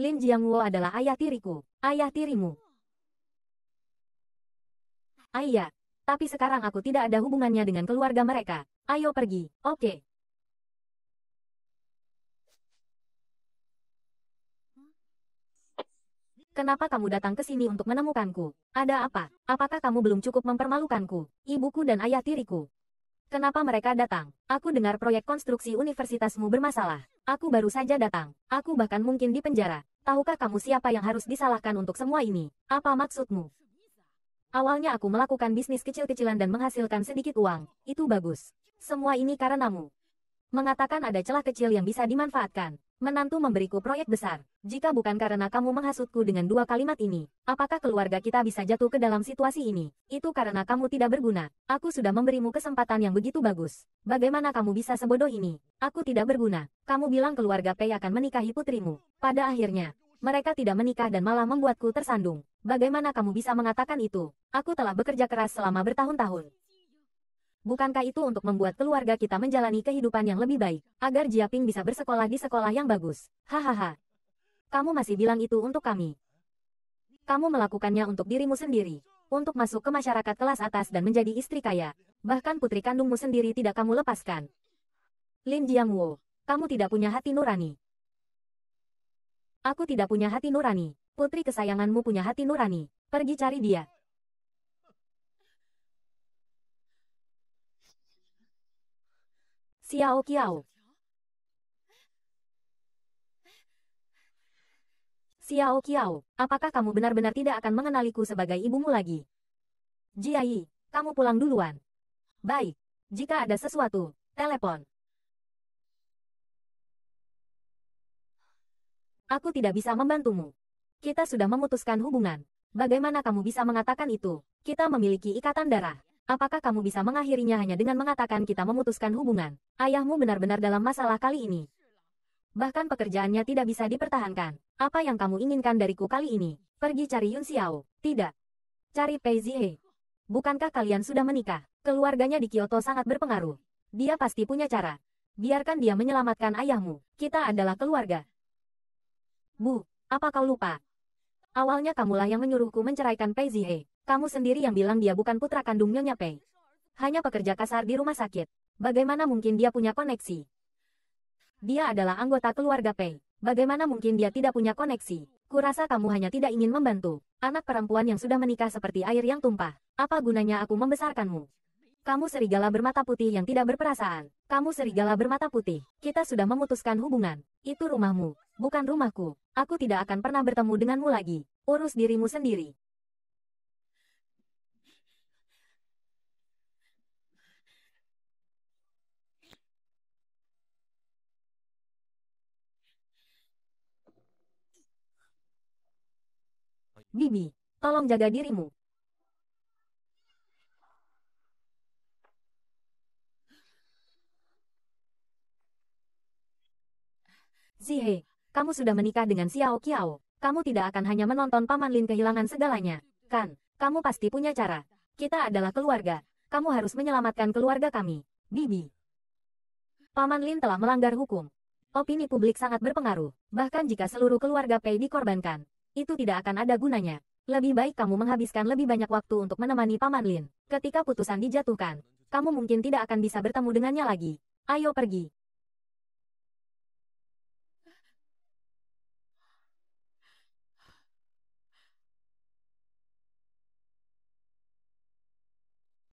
Lin Jiangwo adalah ayah tiriku. Ayah tirimu. Ayah. Iya, tapi sekarang aku tidak ada hubungannya dengan keluarga mereka. Ayo pergi. Oke. Kenapa kamu datang ke sini untuk menemukanku? Ada apa? Apakah kamu belum cukup mempermalukanku? Ibuku dan ayah tiriku. Kenapa mereka datang? Aku dengar proyek konstruksi universitasmu bermasalah. Aku baru saja datang. Aku bahkan mungkin di penjara. Tahukah kamu siapa yang harus disalahkan untuk semua ini? Apa maksudmu? Awalnya aku melakukan bisnis kecil-kecilan dan menghasilkan sedikit uang. Itu bagus. Semua ini karenamu. Mengatakan ada celah kecil yang bisa dimanfaatkan. Menantu memberiku proyek besar. Jika bukan karena kamu menghasutku dengan dua kalimat ini, apakah keluarga kita bisa jatuh ke dalam situasi ini? Itu karena kamu tidak berguna. Aku sudah memberimu kesempatan yang begitu bagus. Bagaimana kamu bisa sebodoh ini? Aku tidak berguna. Kamu bilang keluarga Pei akan menikahi putrimu. Pada akhirnya, mereka tidak menikah dan malah membuatku tersandung. Bagaimana kamu bisa mengatakan itu? Aku telah bekerja keras selama bertahun-tahun. Bukankah itu untuk membuat keluarga kita menjalani kehidupan yang lebih baik, agar Jia Ping bisa bersekolah di sekolah yang bagus? Hahaha. Kamu masih bilang itu untuk kami. Kamu melakukannya untuk dirimu sendiri, untuk masuk ke masyarakat kelas atas dan menjadi istri kaya. Bahkan putri kandungmu sendiri tidak kamu lepaskan. Lin Jiangwo, kamu tidak punya hati nurani. Aku tidak punya hati nurani. Putri kesayanganmu punya hati nurani. Pergi cari dia. Xiao Qiao. Xiao Qiao, apakah kamu benar-benar tidak akan mengenaliku sebagai ibumu lagi? Jiayi, kamu pulang duluan. Baik, jika ada sesuatu, telepon. Aku tidak bisa membantumu. Kita sudah memutuskan hubungan. Bagaimana kamu bisa mengatakan itu? Kita memiliki ikatan darah. Apakah kamu bisa mengakhirinya hanya dengan mengatakan kita memutuskan hubungan? Ayahmu benar-benar dalam masalah kali ini. Bahkan pekerjaannya tidak bisa dipertahankan. Apa yang kamu inginkan dariku kali ini? Pergi cari Yun Xiao. Tidak. Cari Pei Zihe. Bukankah kalian sudah menikah? Keluarganya di Kyoto sangat berpengaruh. Dia pasti punya cara. Biarkan dia menyelamatkan ayahmu. Kita adalah keluarga. Bu, apa kau lupa? Awalnya kamulah yang menyuruhku menceraikan Pei Zihe. Kamu sendiri yang bilang dia bukan putra kandung Nyonya Pei. Hanya pekerja kasar di rumah sakit. Bagaimana mungkin dia punya koneksi? Dia adalah anggota keluarga Pei. Bagaimana mungkin dia tidak punya koneksi? Kurasa kamu hanya tidak ingin membantu. Anak perempuan yang sudah menikah seperti air yang tumpah. Apa gunanya aku membesarkanmu? Kamu serigala bermata putih yang tidak berperasaan. Kamu serigala bermata putih. Kita sudah memutuskan hubungan. Itu rumahmu, bukan rumahku. Aku tidak akan pernah bertemu denganmu lagi. Urus dirimu sendiri. Bibi, tolong jaga dirimu. Zihe, kamu sudah menikah dengan Xiao Qiao. Kamu tidak akan hanya menonton Paman Lin kehilangan segalanya, kan? Kamu pasti punya cara. Kita adalah keluarga. Kamu harus menyelamatkan keluarga kami. Bibi. Paman Lin telah melanggar hukum. Opini publik sangat berpengaruh, bahkan jika seluruh keluarga Pei dikorbankan, itu tidak akan ada gunanya. Lebih baik kamu menghabiskan lebih banyak waktu untuk menemani Paman Lin. Ketika putusan dijatuhkan, kamu mungkin tidak akan bisa bertemu dengannya lagi. Ayo pergi.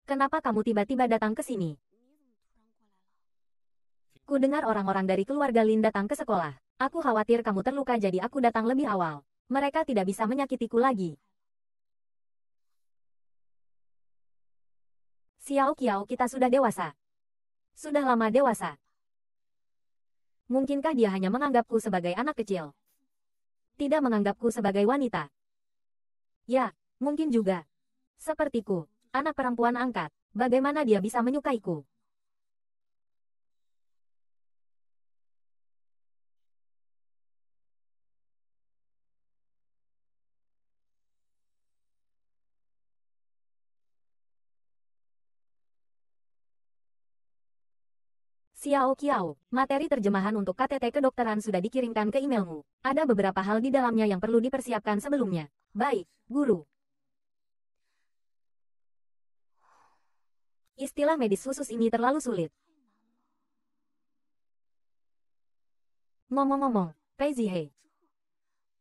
Kenapa kamu tiba-tiba datang ke sini? Ku dengar orang-orang dari keluarga Lin datang ke sekolah. Aku khawatir kamu terluka jadi aku datang lebih awal. Mereka tidak bisa menyakitiku lagi. Xiao Qiao kita sudah dewasa. Sudah lama dewasa. Mungkinkah dia hanya menganggapku sebagai anak kecil? Tidak menganggapku sebagai wanita. Ya, mungkin juga. Sepertiku, anak perempuan angkat, bagaimana dia bisa menyukaiku? Xiao Qiao, materi terjemahan untuk KTT kedokteran sudah dikirimkan ke emailmu. Ada beberapa hal di dalamnya yang perlu dipersiapkan sebelumnya. Baik, guru. Istilah medis khusus ini terlalu sulit. Ngomong-ngomong, Pei Zihe.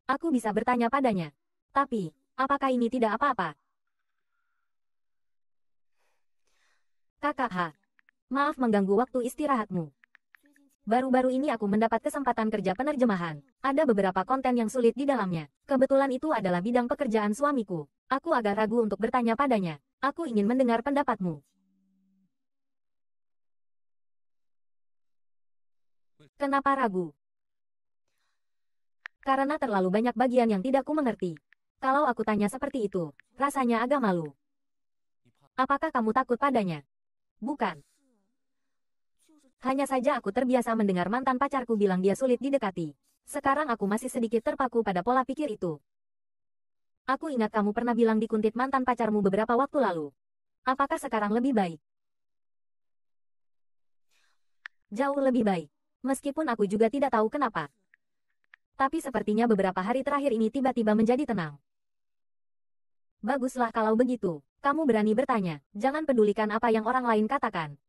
Aku bisa bertanya padanya. Tapi, apakah ini tidak apa-apa? Kakak Maaf mengganggu waktu istirahatmu. Baru-baru ini aku mendapat kesempatan kerja penerjemahan. Ada beberapa konten yang sulit di dalamnya. Kebetulan itu adalah bidang pekerjaan suamiku. Aku agak ragu untuk bertanya padanya. Aku ingin mendengar pendapatmu. Kenapa ragu? Karena terlalu banyak bagian yang tidak ku mengerti. Kalau aku tanya seperti itu, rasanya agak malu. Apakah kamu takut padanya? Bukan. Hanya saja aku terbiasa mendengar mantan pacarku bilang dia sulit didekati. Sekarang aku masih sedikit terpaku pada pola pikir itu. Aku ingat kamu pernah bilang dikuntit mantan pacarmu beberapa waktu lalu. Apakah sekarang lebih baik? Jauh lebih baik. Meskipun aku juga tidak tahu kenapa. Tapi sepertinya beberapa hari terakhir ini tiba-tiba menjadi tenang. Baguslah kalau begitu. Kamu berani bertanya, jangan pedulikan apa yang orang lain katakan.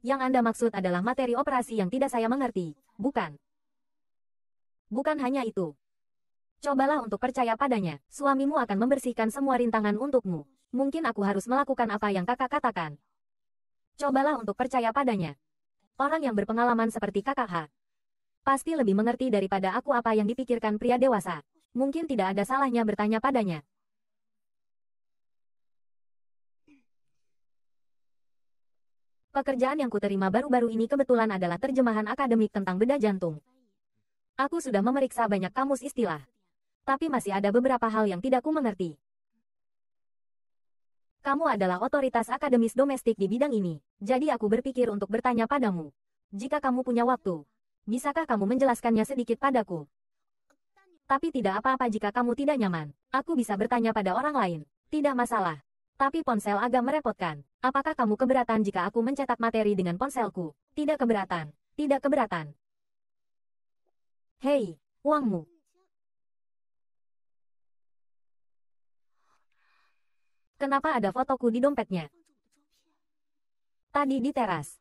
Yang Anda maksud adalah materi operasi yang tidak saya mengerti, bukan? Bukan hanya itu. Cobalah untuk percaya padanya, suamimu akan membersihkan semua rintangan untukmu. Mungkin aku harus melakukan apa yang kakak katakan. Cobalah untuk percaya padanya. Orang yang berpengalaman seperti kakak H. Pasti lebih mengerti daripada aku apa yang dipikirkan pria dewasa. Mungkin tidak ada salahnya bertanya padanya. Pekerjaan yang kuterima baru-baru ini kebetulan adalah terjemahan akademik tentang bedah jantung. Aku sudah memeriksa banyak kamus istilah. Tapi masih ada beberapa hal yang tidak ku mengerti. Kamu adalah otoritas akademis domestik di bidang ini, jadi aku berpikir untuk bertanya padamu. Jika kamu punya waktu, bisakah kamu menjelaskannya sedikit padaku? Tapi tidak apa-apa jika kamu tidak nyaman. Aku bisa bertanya pada orang lain. Tidak masalah. Tapi ponsel agak merepotkan. Apakah kamu keberatan jika aku mencetak materi dengan ponselku? Tidak keberatan. Tidak keberatan. Hei, uangmu. Kenapa ada fotoku di dompetnya? Tadi di teras.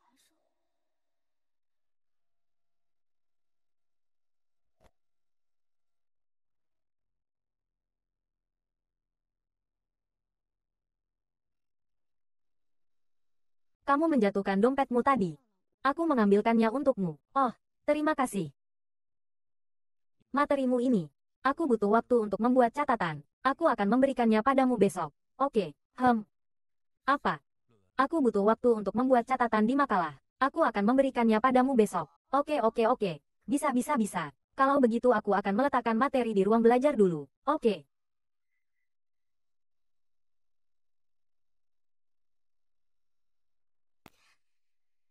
Kamu menjatuhkan dompetmu tadi. Aku mengambilkannya untukmu. Oh, terima kasih. Materimu ini. Aku butuh waktu untuk membuat catatan. Aku akan memberikannya padamu besok. Oke, hem. Apa? Aku butuh waktu untuk membuat catatan di makalah. Aku akan memberikannya padamu besok. Oke oke oke. Bisa bisa bisa. Kalau begitu aku akan meletakkan materi di ruang belajar dulu. Oke.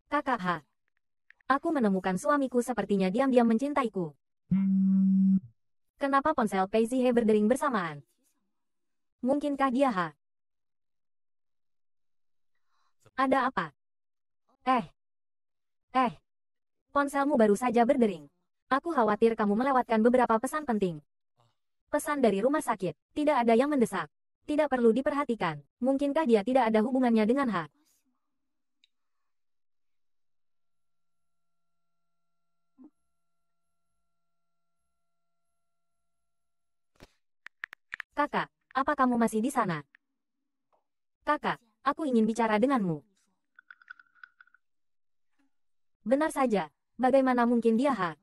kakak H. Aku menemukan suamiku sepertinya diam-diam mencintaiku. Kenapa ponsel Paisy He berdering bersamaan? Mungkinkah dia H? Ada apa? Eh. Eh. Ponselmu baru saja berdering. Aku khawatir kamu melewatkan beberapa pesan penting. Pesan dari rumah sakit. Tidak ada yang mendesak. Tidak perlu diperhatikan. Mungkinkah dia tidak ada hubungannya dengan H? Kakak, apa kamu masih di sana? Kakak, aku ingin bicara denganmu. Benar saja, bagaimana mungkin dia Ha?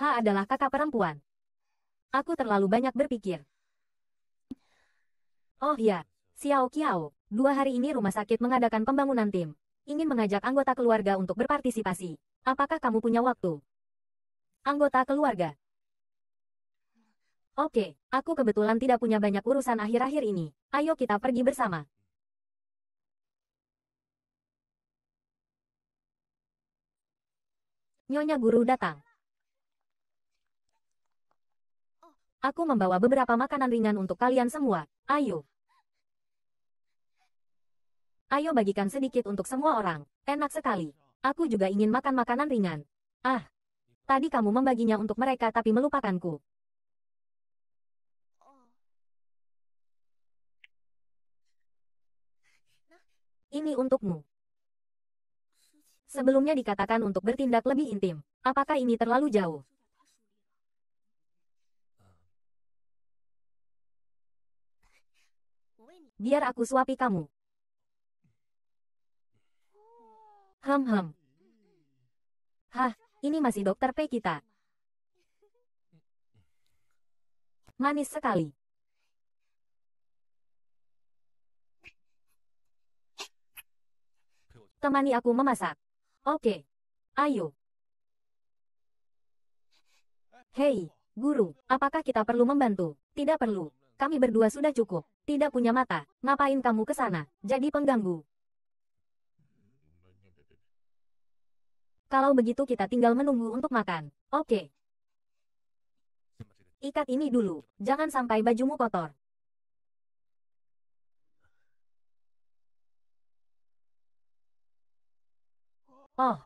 Ha adalah kakak perempuan. Aku terlalu banyak berpikir. Oh ya, Xiao Qiao, dua hari ini rumah sakit mengadakan pembangunan tim. Ingin mengajak anggota keluarga untuk berpartisipasi. Apakah kamu punya waktu? Anggota keluarga. Oke, aku kebetulan tidak punya banyak urusan akhir-akhir ini. Ayo kita pergi bersama. Nyonya guru datang. Aku membawa beberapa makanan ringan untuk kalian semua. Ayo. Ayo bagikan sedikit untuk semua orang. Enak sekali. Aku juga ingin makan makanan ringan. Ah. Tadi kamu membaginya untuk mereka tapi melupakanku. Ini untukmu. Sebelumnya dikatakan untuk bertindak lebih intim. Apakah ini terlalu jauh? Biar aku suapi kamu. Hem-hem. Hah, ini masih dokter P kita. Manis sekali. Temani aku memasak. Oke. Ayo. Hei, guru, apakah kita perlu membantu? Tidak perlu. Kami berdua sudah cukup. Tidak punya mata. Ngapain kamu ke sana? Jadi pengganggu. Kalau begitu kita tinggal menunggu untuk makan. Oke. Ikat ini dulu. Jangan sampai bajumu kotor. Oh.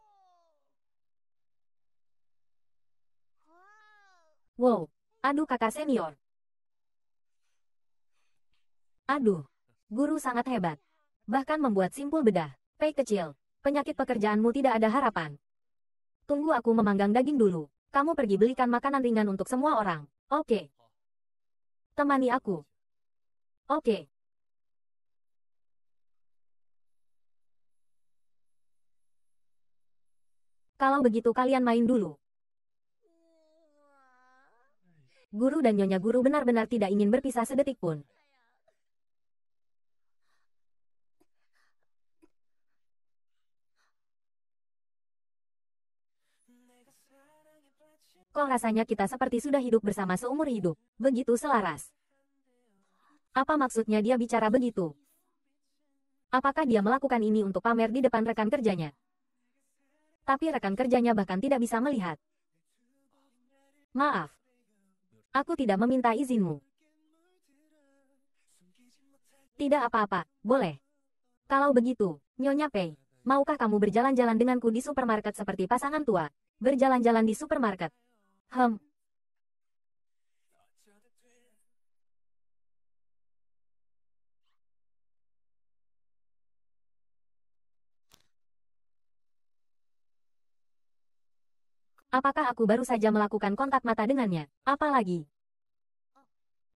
Wow, aduh kakak senior. Aduh, guru sangat hebat. Bahkan membuat simpul bedah. Pei kecil, penyakit pekerjaanmu tidak ada harapan. Tunggu aku memanggang daging dulu. Kamu pergi belikan makanan ringan untuk semua orang. Oke. Okay. Temani aku. Oke. Okay. Kalau begitu kalian main dulu. Guru dan Nyonya Guru benar-benar tidak ingin berpisah sedetik pun. Kok rasanya kita seperti sudah hidup bersama seumur hidup, begitu selaras. Apa maksudnya dia bicara begitu? Apakah dia melakukan ini untuk pamer di depan rekan kerjanya? tapi rekan kerjanya bahkan tidak bisa melihat. Maaf. Aku tidak meminta izinmu. Tidak apa-apa, boleh. Kalau begitu, Nyonya Pei, maukah kamu berjalan-jalan denganku di supermarket seperti pasangan tua? Berjalan-jalan di supermarket. Hmm. Apakah aku baru saja melakukan kontak mata dengannya? Apalagi? lagi?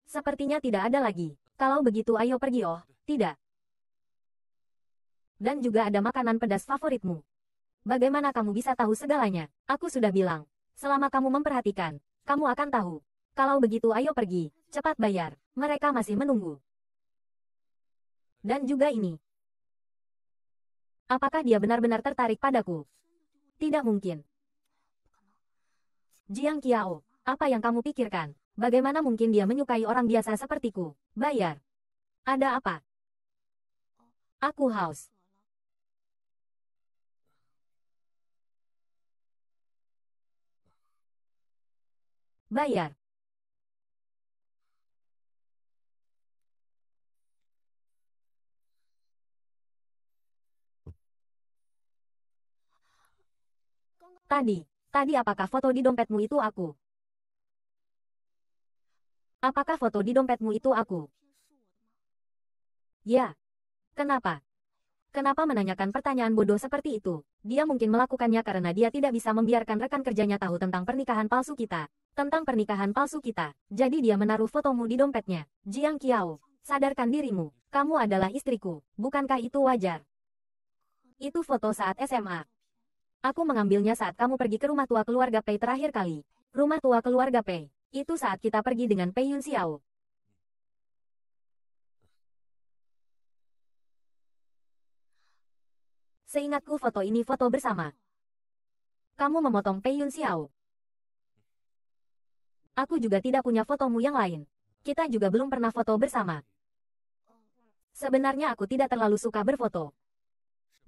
Sepertinya tidak ada lagi. Kalau begitu ayo pergi oh, tidak. Dan juga ada makanan pedas favoritmu. Bagaimana kamu bisa tahu segalanya? Aku sudah bilang. Selama kamu memperhatikan, kamu akan tahu. Kalau begitu ayo pergi, cepat bayar. Mereka masih menunggu. Dan juga ini. Apakah dia benar-benar tertarik padaku? Tidak mungkin. Jiang Qiao, apa yang kamu pikirkan? Bagaimana mungkin dia menyukai orang biasa sepertiku? Bayar. Ada apa? Aku haus. Bayar. Tadi. Tadi apakah foto di dompetmu itu aku? Apakah foto di dompetmu itu aku? Ya. Kenapa? Kenapa menanyakan pertanyaan bodoh seperti itu? Dia mungkin melakukannya karena dia tidak bisa membiarkan rekan kerjanya tahu tentang pernikahan palsu kita. Tentang pernikahan palsu kita. Jadi dia menaruh fotomu di dompetnya. Jiang Qiao, sadarkan dirimu. Kamu adalah istriku. Bukankah itu wajar? Itu foto saat SMA. Aku mengambilnya saat kamu pergi ke rumah tua keluarga Pei terakhir kali. Rumah tua keluarga Pei. Itu saat kita pergi dengan Pei Yun Xiao. Seingatku foto ini foto bersama. Kamu memotong Pei Yun Xiao. Aku juga tidak punya fotomu yang lain. Kita juga belum pernah foto bersama. Sebenarnya aku tidak terlalu suka berfoto.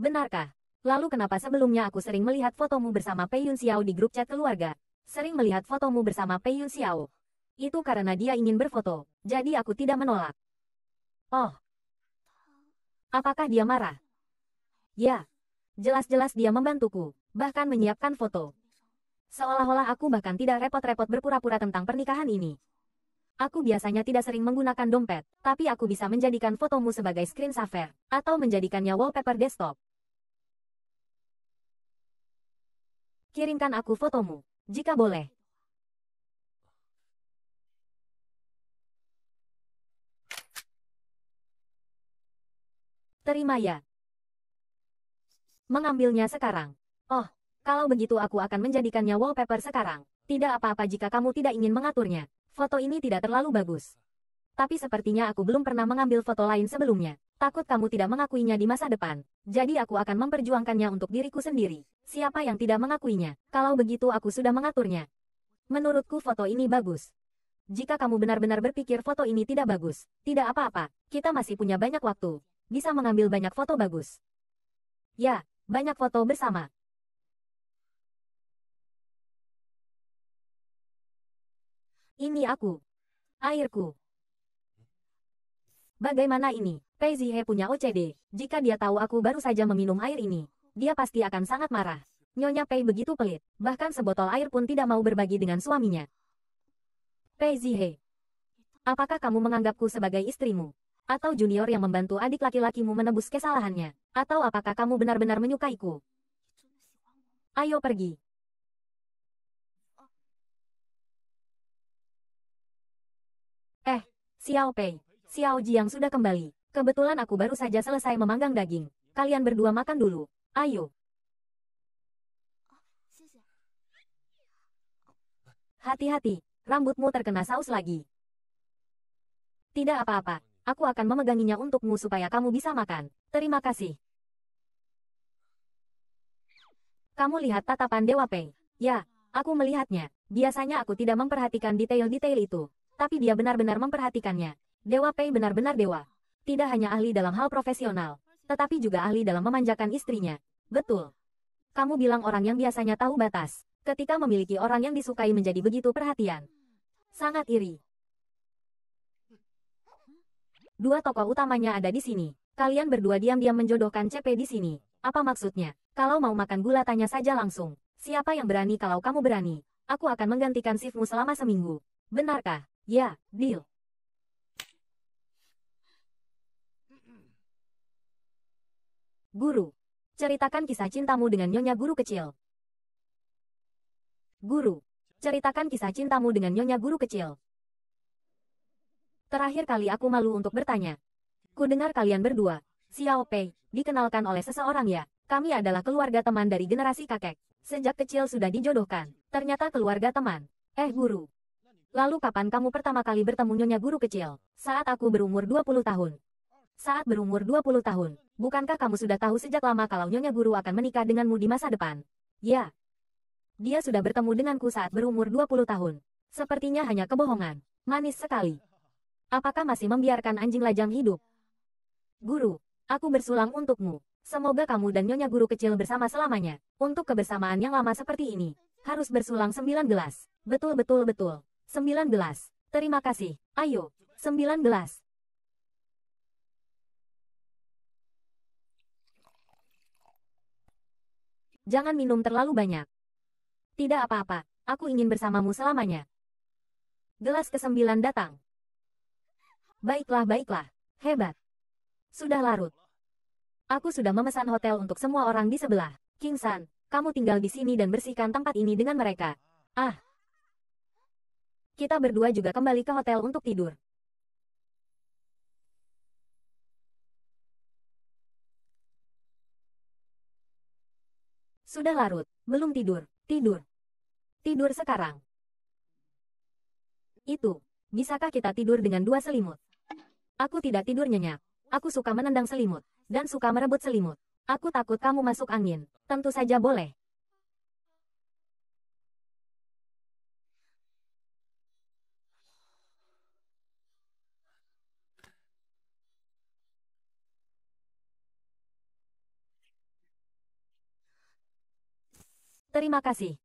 Benarkah? Lalu kenapa sebelumnya aku sering melihat fotomu bersama Pei Yun Xiao di grup chat keluarga? Sering melihat fotomu bersama Pei Yun Xiao. Itu karena dia ingin berfoto, jadi aku tidak menolak. Oh. Apakah dia marah? Ya. Jelas-jelas dia membantuku, bahkan menyiapkan foto. Seolah-olah aku bahkan tidak repot-repot berpura-pura tentang pernikahan ini. Aku biasanya tidak sering menggunakan dompet, tapi aku bisa menjadikan fotomu sebagai screen saver atau menjadikannya wallpaper desktop, Kirimkan aku fotomu, jika boleh. Terima ya. Mengambilnya sekarang. Oh, kalau begitu aku akan menjadikannya wallpaper sekarang. Tidak apa-apa jika kamu tidak ingin mengaturnya. Foto ini tidak terlalu bagus. Tapi sepertinya aku belum pernah mengambil foto lain sebelumnya. Takut kamu tidak mengakuinya di masa depan, jadi aku akan memperjuangkannya untuk diriku sendiri. Siapa yang tidak mengakuinya? Kalau begitu aku sudah mengaturnya. Menurutku foto ini bagus. Jika kamu benar-benar berpikir foto ini tidak bagus, tidak apa-apa, kita masih punya banyak waktu. Bisa mengambil banyak foto bagus. Ya, banyak foto bersama. Ini aku. Airku. Bagaimana ini? Pei Zihe punya OCD. Jika dia tahu aku baru saja meminum air ini, dia pasti akan sangat marah. Nyonya Pei begitu pelit, bahkan sebotol air pun tidak mau berbagi dengan suaminya. Pei Zihe, apakah kamu menganggapku sebagai istrimu? Atau junior yang membantu adik laki-lakimu menebus kesalahannya? Atau apakah kamu benar-benar menyukaiku? Ayo pergi. Eh, Xiao Pei. Xiao yang sudah kembali. Kebetulan aku baru saja selesai memanggang daging. Kalian berdua makan dulu. Ayo. Hati-hati, rambutmu terkena saus lagi. Tidak apa-apa, aku akan memeganginya untukmu supaya kamu bisa makan. Terima kasih. Kamu lihat tatapan Dewa Peng. Ya, aku melihatnya. Biasanya aku tidak memperhatikan detail-detail itu. Tapi dia benar-benar memperhatikannya. Dewa Pei benar-benar dewa. Tidak hanya ahli dalam hal profesional, tetapi juga ahli dalam memanjakan istrinya. Betul. Kamu bilang orang yang biasanya tahu batas, ketika memiliki orang yang disukai menjadi begitu perhatian. Sangat iri. Dua tokoh utamanya ada di sini. Kalian berdua diam-diam menjodohkan CP di sini. Apa maksudnya? Kalau mau makan gula tanya saja langsung. Siapa yang berani kalau kamu berani? Aku akan menggantikan shiftmu selama seminggu. Benarkah? Ya, deal. Guru. Ceritakan kisah cintamu dengan Nyonya Guru kecil. Guru. Ceritakan kisah cintamu dengan Nyonya Guru kecil. Terakhir kali aku malu untuk bertanya. Ku dengar kalian berdua, Xiao Pei, dikenalkan oleh seseorang ya. Kami adalah keluarga teman dari generasi kakek. Sejak kecil sudah dijodohkan. Ternyata keluarga teman. Eh guru. Lalu kapan kamu pertama kali bertemu Nyonya Guru kecil? Saat aku berumur 20 tahun saat berumur 20 tahun. Bukankah kamu sudah tahu sejak lama kalau Nyonya Guru akan menikah denganmu di masa depan? Ya. Dia sudah bertemu denganku saat berumur 20 tahun. Sepertinya hanya kebohongan. Manis sekali. Apakah masih membiarkan anjing lajang hidup? Guru, aku bersulang untukmu. Semoga kamu dan Nyonya Guru kecil bersama selamanya. Untuk kebersamaan yang lama seperti ini, harus bersulang sembilan gelas. Betul betul betul. Sembilan Terima kasih. Ayo, sembilan gelas. jangan minum terlalu banyak. Tidak apa-apa, aku ingin bersamamu selamanya. Gelas kesembilan datang. Baiklah, baiklah. Hebat. Sudah larut. Aku sudah memesan hotel untuk semua orang di sebelah. King San, kamu tinggal di sini dan bersihkan tempat ini dengan mereka. Ah. Kita berdua juga kembali ke hotel untuk tidur. Sudah larut, belum tidur, tidur. Tidur sekarang. Itu, bisakah kita tidur dengan dua selimut? Aku tidak tidur nyenyak. Aku suka menendang selimut, dan suka merebut selimut. Aku takut kamu masuk angin. Tentu saja boleh. Terima kasih.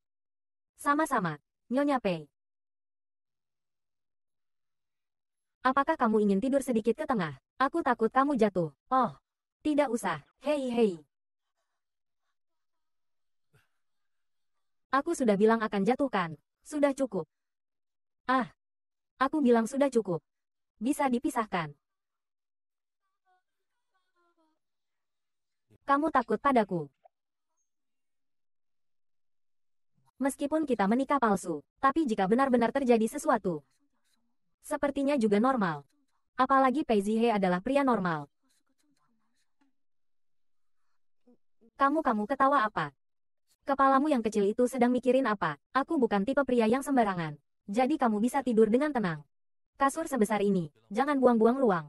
Sama-sama, Nyonya Pei. Apakah kamu ingin tidur sedikit ke tengah? Aku takut kamu jatuh. Oh, tidak usah. Hei hei. Aku sudah bilang akan jatuhkan. Sudah cukup. Ah, aku bilang sudah cukup. Bisa dipisahkan. Kamu takut padaku. Meskipun kita menikah palsu, tapi jika benar-benar terjadi sesuatu, sepertinya juga normal. Apalagi Pei Zihe adalah pria normal. Kamu-kamu ketawa apa? Kepalamu yang kecil itu sedang mikirin apa? Aku bukan tipe pria yang sembarangan. Jadi kamu bisa tidur dengan tenang. Kasur sebesar ini, jangan buang-buang ruang.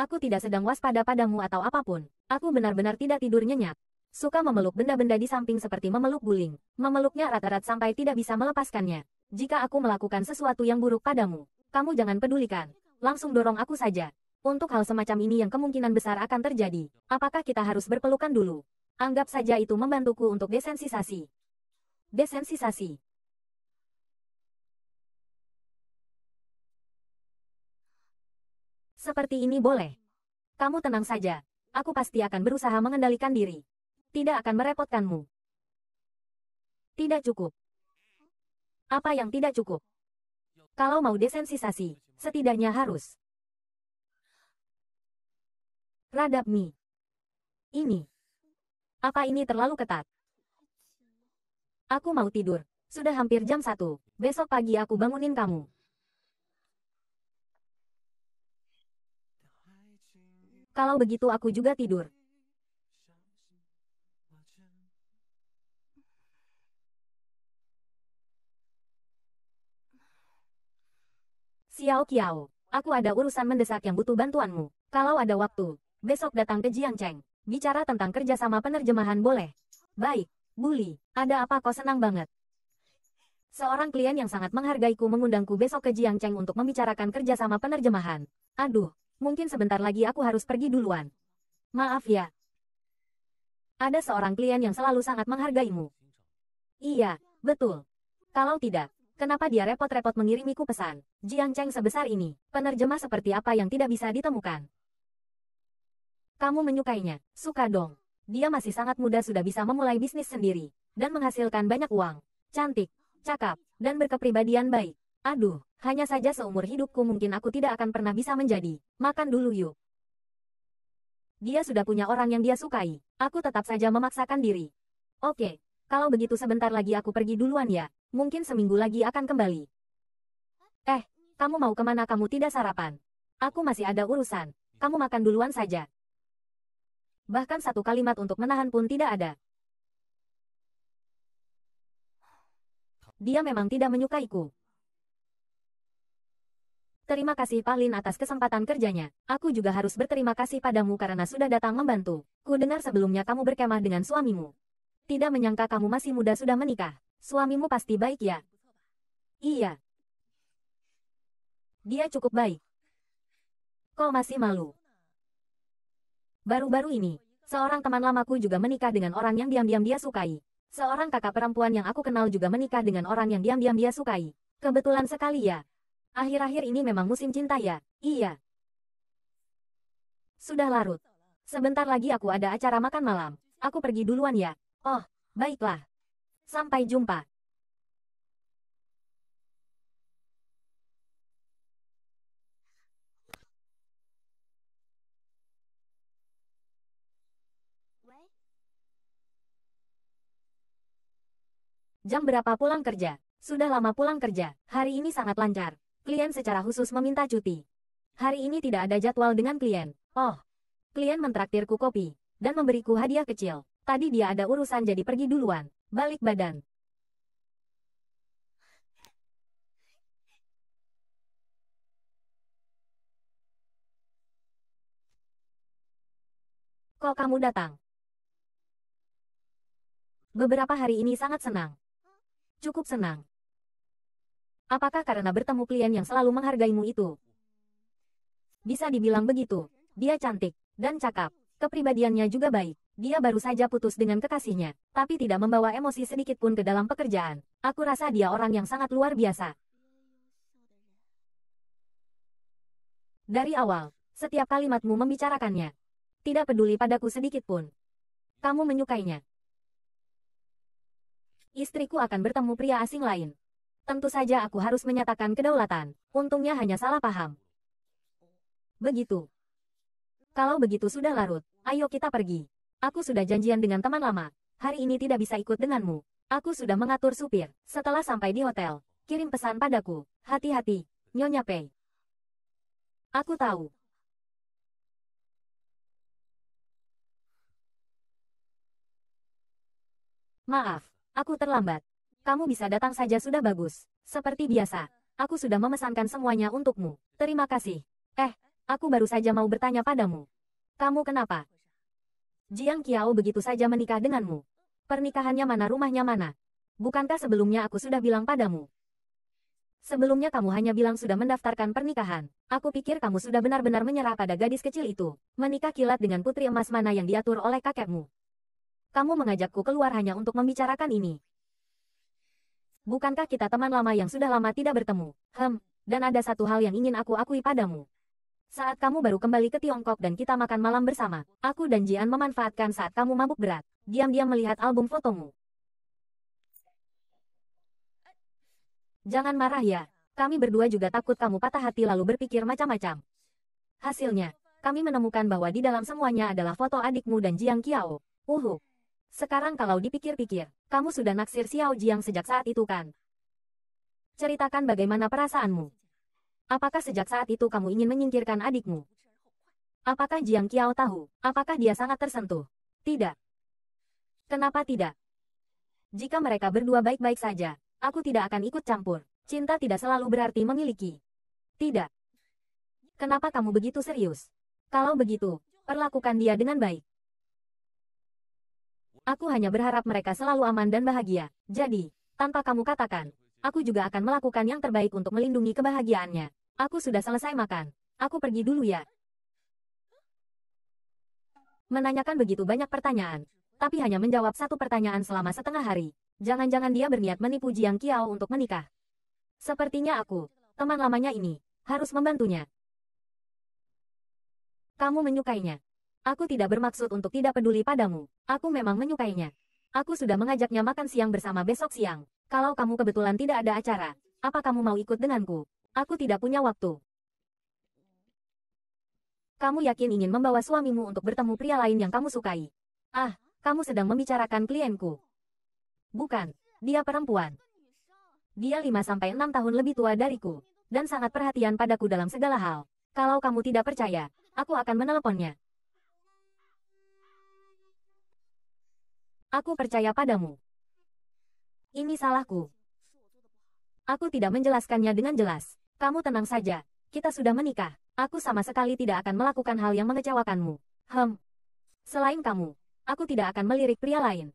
Aku tidak sedang waspada padamu atau apapun. Aku benar-benar tidak tidur nyenyak. Suka memeluk benda-benda di samping seperti memeluk guling. Memeluknya erat-erat sampai tidak bisa melepaskannya. Jika aku melakukan sesuatu yang buruk padamu, kamu jangan pedulikan. Langsung dorong aku saja. Untuk hal semacam ini yang kemungkinan besar akan terjadi, apakah kita harus berpelukan dulu? Anggap saja itu membantuku untuk desensisasi. Desensisasi. Seperti ini boleh. Kamu tenang saja. Aku pasti akan berusaha mengendalikan diri. Tidak akan merepotkanmu. Tidak cukup. Apa yang tidak cukup? Kalau mau desensisasi, setidaknya harus. Radap mi. Ini. Apa ini terlalu ketat? Aku mau tidur. Sudah hampir jam 1. Besok pagi aku bangunin kamu. Kalau begitu aku juga tidur. Xiao Qiao, aku ada urusan mendesak yang butuh bantuanmu. Kalau ada waktu, besok datang ke Jiangcheng. Bicara tentang kerjasama penerjemahan boleh. Baik, Bully, ada apa kau senang banget? Seorang klien yang sangat menghargaiku mengundangku besok ke Jiangcheng untuk membicarakan kerjasama penerjemahan. Aduh, Mungkin sebentar lagi aku harus pergi duluan. Maaf ya. Ada seorang klien yang selalu sangat menghargaimu. Iya, betul. Kalau tidak, kenapa dia repot-repot mengirimiku pesan? Jiang Cheng sebesar ini, penerjemah seperti apa yang tidak bisa ditemukan? Kamu menyukainya, suka dong. Dia masih sangat muda sudah bisa memulai bisnis sendiri, dan menghasilkan banyak uang. Cantik, cakap, dan berkepribadian baik. Aduh, hanya saja seumur hidupku mungkin aku tidak akan pernah bisa menjadi. Makan dulu yuk. Dia sudah punya orang yang dia sukai. Aku tetap saja memaksakan diri. Oke, kalau begitu sebentar lagi aku pergi duluan ya. Mungkin seminggu lagi akan kembali. Eh, kamu mau kemana kamu tidak sarapan? Aku masih ada urusan. Kamu makan duluan saja. Bahkan satu kalimat untuk menahan pun tidak ada. Dia memang tidak menyukaiku. Terima kasih Pak Lin atas kesempatan kerjanya. Aku juga harus berterima kasih padamu karena sudah datang membantu. Ku dengar sebelumnya kamu berkemah dengan suamimu. Tidak menyangka kamu masih muda sudah menikah. Suamimu pasti baik ya? Iya. Dia cukup baik. Kau masih malu. Baru-baru ini, seorang teman lamaku juga menikah dengan orang yang diam-diam dia sukai. Seorang kakak perempuan yang aku kenal juga menikah dengan orang yang diam-diam dia sukai. Kebetulan sekali ya, Akhir-akhir ini memang musim cinta ya? Iya. Sudah larut. Sebentar lagi aku ada acara makan malam. Aku pergi duluan ya. Oh, baiklah. Sampai jumpa. Jam berapa pulang kerja? Sudah lama pulang kerja, hari ini sangat lancar klien secara khusus meminta cuti. Hari ini tidak ada jadwal dengan klien. Oh, klien mentraktirku kopi, dan memberiku hadiah kecil. Tadi dia ada urusan jadi pergi duluan. Balik badan. Kok kamu datang? Beberapa hari ini sangat senang. Cukup senang. Apakah karena bertemu klien yang selalu menghargaimu itu? Bisa dibilang begitu. Dia cantik dan cakap. Kepribadiannya juga baik. Dia baru saja putus dengan kekasihnya, tapi tidak membawa emosi sedikit pun ke dalam pekerjaan. Aku rasa dia orang yang sangat luar biasa. Dari awal, setiap kalimatmu membicarakannya. Tidak peduli padaku sedikit pun. Kamu menyukainya. Istriku akan bertemu pria asing lain. Tentu saja aku harus menyatakan kedaulatan. Untungnya hanya salah paham. Begitu. Kalau begitu sudah larut, ayo kita pergi. Aku sudah janjian dengan teman lama. Hari ini tidak bisa ikut denganmu. Aku sudah mengatur supir. Setelah sampai di hotel, kirim pesan padaku. Hati-hati, Nyonya Pei. Aku tahu. Maaf, aku terlambat. Kamu bisa datang saja sudah bagus. Seperti biasa, aku sudah memesankan semuanya untukmu. Terima kasih. Eh, aku baru saja mau bertanya padamu. Kamu kenapa? Jiang Qiao begitu saja menikah denganmu. Pernikahannya mana rumahnya mana? Bukankah sebelumnya aku sudah bilang padamu? Sebelumnya kamu hanya bilang sudah mendaftarkan pernikahan. Aku pikir kamu sudah benar-benar menyerah pada gadis kecil itu. Menikah kilat dengan putri emas mana yang diatur oleh kakekmu. Kamu mengajakku keluar hanya untuk membicarakan ini. Bukankah kita teman lama yang sudah lama tidak bertemu? Hem, dan ada satu hal yang ingin aku akui padamu. Saat kamu baru kembali ke Tiongkok dan kita makan malam bersama, aku dan Jian memanfaatkan saat kamu mabuk berat, diam-diam melihat album fotomu. Jangan marah ya, kami berdua juga takut kamu patah hati lalu berpikir macam-macam. Hasilnya, kami menemukan bahwa di dalam semuanya adalah foto adikmu dan Jiang Kiao. Uhuh. Sekarang kalau dipikir-pikir, kamu sudah naksir Xiao Jiang sejak saat itu kan? Ceritakan bagaimana perasaanmu. Apakah sejak saat itu kamu ingin menyingkirkan adikmu? Apakah Jiang Qiao tahu? Apakah dia sangat tersentuh? Tidak. Kenapa tidak? Jika mereka berdua baik-baik saja, aku tidak akan ikut campur. Cinta tidak selalu berarti memiliki. Tidak. Kenapa kamu begitu serius? Kalau begitu, perlakukan dia dengan baik. Aku hanya berharap mereka selalu aman dan bahagia. Jadi, tanpa kamu katakan, aku juga akan melakukan yang terbaik untuk melindungi kebahagiaannya. Aku sudah selesai makan. Aku pergi dulu ya. Menanyakan begitu banyak pertanyaan, tapi hanya menjawab satu pertanyaan selama setengah hari. Jangan-jangan dia berniat menipu Jiang Qiao untuk menikah. Sepertinya aku, teman lamanya ini, harus membantunya. Kamu menyukainya. Aku tidak bermaksud untuk tidak peduli padamu. Aku memang menyukainya. Aku sudah mengajaknya makan siang bersama besok siang. Kalau kamu kebetulan tidak ada acara, apa kamu mau ikut denganku? Aku tidak punya waktu. Kamu yakin ingin membawa suamimu untuk bertemu pria lain yang kamu sukai? Ah, kamu sedang membicarakan klienku. Bukan, dia perempuan. Dia 5-6 tahun lebih tua dariku, dan sangat perhatian padaku dalam segala hal. Kalau kamu tidak percaya, aku akan meneleponnya. Aku percaya padamu. Ini salahku. Aku tidak menjelaskannya dengan jelas. Kamu tenang saja. Kita sudah menikah. Aku sama sekali tidak akan melakukan hal yang mengecewakanmu. Hem. Selain kamu, aku tidak akan melirik pria lain.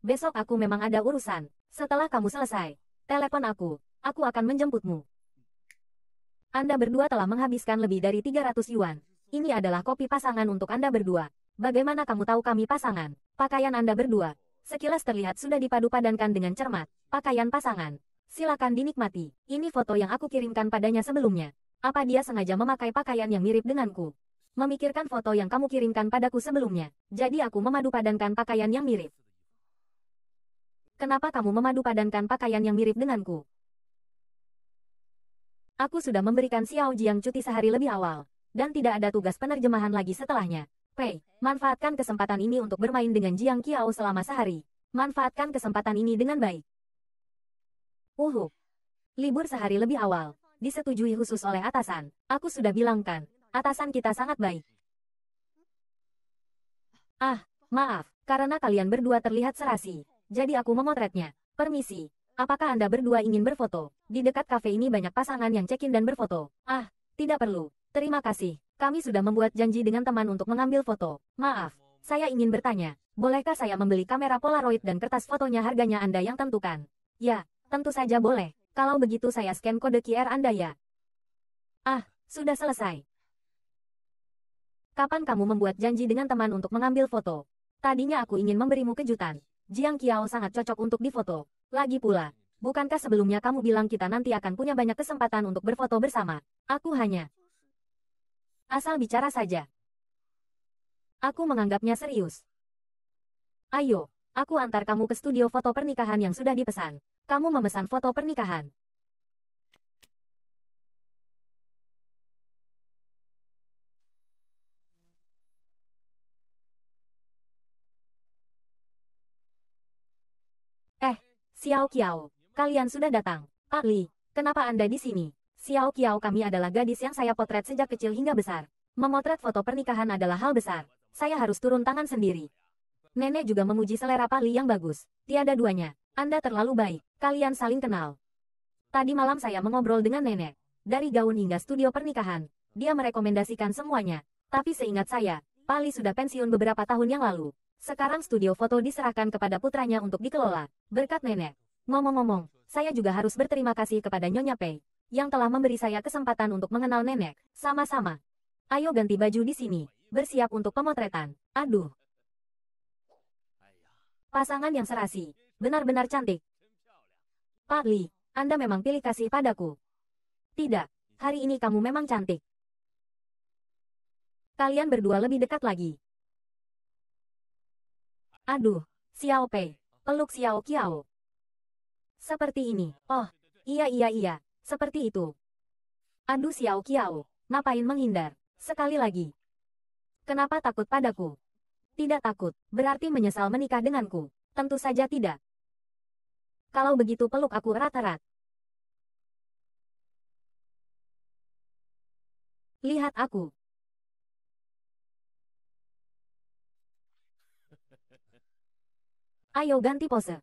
Besok aku memang ada urusan. Setelah kamu selesai, telepon aku. Aku akan menjemputmu. Anda berdua telah menghabiskan lebih dari 300 yuan. Ini adalah kopi pasangan untuk Anda berdua. Bagaimana kamu tahu kami pasangan? Pakaian Anda berdua. Sekilas terlihat sudah dipadupadankan dengan cermat. Pakaian pasangan. Silakan dinikmati. Ini foto yang aku kirimkan padanya sebelumnya. Apa dia sengaja memakai pakaian yang mirip denganku? Memikirkan foto yang kamu kirimkan padaku sebelumnya. Jadi aku memadupadankan pakaian yang mirip. Kenapa kamu memadupadankan pakaian yang mirip denganku? Aku sudah memberikan Xiao Jiang cuti sehari lebih awal. Dan tidak ada tugas penerjemahan lagi setelahnya. Pei, manfaatkan kesempatan ini untuk bermain dengan Jiang Qiao selama sehari. Manfaatkan kesempatan ini dengan baik. Uhu. Libur sehari lebih awal. Disetujui khusus oleh atasan. Aku sudah bilang kan, atasan kita sangat baik. Ah, maaf, karena kalian berdua terlihat serasi. Jadi aku memotretnya. Permisi, apakah Anda berdua ingin berfoto? Di dekat kafe ini banyak pasangan yang check-in dan berfoto. Ah, tidak perlu. Terima kasih. Kami sudah membuat janji dengan teman untuk mengambil foto. Maaf, saya ingin bertanya, bolehkah saya membeli kamera Polaroid dan kertas fotonya harganya Anda yang tentukan? Ya, tentu saja boleh. Kalau begitu saya scan kode QR Anda ya. Ah, sudah selesai. Kapan kamu membuat janji dengan teman untuk mengambil foto? Tadinya aku ingin memberimu kejutan. Jiang Qiao sangat cocok untuk difoto. Lagi pula, bukankah sebelumnya kamu bilang kita nanti akan punya banyak kesempatan untuk berfoto bersama? Aku hanya Asal bicara saja. Aku menganggapnya serius. Ayo, aku antar kamu ke studio foto pernikahan yang sudah dipesan. Kamu memesan foto pernikahan. Eh, Xiao Qiao, kalian sudah datang. Pak ah, Li, kenapa Anda di sini? Xiao Qiao kami adalah gadis yang saya potret sejak kecil hingga besar. Memotret foto pernikahan adalah hal besar. Saya harus turun tangan sendiri. Nenek juga memuji selera Pali yang bagus. Tiada duanya. Anda terlalu baik. Kalian saling kenal. Tadi malam saya mengobrol dengan nenek. Dari gaun hingga studio pernikahan. Dia merekomendasikan semuanya. Tapi seingat saya, Pali sudah pensiun beberapa tahun yang lalu. Sekarang studio foto diserahkan kepada putranya untuk dikelola, berkat nenek. Ngomong-ngomong, saya juga harus berterima kasih kepada Nyonya Pei yang telah memberi saya kesempatan untuk mengenal nenek. Sama-sama. Ayo ganti baju di sini. Bersiap untuk pemotretan. Aduh. Pasangan yang serasi. Benar-benar cantik. Pak Li, Anda memang pilih kasih padaku. Tidak, hari ini kamu memang cantik. Kalian berdua lebih dekat lagi. Aduh, Xiao Pei, peluk Xiao Qiao. Seperti ini. Oh, iya iya iya, seperti itu. Andu Xiao Qiao, ngapain menghindar? Sekali lagi. Kenapa takut padaku? Tidak takut, berarti menyesal menikah denganku. Tentu saja tidak. Kalau begitu peluk aku erat-erat. Lihat aku. Ayo ganti pose.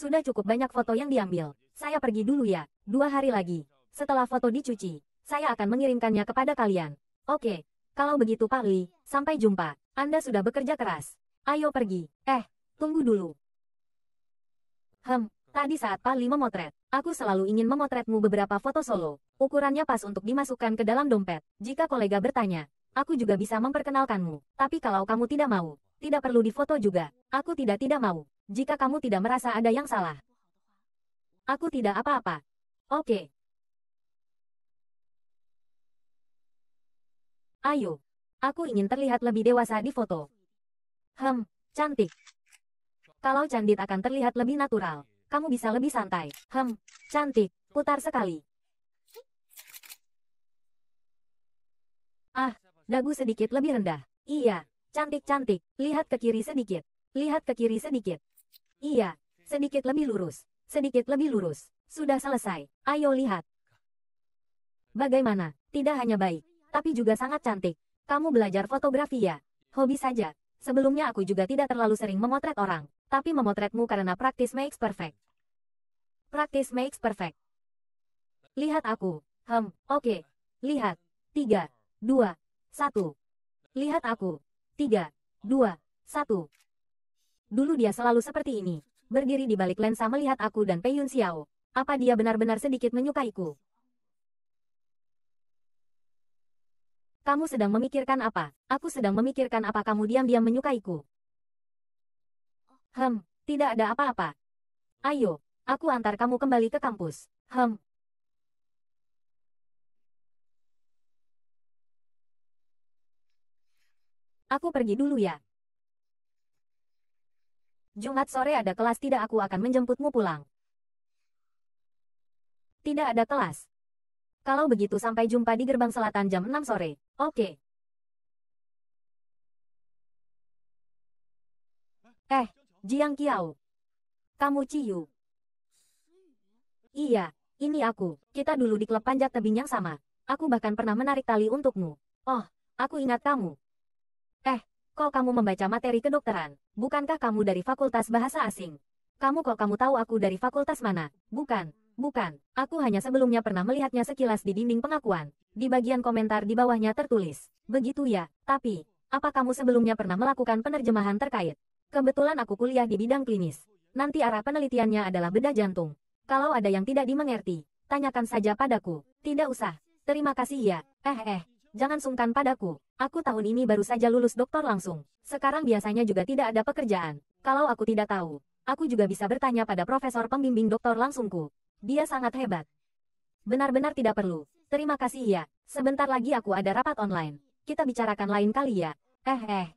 Sudah cukup banyak foto yang diambil. Saya pergi dulu ya, dua hari lagi. Setelah foto dicuci, saya akan mengirimkannya kepada kalian. Oke, kalau begitu Pak Li, sampai jumpa. Anda sudah bekerja keras. Ayo pergi. Eh, tunggu dulu. Hem, tadi saat Pak Li memotret, aku selalu ingin memotretmu beberapa foto solo. Ukurannya pas untuk dimasukkan ke dalam dompet. Jika kolega bertanya, aku juga bisa memperkenalkanmu. Tapi kalau kamu tidak mau, tidak perlu difoto juga. Aku tidak tidak mau jika kamu tidak merasa ada yang salah. Aku tidak apa-apa. Oke. Ayo. Aku ingin terlihat lebih dewasa di foto. Hem, cantik. Kalau candit akan terlihat lebih natural, kamu bisa lebih santai. Hem, cantik, putar sekali. Ah, dagu sedikit lebih rendah. Iya, cantik-cantik, lihat ke kiri sedikit. Lihat ke kiri sedikit. Iya, sedikit lebih lurus, sedikit lebih lurus. Sudah selesai, ayo lihat. Bagaimana, tidak hanya baik, tapi juga sangat cantik. Kamu belajar fotografi ya? Hobi saja. Sebelumnya aku juga tidak terlalu sering memotret orang, tapi memotretmu karena praktis makes perfect. Praktis makes perfect. Lihat aku. Hem, oke. Okay. Lihat. Tiga, dua, satu. Lihat aku. Tiga, dua, satu. Dulu dia selalu seperti ini. Berdiri di balik lensa melihat aku dan Pei Yun Xiao. Apa dia benar-benar sedikit menyukaiku? Kamu sedang memikirkan apa? Aku sedang memikirkan apa kamu diam-diam menyukaiku. Hem, tidak ada apa-apa. Ayo, aku antar kamu kembali ke kampus. Hem. Aku pergi dulu ya. Jumat sore ada kelas tidak aku akan menjemputmu pulang. Tidak ada kelas. Kalau begitu sampai jumpa di gerbang selatan jam 6 sore. Oke. Okay. Eh, Jiang Kiao. Kamu Ciyu. Iya, ini aku. Kita dulu di klub panjat tebing yang sama. Aku bahkan pernah menarik tali untukmu. Oh, aku ingat kamu. Kok kamu membaca materi kedokteran? Bukankah kamu dari Fakultas Bahasa Asing? Kamu kok kamu tahu aku dari fakultas mana? Bukan, bukan. Aku hanya sebelumnya pernah melihatnya sekilas di dinding pengakuan. Di bagian komentar di bawahnya tertulis. Begitu ya, tapi, apa kamu sebelumnya pernah melakukan penerjemahan terkait? Kebetulan aku kuliah di bidang klinis. Nanti arah penelitiannya adalah bedah jantung. Kalau ada yang tidak dimengerti, tanyakan saja padaku. Tidak usah. Terima kasih ya. Eh eh, Jangan sungkan padaku. Aku tahun ini baru saja lulus doktor langsung. Sekarang biasanya juga tidak ada pekerjaan. Kalau aku tidak tahu, aku juga bisa bertanya pada profesor pembimbing doktor langsungku. Dia sangat hebat. Benar-benar tidak perlu. Terima kasih ya. Sebentar lagi aku ada rapat online. Kita bicarakan lain kali ya. Eh eh.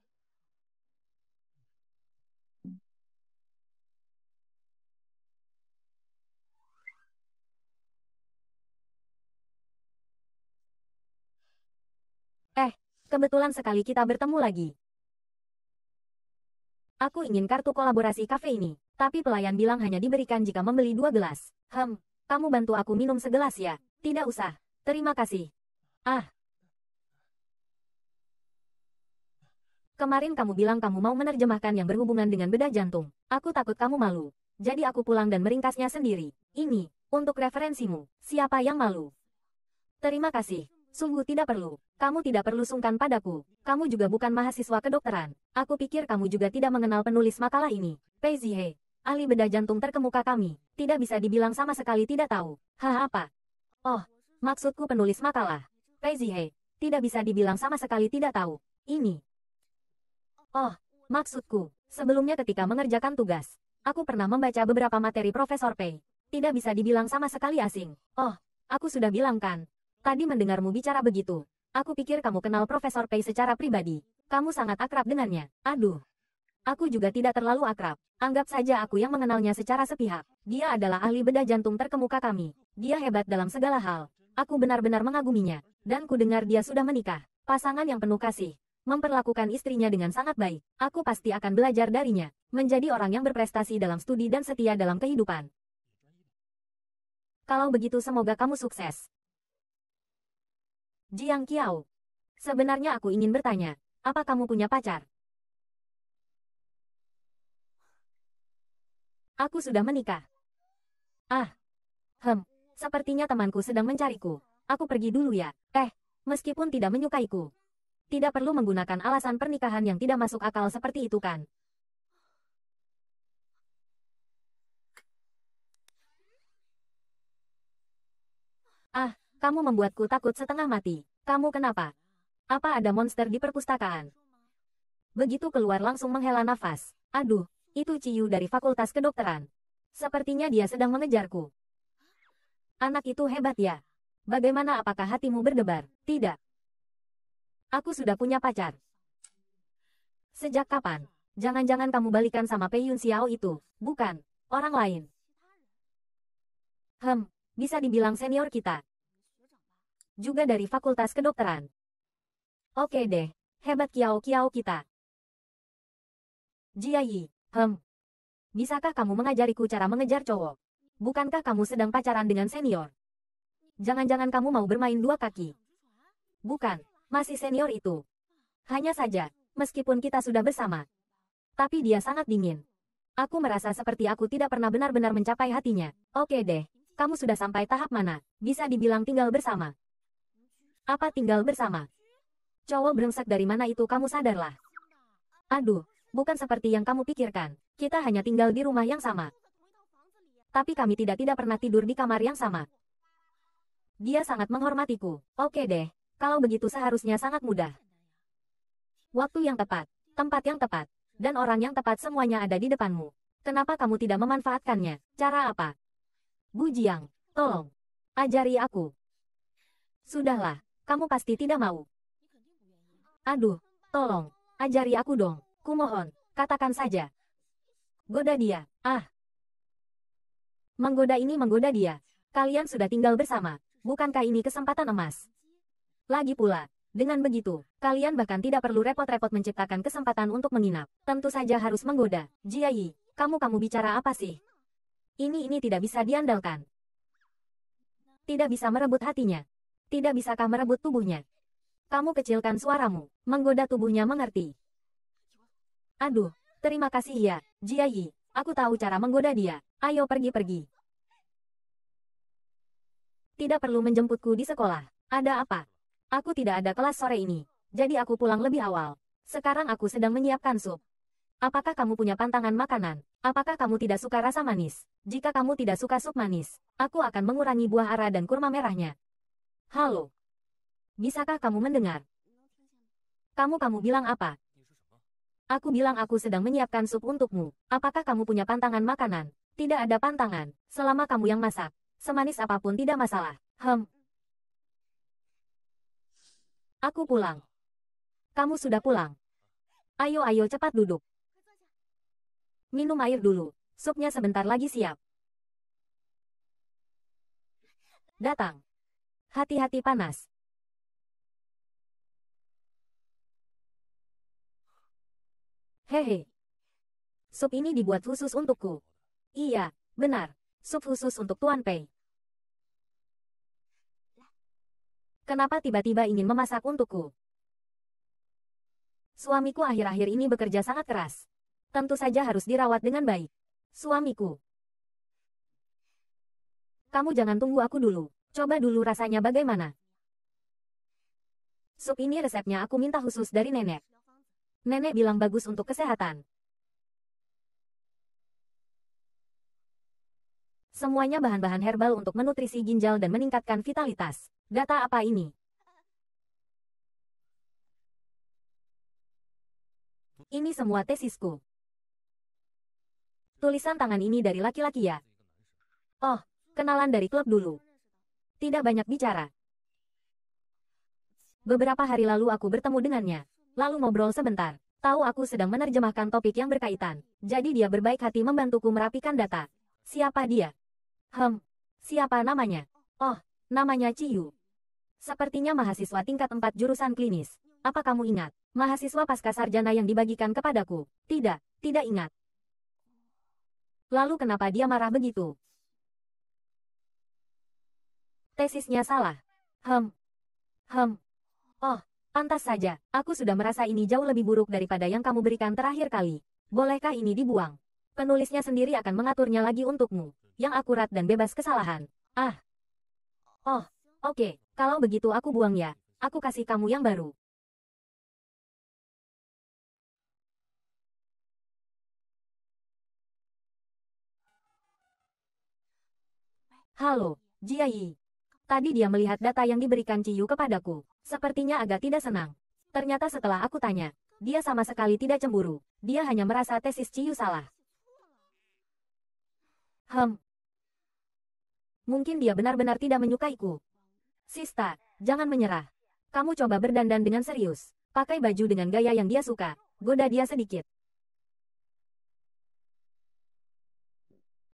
Kebetulan sekali kita bertemu lagi. Aku ingin kartu kolaborasi kafe ini, tapi pelayan bilang hanya diberikan jika membeli dua gelas. Hem, kamu bantu aku minum segelas ya? Tidak usah, terima kasih. Ah. Kemarin kamu bilang kamu mau menerjemahkan yang berhubungan dengan bedah jantung. Aku takut kamu malu. Jadi aku pulang dan meringkasnya sendiri. Ini, untuk referensimu, siapa yang malu? Terima kasih. Sungguh tidak perlu. Kamu tidak perlu sungkan padaku. Kamu juga bukan mahasiswa kedokteran. Aku pikir kamu juga tidak mengenal penulis makalah ini. Pei Zihe, ahli bedah jantung terkemuka kami, tidak bisa dibilang sama sekali tidak tahu. Hah apa? Oh, maksudku penulis makalah. Pei Zihe, tidak bisa dibilang sama sekali tidak tahu. Ini. Oh, maksudku, sebelumnya ketika mengerjakan tugas, aku pernah membaca beberapa materi Profesor Pei. Tidak bisa dibilang sama sekali asing. Oh, aku sudah bilang kan, Tadi mendengarmu bicara begitu. Aku pikir kamu kenal Profesor Pei secara pribadi. Kamu sangat akrab dengannya. Aduh. Aku juga tidak terlalu akrab. Anggap saja aku yang mengenalnya secara sepihak. Dia adalah ahli bedah jantung terkemuka kami. Dia hebat dalam segala hal. Aku benar-benar mengaguminya. Dan ku dengar dia sudah menikah. Pasangan yang penuh kasih memperlakukan istrinya dengan sangat baik. Aku pasti akan belajar darinya, menjadi orang yang berprestasi dalam studi dan setia dalam kehidupan. Kalau begitu semoga kamu sukses. Jiang Qiao. Sebenarnya aku ingin bertanya, apa kamu punya pacar? Aku sudah menikah. Ah. Hem, sepertinya temanku sedang mencariku. Aku pergi dulu ya. Eh, meskipun tidak menyukaiku. Tidak perlu menggunakan alasan pernikahan yang tidak masuk akal seperti itu kan. Ah, kamu membuatku takut setengah mati. Kamu kenapa? Apa ada monster di perpustakaan? Begitu keluar langsung menghela nafas. Aduh, itu Ciyu dari Fakultas Kedokteran. Sepertinya dia sedang mengejarku. Anak itu hebat ya. Bagaimana apakah hatimu berdebar? Tidak. Aku sudah punya pacar. Sejak kapan? Jangan-jangan kamu balikan sama Pei Yun Xiao itu. Bukan, orang lain. Hem, bisa dibilang senior kita juga dari Fakultas Kedokteran. Oke deh, hebat kiau-kiau kita. Jiayi, hem. Bisakah kamu mengajariku cara mengejar cowok? Bukankah kamu sedang pacaran dengan senior? Jangan-jangan kamu mau bermain dua kaki. Bukan, masih senior itu. Hanya saja, meskipun kita sudah bersama. Tapi dia sangat dingin. Aku merasa seperti aku tidak pernah benar-benar mencapai hatinya. Oke deh, kamu sudah sampai tahap mana? Bisa dibilang tinggal bersama. Apa tinggal bersama? Cowok brengsek dari mana itu kamu sadarlah. Aduh, bukan seperti yang kamu pikirkan. Kita hanya tinggal di rumah yang sama. Tapi kami tidak-tidak pernah tidur di kamar yang sama. Dia sangat menghormatiku. Oke deh, kalau begitu seharusnya sangat mudah. Waktu yang tepat, tempat yang tepat, dan orang yang tepat semuanya ada di depanmu. Kenapa kamu tidak memanfaatkannya? Cara apa? Bu Jiang, tolong. Ajari aku. Sudahlah, kamu pasti tidak mau. Aduh, tolong, ajari aku dong, kumohon, katakan saja. Goda dia, ah. Menggoda ini menggoda dia. Kalian sudah tinggal bersama, bukankah ini kesempatan emas? Lagi pula, dengan begitu, kalian bahkan tidak perlu repot-repot menciptakan kesempatan untuk menginap. Tentu saja harus menggoda. Jiayi, kamu-kamu bicara apa sih? Ini-ini tidak bisa diandalkan. Tidak bisa merebut hatinya. Tidak bisakah merebut tubuhnya? Kamu kecilkan suaramu. Menggoda tubuhnya mengerti. Aduh, terima kasih ya, Jiayi. Aku tahu cara menggoda dia. Ayo pergi-pergi. Tidak perlu menjemputku di sekolah. Ada apa? Aku tidak ada kelas sore ini. Jadi aku pulang lebih awal. Sekarang aku sedang menyiapkan sup. Apakah kamu punya pantangan makanan? Apakah kamu tidak suka rasa manis? Jika kamu tidak suka sup manis, aku akan mengurangi buah ara dan kurma merahnya. Halo. Bisakah kamu mendengar? Kamu kamu bilang apa? Aku bilang aku sedang menyiapkan sup untukmu. Apakah kamu punya pantangan makanan? Tidak ada pantangan, selama kamu yang masak. Semanis apapun tidak masalah. Hem. Aku pulang. Kamu sudah pulang. Ayo ayo cepat duduk. Minum air dulu. Supnya sebentar lagi siap. Datang. Hati-hati panas. Hehe. Sup ini dibuat khusus untukku. Iya, benar. Sup khusus untuk Tuan Pei. Kenapa tiba-tiba ingin memasak untukku? Suamiku akhir-akhir ini bekerja sangat keras. Tentu saja harus dirawat dengan baik. Suamiku. Kamu jangan tunggu aku dulu. Coba dulu rasanya bagaimana. Sup ini resepnya aku minta khusus dari nenek. Nenek bilang bagus untuk kesehatan. Semuanya bahan-bahan herbal untuk menutrisi ginjal dan meningkatkan vitalitas. Data apa ini? Ini semua tesisku. Tulisan tangan ini dari laki-laki ya? Oh, kenalan dari klub dulu. Tidak banyak bicara. Beberapa hari lalu aku bertemu dengannya. Lalu ngobrol sebentar. Tahu aku sedang menerjemahkan topik yang berkaitan. Jadi dia berbaik hati membantuku merapikan data. Siapa dia? Hem. Siapa namanya? Oh, namanya Ciyu. Sepertinya mahasiswa tingkat 4 jurusan klinis. Apa kamu ingat? Mahasiswa pasca sarjana yang dibagikan kepadaku. Tidak, tidak ingat. Lalu kenapa dia marah begitu? Tesisnya salah. Hem. Hem. Oh, pantas saja, aku sudah merasa ini jauh lebih buruk daripada yang kamu berikan terakhir kali. Bolehkah ini dibuang? Penulisnya sendiri akan mengaturnya lagi untukmu, yang akurat dan bebas kesalahan. Ah. Oh, oke, okay. kalau begitu aku buang ya. Aku kasih kamu yang baru. Halo, Jiayi. Tadi dia melihat data yang diberikan Ciyu kepadaku. Sepertinya agak tidak senang. Ternyata setelah aku tanya, dia sama sekali tidak cemburu. Dia hanya merasa tesis Ciyu salah. Hem. Mungkin dia benar-benar tidak menyukaiku. Sista, jangan menyerah. Kamu coba berdandan dengan serius. Pakai baju dengan gaya yang dia suka. Goda dia sedikit.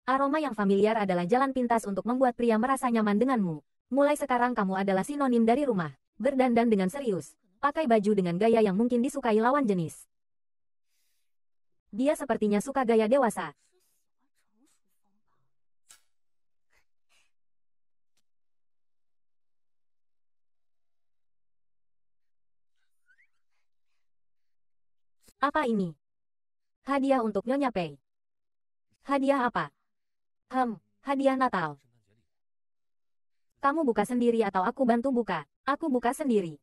Aroma yang familiar adalah jalan pintas untuk membuat pria merasa nyaman denganmu. Mulai sekarang kamu adalah sinonim dari rumah. Berdandan dengan serius. Pakai baju dengan gaya yang mungkin disukai lawan jenis. Dia sepertinya suka gaya dewasa. Apa ini? Hadiah untuk Nyonya Pei. Hadiah apa? Hmm, hadiah Natal. Kamu buka sendiri atau aku bantu buka? Aku buka sendiri.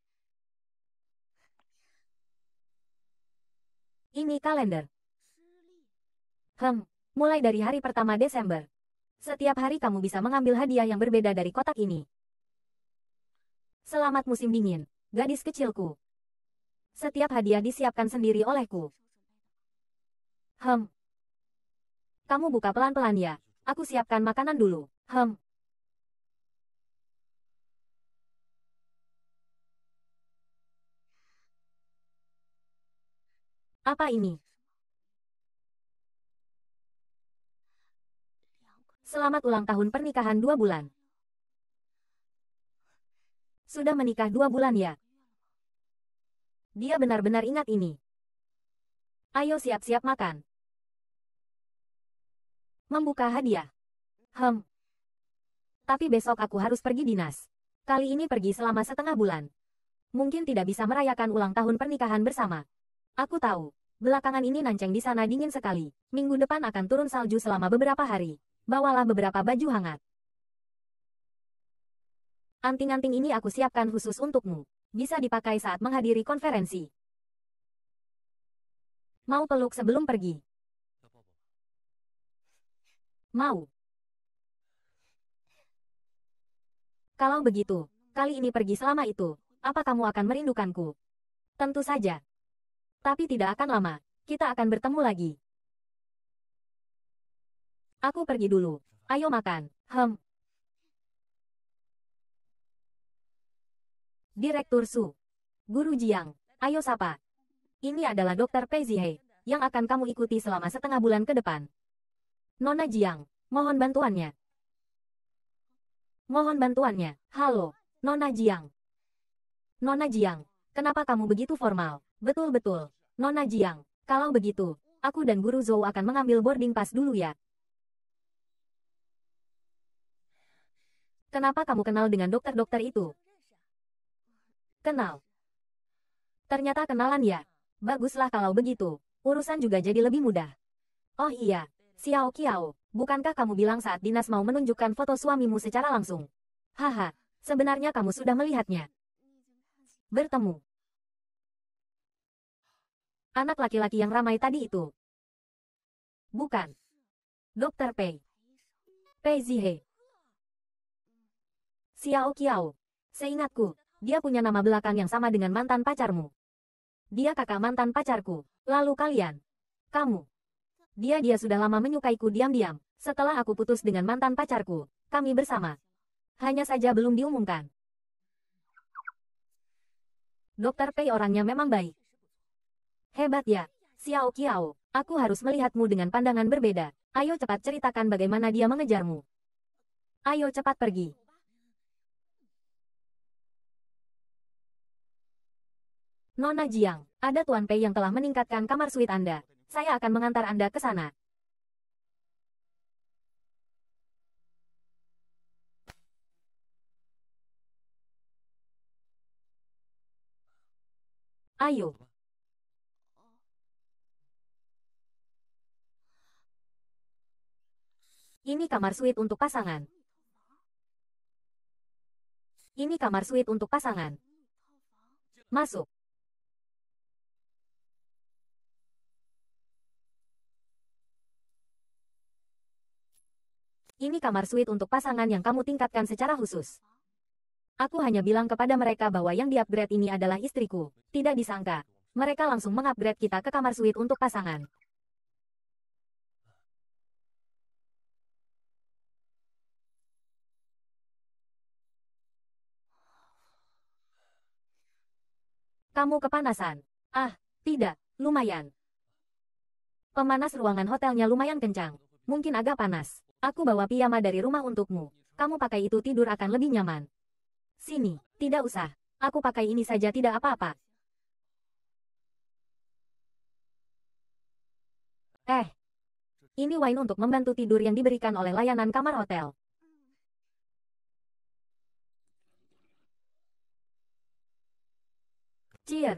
Ini kalender. Hmm, mulai dari hari pertama Desember. Setiap hari kamu bisa mengambil hadiah yang berbeda dari kotak ini. Selamat musim dingin, gadis kecilku. Setiap hadiah disiapkan sendiri olehku. Hmm. Kamu buka pelan-pelan ya. Aku siapkan makanan dulu. Hmm. Apa ini? Selamat ulang tahun pernikahan dua bulan. Sudah menikah dua bulan ya? Dia benar-benar ingat ini. Ayo siap-siap makan. Membuka hadiah. Hem. Tapi besok aku harus pergi dinas. Kali ini pergi selama setengah bulan. Mungkin tidak bisa merayakan ulang tahun pernikahan bersama. Aku tahu. Belakangan ini nanceng di sana dingin sekali. Minggu depan akan turun salju selama beberapa hari. Bawalah beberapa baju hangat. Anting-anting ini aku siapkan khusus untukmu. Bisa dipakai saat menghadiri konferensi. Mau peluk sebelum pergi? Mau. Kalau begitu, kali ini pergi selama itu. Apa kamu akan merindukanku? Tentu saja. Tapi tidak akan lama, kita akan bertemu lagi. Aku pergi dulu. Ayo makan. Hem. Direktur Su. Guru Jiang. Ayo sapa. Ini adalah Dokter Pei Zihe, yang akan kamu ikuti selama setengah bulan ke depan. Nona Jiang, mohon bantuannya. Mohon bantuannya. Halo, Nona Jiang. Nona Jiang, kenapa kamu begitu formal? Betul-betul. Nona Jiang, kalau begitu, aku dan Guru Zhou akan mengambil boarding pass dulu ya. Kenapa kamu kenal dengan dokter-dokter itu? Kenal. Ternyata kenalan ya. Baguslah kalau begitu, urusan juga jadi lebih mudah. Oh iya, Xiao Qiao, bukankah kamu bilang saat dinas mau menunjukkan foto suamimu secara langsung? Haha, sebenarnya kamu sudah melihatnya. Bertemu. Anak laki-laki yang ramai tadi itu. Bukan. Dokter Pei. Pei Zihe. Xiao Qiao. Seingatku, dia punya nama belakang yang sama dengan mantan pacarmu. Dia kakak mantan pacarku. Lalu kalian. Kamu. Dia dia sudah lama menyukaiku diam-diam. Setelah aku putus dengan mantan pacarku, kami bersama. Hanya saja belum diumumkan. Dokter Pei orangnya memang baik. Hebat ya, Xiao Qiao, aku harus melihatmu dengan pandangan berbeda. Ayo cepat ceritakan bagaimana dia mengejarmu. Ayo cepat pergi. Nona Jiang, ada Tuan Pei yang telah meningkatkan kamar suite Anda. Saya akan mengantar Anda ke sana. Ayo, Ini kamar suite untuk pasangan. Ini kamar suite untuk pasangan. Masuk. Ini kamar suite untuk pasangan yang kamu tingkatkan secara khusus. Aku hanya bilang kepada mereka bahwa yang di ini adalah istriku. Tidak disangka, mereka langsung mengupgrade kita ke kamar suite untuk pasangan. Kamu kepanasan. Ah, tidak, lumayan. Pemanas ruangan hotelnya lumayan kencang. Mungkin agak panas. Aku bawa piyama dari rumah untukmu. Kamu pakai itu tidur akan lebih nyaman. Sini, tidak usah. Aku pakai ini saja tidak apa-apa. Eh, ini wine untuk membantu tidur yang diberikan oleh layanan kamar hotel. Kecil.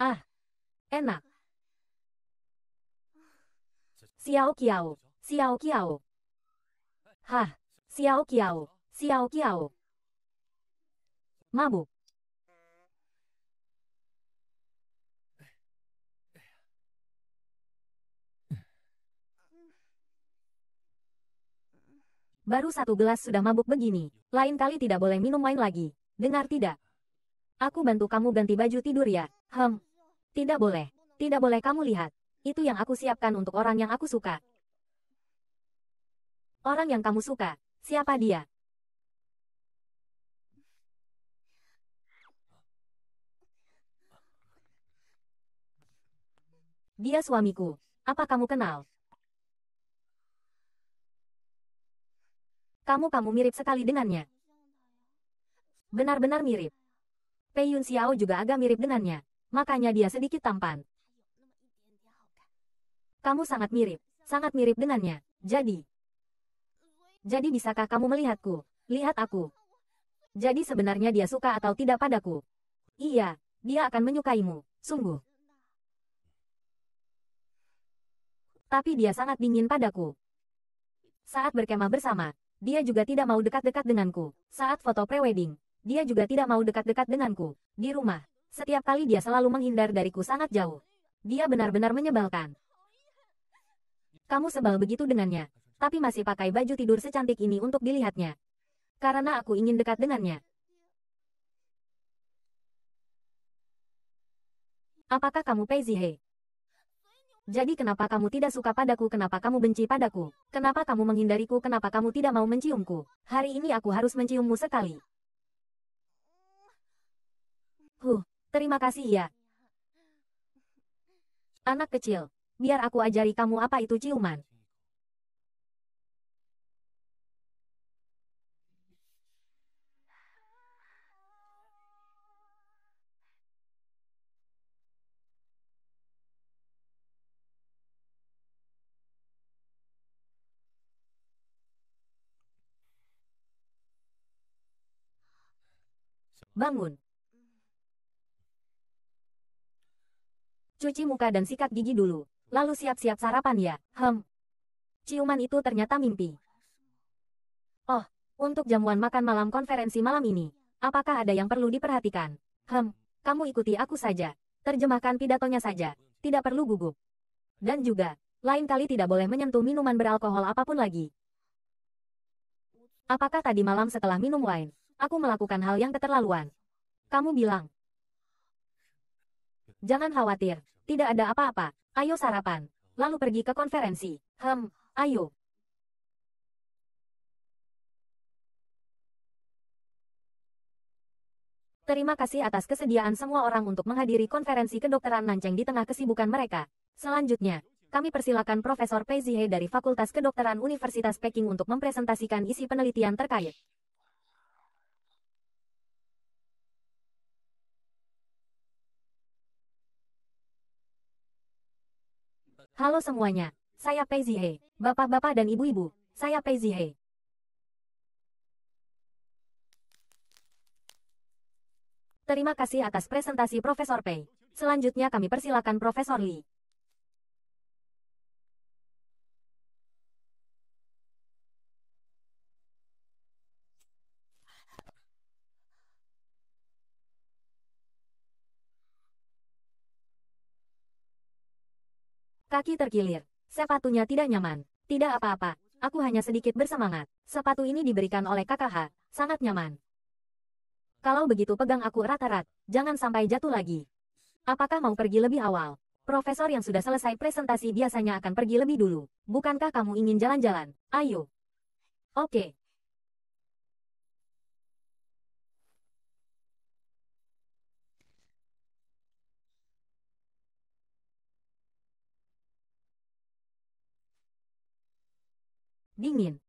Ah, enak. Xiao Qiao, Xiao Qiao. Hah, Xiao Qiao, Xiao Qiao. Mabuk. Baru satu gelas sudah mabuk begini. Lain kali tidak boleh minum main lagi. Dengar tidak? Aku bantu kamu ganti baju tidur ya. Hem. Tidak boleh. Tidak boleh kamu lihat. Itu yang aku siapkan untuk orang yang aku suka. Orang yang kamu suka. Siapa dia? Dia suamiku. Apa kamu kenal? Kamu-kamu mirip sekali dengannya. Benar-benar mirip. Pei Yun Xiao juga agak mirip dengannya. Makanya dia sedikit tampan. Kamu sangat mirip. Sangat mirip dengannya. Jadi. Jadi bisakah kamu melihatku? Lihat aku. Jadi sebenarnya dia suka atau tidak padaku? Iya, dia akan menyukaimu. Sungguh. Tapi dia sangat dingin padaku. Saat berkemah bersama, dia juga tidak mau dekat-dekat denganku. Saat foto prewedding, dia juga tidak mau dekat-dekat denganku. Di rumah, setiap kali dia selalu menghindar dariku sangat jauh. Dia benar-benar menyebalkan. Kamu sebal begitu dengannya, tapi masih pakai baju tidur secantik ini untuk dilihatnya. Karena aku ingin dekat dengannya. Apakah kamu Pei Zihe? Jadi kenapa kamu tidak suka padaku? Kenapa kamu benci padaku? Kenapa kamu menghindariku? Kenapa kamu tidak mau menciumku? Hari ini aku harus menciummu sekali. Huh, terima kasih ya. Anak kecil, biar aku ajari kamu apa itu ciuman. Bangun. Cuci muka dan sikat gigi dulu. Lalu siap-siap sarapan ya, hem. Ciuman itu ternyata mimpi. Oh, untuk jamuan makan malam konferensi malam ini, apakah ada yang perlu diperhatikan? Hem, kamu ikuti aku saja. Terjemahkan pidatonya saja, tidak perlu gugup. Dan juga, lain kali tidak boleh menyentuh minuman beralkohol apapun lagi. Apakah tadi malam setelah minum wine, Aku melakukan hal yang keterlaluan. Kamu bilang. Jangan khawatir, tidak ada apa-apa, ayo sarapan. Lalu pergi ke konferensi. Hem, ayo. Terima kasih atas kesediaan semua orang untuk menghadiri konferensi kedokteran Nanceng di tengah kesibukan mereka. Selanjutnya, kami persilakan Profesor Pei Zihe dari Fakultas Kedokteran Universitas Peking untuk mempresentasikan isi penelitian terkait. Halo semuanya, saya Pei Bapak-bapak dan ibu-ibu, saya Pei Terima kasih atas presentasi Profesor Pei. Selanjutnya kami persilakan Profesor Li. Kaki terkilir. Sepatunya tidak nyaman. Tidak apa-apa, aku hanya sedikit bersemangat. Sepatu ini diberikan oleh kakak sangat nyaman. Kalau begitu pegang aku rata-rat, jangan sampai jatuh lagi. Apakah mau pergi lebih awal? Profesor yang sudah selesai presentasi biasanya akan pergi lebih dulu. Bukankah kamu ingin jalan-jalan? Ayo. Oke, dingin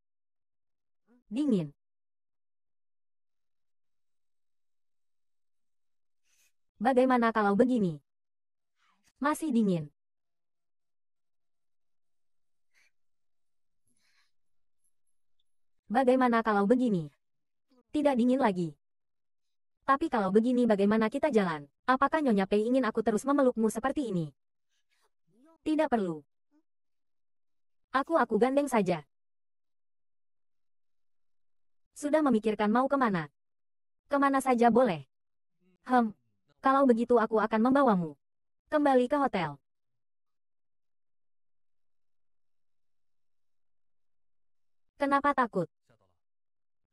dingin Bagaimana kalau begini? Masih dingin. Bagaimana kalau begini? Tidak dingin lagi. Tapi kalau begini bagaimana kita jalan? Apakah Nyonya Pei ingin aku terus memelukmu seperti ini? Tidak perlu. Aku-aku gandeng saja. Sudah memikirkan mau kemana? Kemana saja boleh. Hem, kalau begitu aku akan membawamu. Kembali ke hotel. Kenapa takut?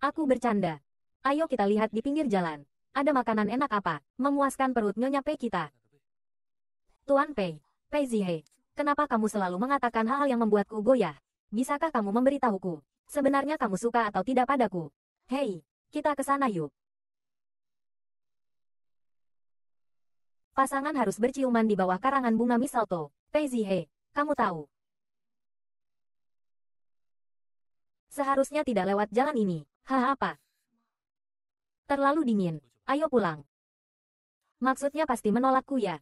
Aku bercanda. Ayo kita lihat di pinggir jalan. Ada makanan enak apa? Memuaskan perut Nyonya Pei kita. Tuan Pei, Pei Zihe, kenapa kamu selalu mengatakan hal-hal yang membuatku goyah? Bisakah kamu memberitahuku? Sebenarnya kamu suka atau tidak padaku? Hei, kita ke sana yuk. Pasangan harus berciuman di bawah karangan bunga misalto. Pei Zihe, kamu tahu. Seharusnya tidak lewat jalan ini. Hah apa? Terlalu dingin. Ayo pulang. Maksudnya pasti menolakku ya.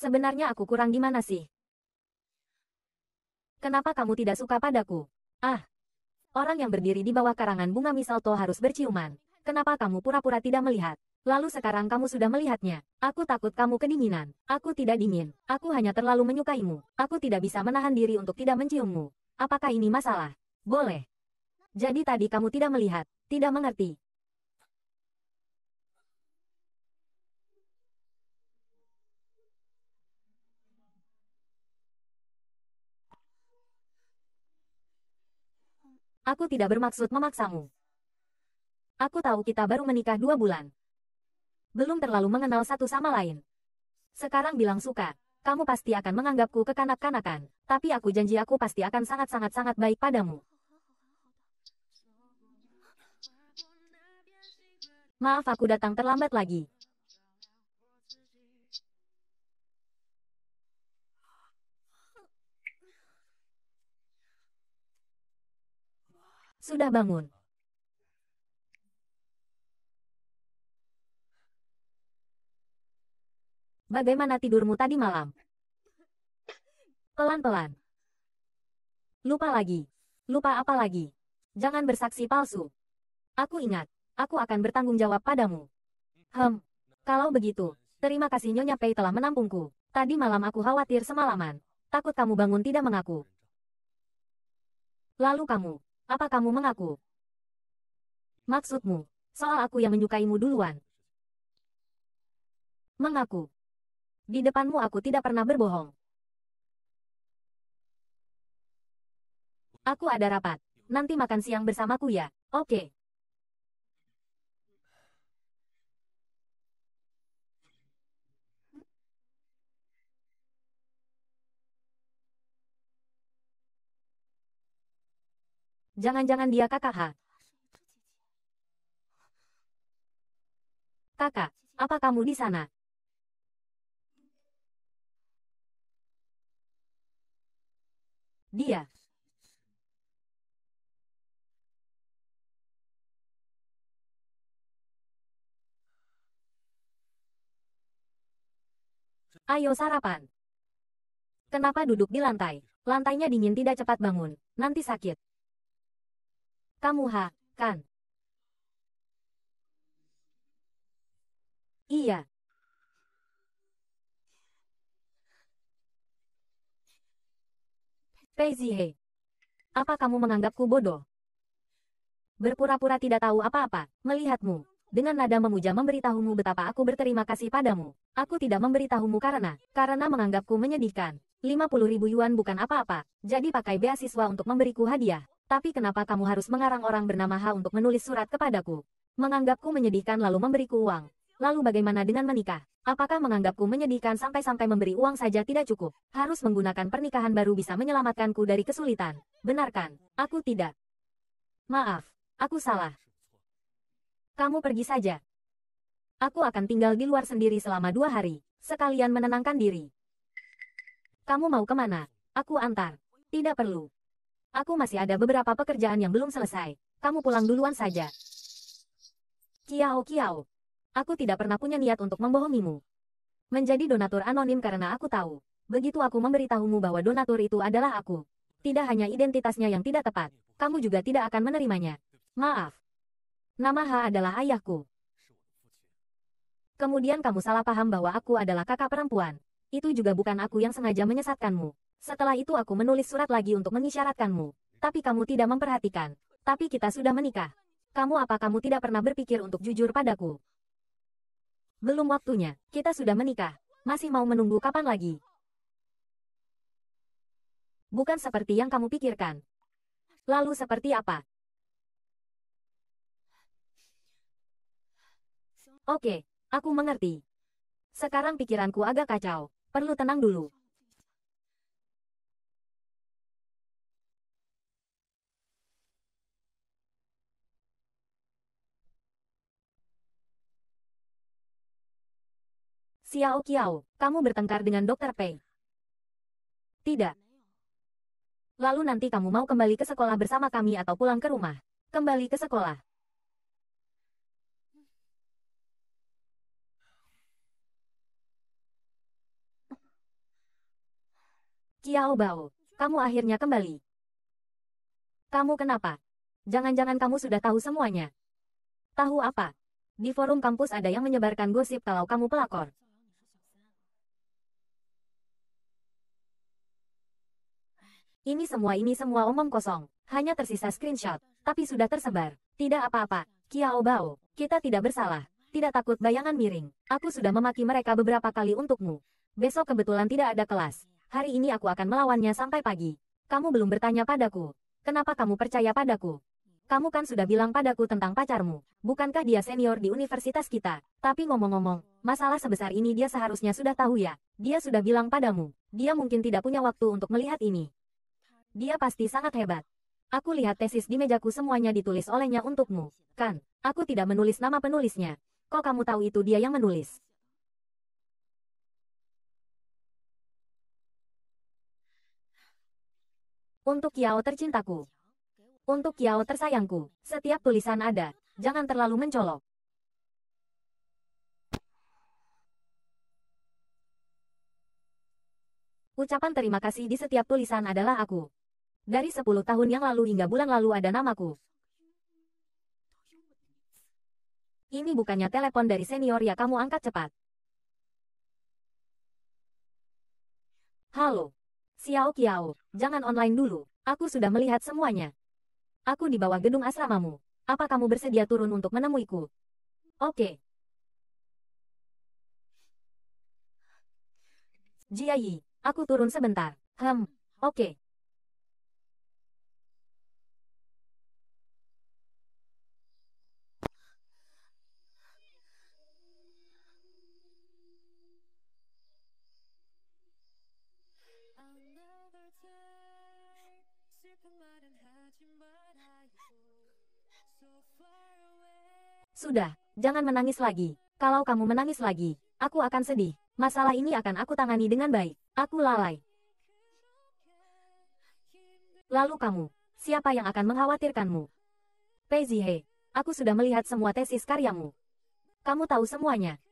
Sebenarnya aku kurang gimana sih? Kenapa kamu tidak suka padaku? Ah! Orang yang berdiri di bawah karangan bunga misalto harus berciuman. Kenapa kamu pura-pura tidak melihat? Lalu sekarang kamu sudah melihatnya. Aku takut kamu kedinginan. Aku tidak dingin. Aku hanya terlalu menyukaimu. Aku tidak bisa menahan diri untuk tidak menciummu. Apakah ini masalah? Boleh. Jadi tadi kamu tidak melihat, tidak mengerti. Aku tidak bermaksud memaksamu. Aku tahu kita baru menikah dua bulan. Belum terlalu mengenal satu sama lain. Sekarang bilang suka, kamu pasti akan menganggapku kekanak-kanakan, tapi aku janji aku pasti akan sangat-sangat-sangat baik padamu. Maaf aku datang terlambat lagi. Sudah bangun. Bagaimana tidurmu tadi malam? Pelan-pelan. Lupa lagi. Lupa apa lagi? Jangan bersaksi palsu. Aku ingat, aku akan bertanggung jawab padamu. Hem, kalau begitu, terima kasih Nyonya Pei telah menampungku. Tadi malam aku khawatir semalaman. Takut kamu bangun tidak mengaku. Lalu kamu, apa kamu mengaku? Maksudmu, soal aku yang menyukaimu duluan. Mengaku. Di depanmu aku tidak pernah berbohong. Aku ada rapat. Nanti makan siang bersamaku ya. Oke. Jangan-jangan dia kakak Ha. Kakak, apa kamu di sana? Dia. Ayo sarapan. Kenapa duduk di lantai? Lantainya dingin tidak cepat bangun, nanti sakit. Kamu ha, kan? Iya. Pei Apa kamu menganggapku bodoh? Berpura-pura tidak tahu apa-apa, melihatmu. Dengan nada memuja memberitahumu betapa aku berterima kasih padamu. Aku tidak memberitahumu karena, karena menganggapku menyedihkan. 50 ribu yuan bukan apa-apa, jadi pakai beasiswa untuk memberiku hadiah. Tapi kenapa kamu harus mengarang orang bernama H untuk menulis surat kepadaku? Menganggapku menyedihkan lalu memberiku uang. Lalu bagaimana dengan menikah? Apakah menganggapku menyedihkan sampai-sampai memberi uang saja tidak cukup? Harus menggunakan pernikahan baru bisa menyelamatkanku dari kesulitan. Benarkan, aku tidak. Maaf, aku salah. Kamu pergi saja. Aku akan tinggal di luar sendiri selama dua hari. Sekalian menenangkan diri. Kamu mau kemana? Aku antar. Tidak perlu. Aku masih ada beberapa pekerjaan yang belum selesai. Kamu pulang duluan saja. Kiao Kiao. Aku tidak pernah punya niat untuk membohongimu. Menjadi donatur anonim karena aku tahu. Begitu aku memberitahumu bahwa donatur itu adalah aku. Tidak hanya identitasnya yang tidak tepat, kamu juga tidak akan menerimanya. Maaf. Nama Ha adalah ayahku. Kemudian kamu salah paham bahwa aku adalah kakak perempuan. Itu juga bukan aku yang sengaja menyesatkanmu. Setelah itu aku menulis surat lagi untuk mengisyaratkanmu. Tapi kamu tidak memperhatikan. Tapi kita sudah menikah. Kamu apa kamu tidak pernah berpikir untuk jujur padaku? Belum waktunya. Kita sudah menikah. Masih mau menunggu kapan lagi? Bukan seperti yang kamu pikirkan. Lalu seperti apa? Oke, aku mengerti. Sekarang pikiranku agak kacau. Perlu tenang dulu. Xiao Qiao, kamu bertengkar dengan Dr. Pei. Tidak. Lalu nanti kamu mau kembali ke sekolah bersama kami atau pulang ke rumah. Kembali ke sekolah. Qiao Bao, kamu akhirnya kembali. Kamu kenapa? Jangan-jangan kamu sudah tahu semuanya. Tahu apa? Di forum kampus ada yang menyebarkan gosip kalau kamu pelakor. Ini semua ini semua omong kosong, hanya tersisa screenshot, tapi sudah tersebar. Tidak apa-apa, Kiao Bao, kita tidak bersalah. Tidak takut bayangan miring, aku sudah memaki mereka beberapa kali untukmu. Besok kebetulan tidak ada kelas. Hari ini aku akan melawannya sampai pagi. Kamu belum bertanya padaku. Kenapa kamu percaya padaku? Kamu kan sudah bilang padaku tentang pacarmu. Bukankah dia senior di universitas kita? Tapi ngomong-ngomong, masalah sebesar ini dia seharusnya sudah tahu ya. Dia sudah bilang padamu. Dia mungkin tidak punya waktu untuk melihat ini. Dia pasti sangat hebat. Aku lihat tesis di mejaku semuanya ditulis olehnya untukmu. Kan, aku tidak menulis nama penulisnya. Kok kamu tahu itu dia yang menulis? Untuk Yao tercintaku. Untuk Yao tersayangku. Setiap tulisan ada. Jangan terlalu mencolok. Ucapan terima kasih di setiap tulisan adalah aku. Dari 10 tahun yang lalu hingga bulan lalu ada namaku. Ini bukannya telepon dari senior ya kamu angkat cepat. Halo. Xiao Qiao, jangan online dulu. Aku sudah melihat semuanya. Aku di bawah gedung asramamu. Apa kamu bersedia turun untuk menemuiku? Oke. Jiayi, aku turun sebentar. Hmm, oke. Jangan menangis lagi. Kalau kamu menangis lagi, aku akan sedih. Masalah ini akan aku tangani dengan baik. Aku lalai. Lalu kamu, siapa yang akan mengkhawatirkanmu? Pei Zihe, aku sudah melihat semua tesis karyamu. Kamu tahu semuanya.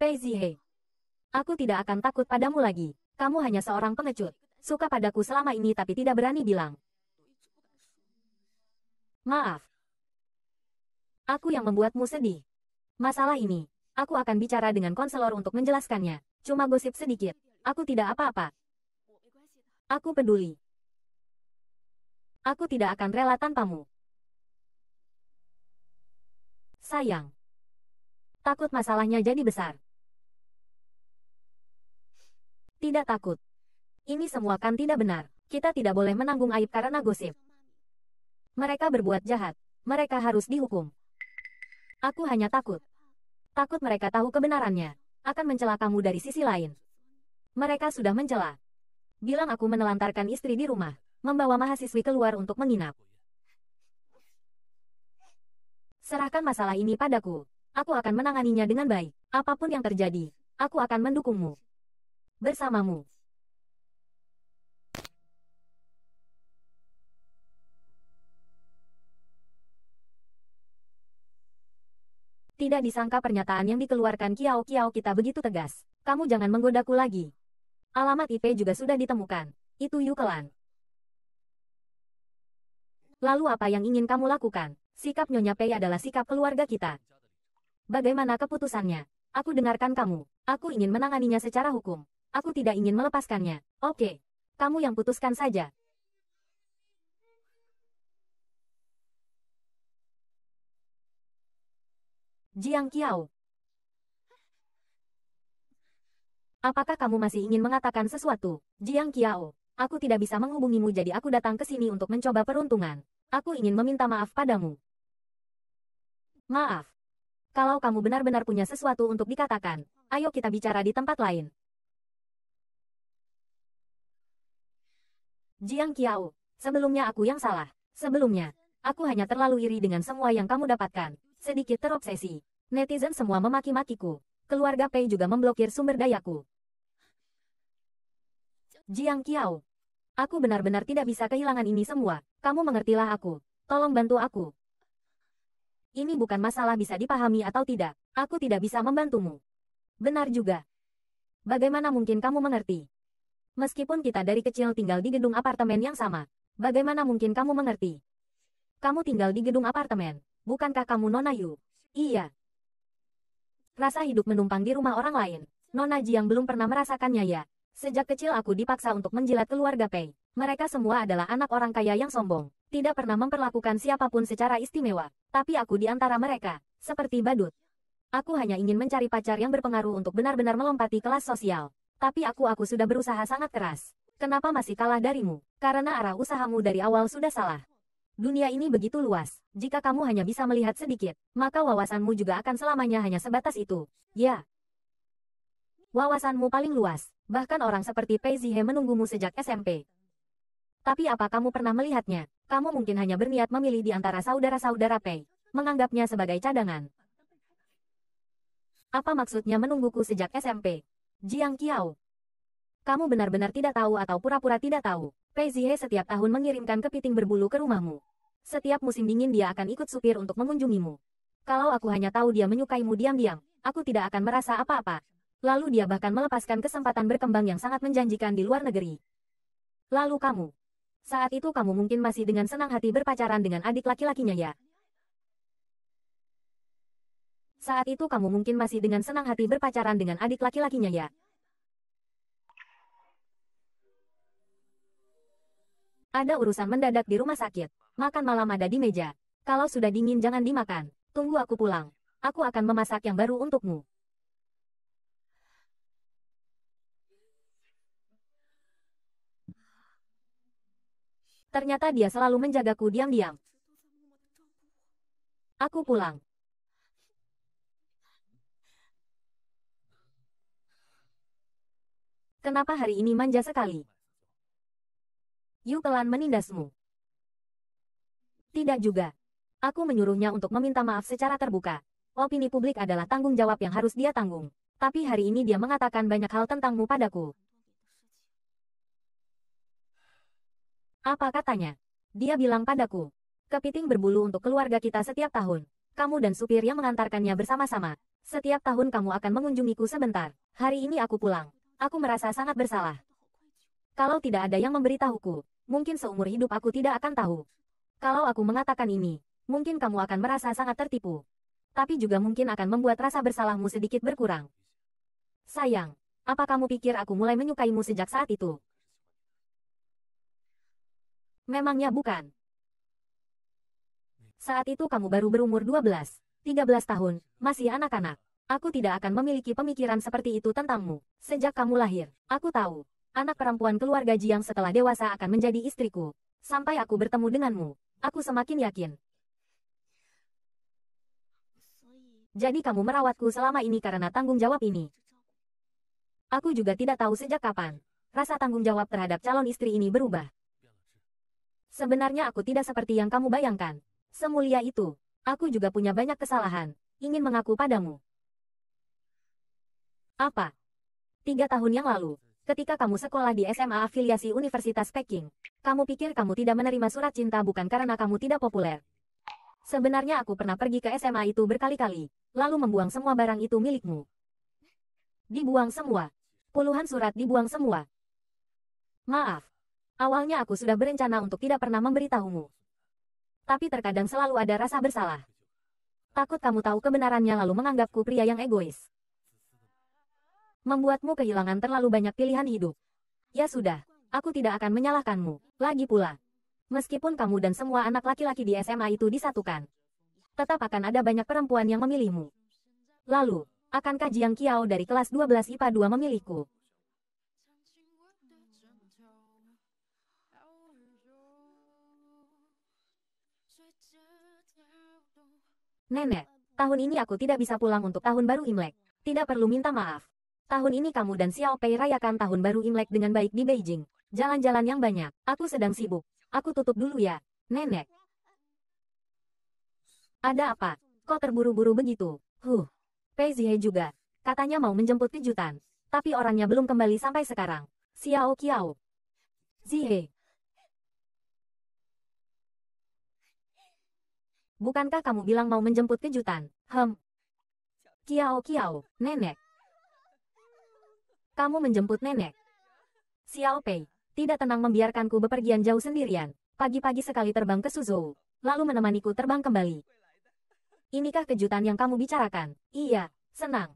Pei Zihe, aku tidak akan takut padamu lagi. Kamu hanya seorang pengecut suka padaku selama ini tapi tidak berani bilang. Maaf. Aku yang membuatmu sedih. Masalah ini, aku akan bicara dengan konselor untuk menjelaskannya. Cuma gosip sedikit. Aku tidak apa-apa. Aku peduli. Aku tidak akan rela tanpamu. Sayang. Takut masalahnya jadi besar. Tidak takut. Ini semua kan tidak benar. Kita tidak boleh menanggung aib karena gosip. Mereka berbuat jahat. Mereka harus dihukum. Aku hanya takut. Takut mereka tahu kebenarannya. Akan mencela kamu dari sisi lain. Mereka sudah mencela. Bilang aku menelantarkan istri di rumah. Membawa mahasiswi keluar untuk menginap. Serahkan masalah ini padaku. Aku akan menanganinya dengan baik. Apapun yang terjadi, aku akan mendukungmu. Bersamamu. Tidak disangka pernyataan yang dikeluarkan Kiao Kiao kita begitu tegas. Kamu jangan menggodaku lagi. Alamat IP juga sudah ditemukan. Itu Yu Kelan. Lalu apa yang ingin kamu lakukan? Sikap Nyonya Pei adalah sikap keluarga kita. Bagaimana keputusannya? Aku dengarkan kamu. Aku ingin menanganinya secara hukum. Aku tidak ingin melepaskannya. Oke. Kamu yang putuskan saja. Jiang Qiao. Apakah kamu masih ingin mengatakan sesuatu? Jiang Qiao, aku tidak bisa menghubungimu jadi aku datang ke sini untuk mencoba peruntungan. Aku ingin meminta maaf padamu. Maaf. Kalau kamu benar-benar punya sesuatu untuk dikatakan, ayo kita bicara di tempat lain. Jiang Qiao, sebelumnya aku yang salah. Sebelumnya, aku hanya terlalu iri dengan semua yang kamu dapatkan. Sedikit terobsesi. Netizen semua memaki-makiku. Keluarga Pei juga memblokir sumber dayaku. Jiang Qiao. Aku benar-benar tidak bisa kehilangan ini semua. Kamu mengertilah aku. Tolong bantu aku. Ini bukan masalah bisa dipahami atau tidak. Aku tidak bisa membantumu. Benar juga. Bagaimana mungkin kamu mengerti? Meskipun kita dari kecil tinggal di gedung apartemen yang sama, bagaimana mungkin kamu mengerti? Kamu tinggal di gedung apartemen bukankah kamu Nona Yu? Iya. Rasa hidup menumpang di rumah orang lain. Nona Ji yang belum pernah merasakannya ya. Sejak kecil aku dipaksa untuk menjilat keluarga Pei. Mereka semua adalah anak orang kaya yang sombong. Tidak pernah memperlakukan siapapun secara istimewa. Tapi aku di antara mereka. Seperti badut. Aku hanya ingin mencari pacar yang berpengaruh untuk benar-benar melompati kelas sosial. Tapi aku-aku sudah berusaha sangat keras. Kenapa masih kalah darimu? Karena arah usahamu dari awal sudah salah. Dunia ini begitu luas. Jika kamu hanya bisa melihat sedikit, maka wawasanmu juga akan selamanya hanya sebatas itu. Ya. Wawasanmu paling luas. Bahkan orang seperti Pei Zihe menunggumu sejak SMP. Tapi apa kamu pernah melihatnya? Kamu mungkin hanya berniat memilih di antara saudara-saudara Pei. Menganggapnya sebagai cadangan. Apa maksudnya menungguku sejak SMP? Jiang Qiao. Kamu benar-benar tidak tahu atau pura-pura tidak tahu. Pei Zihe setiap tahun mengirimkan kepiting berbulu ke rumahmu. Setiap musim dingin dia akan ikut supir untuk mengunjungimu. Kalau aku hanya tahu dia menyukaimu diam-diam, aku tidak akan merasa apa-apa. Lalu dia bahkan melepaskan kesempatan berkembang yang sangat menjanjikan di luar negeri. Lalu kamu. Saat itu kamu mungkin masih dengan senang hati berpacaran dengan adik laki-lakinya ya. Saat itu kamu mungkin masih dengan senang hati berpacaran dengan adik laki-lakinya ya. Ada urusan mendadak di rumah sakit. Makan malam ada di meja. Kalau sudah dingin jangan dimakan. Tunggu aku pulang. Aku akan memasak yang baru untukmu. Ternyata dia selalu menjagaku diam-diam. Aku pulang. Kenapa hari ini manja sekali? Yu Kelan menindasmu. Tidak juga. Aku menyuruhnya untuk meminta maaf secara terbuka. Opini publik adalah tanggung jawab yang harus dia tanggung. Tapi hari ini dia mengatakan banyak hal tentangmu padaku. Apa katanya? Dia bilang padaku. Kepiting berbulu untuk keluarga kita setiap tahun. Kamu dan supir yang mengantarkannya bersama-sama. Setiap tahun kamu akan mengunjungiku sebentar. Hari ini aku pulang. Aku merasa sangat bersalah. Kalau tidak ada yang memberitahuku, mungkin seumur hidup aku tidak akan tahu. Kalau aku mengatakan ini, mungkin kamu akan merasa sangat tertipu. Tapi juga mungkin akan membuat rasa bersalahmu sedikit berkurang. Sayang, apa kamu pikir aku mulai menyukaimu sejak saat itu? Memangnya bukan. Saat itu kamu baru berumur 12, 13 tahun, masih anak-anak. Aku tidak akan memiliki pemikiran seperti itu tentangmu. Sejak kamu lahir, aku tahu, anak perempuan keluarga Jiang setelah dewasa akan menjadi istriku. Sampai aku bertemu denganmu, aku semakin yakin. Jadi kamu merawatku selama ini karena tanggung jawab ini. Aku juga tidak tahu sejak kapan. Rasa tanggung jawab terhadap calon istri ini berubah. Sebenarnya aku tidak seperti yang kamu bayangkan. Semulia itu, aku juga punya banyak kesalahan. Ingin mengaku padamu. Apa? Tiga tahun yang lalu, ketika kamu sekolah di SMA afiliasi Universitas Peking. Kamu pikir kamu tidak menerima surat cinta bukan karena kamu tidak populer. Sebenarnya aku pernah pergi ke SMA itu berkali-kali, lalu membuang semua barang itu milikmu. Dibuang semua. Puluhan surat dibuang semua. Maaf. Awalnya aku sudah berencana untuk tidak pernah memberitahumu. Tapi terkadang selalu ada rasa bersalah. Takut kamu tahu kebenarannya lalu menganggapku pria yang egois membuatmu kehilangan terlalu banyak pilihan hidup. Ya sudah, aku tidak akan menyalahkanmu. Lagi pula, meskipun kamu dan semua anak laki-laki di SMA itu disatukan, tetap akan ada banyak perempuan yang memilihmu. Lalu, akankah Jiang Qiao dari kelas 12 IPA 2 memilihku? Nenek, tahun ini aku tidak bisa pulang untuk tahun baru Imlek. Tidak perlu minta maaf. Tahun ini kamu dan Xiao Pei rayakan tahun baru Imlek dengan baik di Beijing. Jalan-jalan yang banyak. Aku sedang sibuk. Aku tutup dulu ya, nenek. Ada apa? Kok terburu-buru begitu? Huh. Pei Zihe juga. Katanya mau menjemput kejutan. Tapi orangnya belum kembali sampai sekarang. Xiao Qiao. Zihe. Bukankah kamu bilang mau menjemput kejutan? Hem. Qiao Qiao, nenek. Kamu menjemput nenek. Xiao Pei, tidak tenang membiarkanku bepergian jauh sendirian. Pagi-pagi sekali terbang ke Suzhou, lalu menemaniku terbang kembali. Inikah kejutan yang kamu bicarakan? Iya, senang.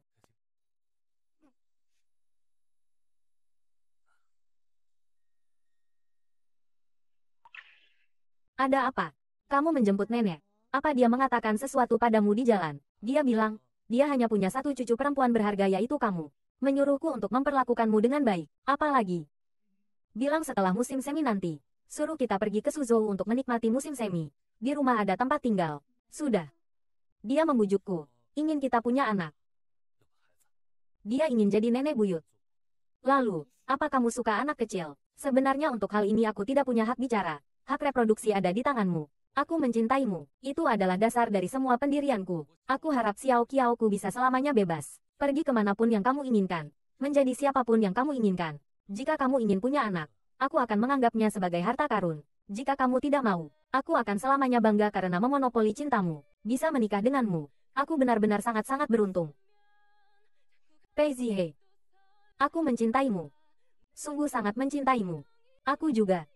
Ada apa? Kamu menjemput nenek. Apa dia mengatakan sesuatu padamu di jalan? Dia bilang, dia hanya punya satu cucu perempuan berharga yaitu kamu menyuruhku untuk memperlakukanmu dengan baik, apalagi. Bilang setelah musim semi nanti, suruh kita pergi ke Suzhou untuk menikmati musim semi. Di rumah ada tempat tinggal. Sudah. Dia membujukku, ingin kita punya anak. Dia ingin jadi nenek buyut. Lalu, apa kamu suka anak kecil? Sebenarnya untuk hal ini aku tidak punya hak bicara. Hak reproduksi ada di tanganmu. Aku mencintaimu. Itu adalah dasar dari semua pendirianku. Aku harap Xiao Qiao ku bisa selamanya bebas. Pergi kemanapun yang kamu inginkan. Menjadi siapapun yang kamu inginkan. Jika kamu ingin punya anak, aku akan menganggapnya sebagai harta karun. Jika kamu tidak mau, aku akan selamanya bangga karena memonopoli cintamu. Bisa menikah denganmu. Aku benar-benar sangat-sangat beruntung. Pei Zihe. Aku mencintaimu. Sungguh sangat mencintaimu. Aku juga.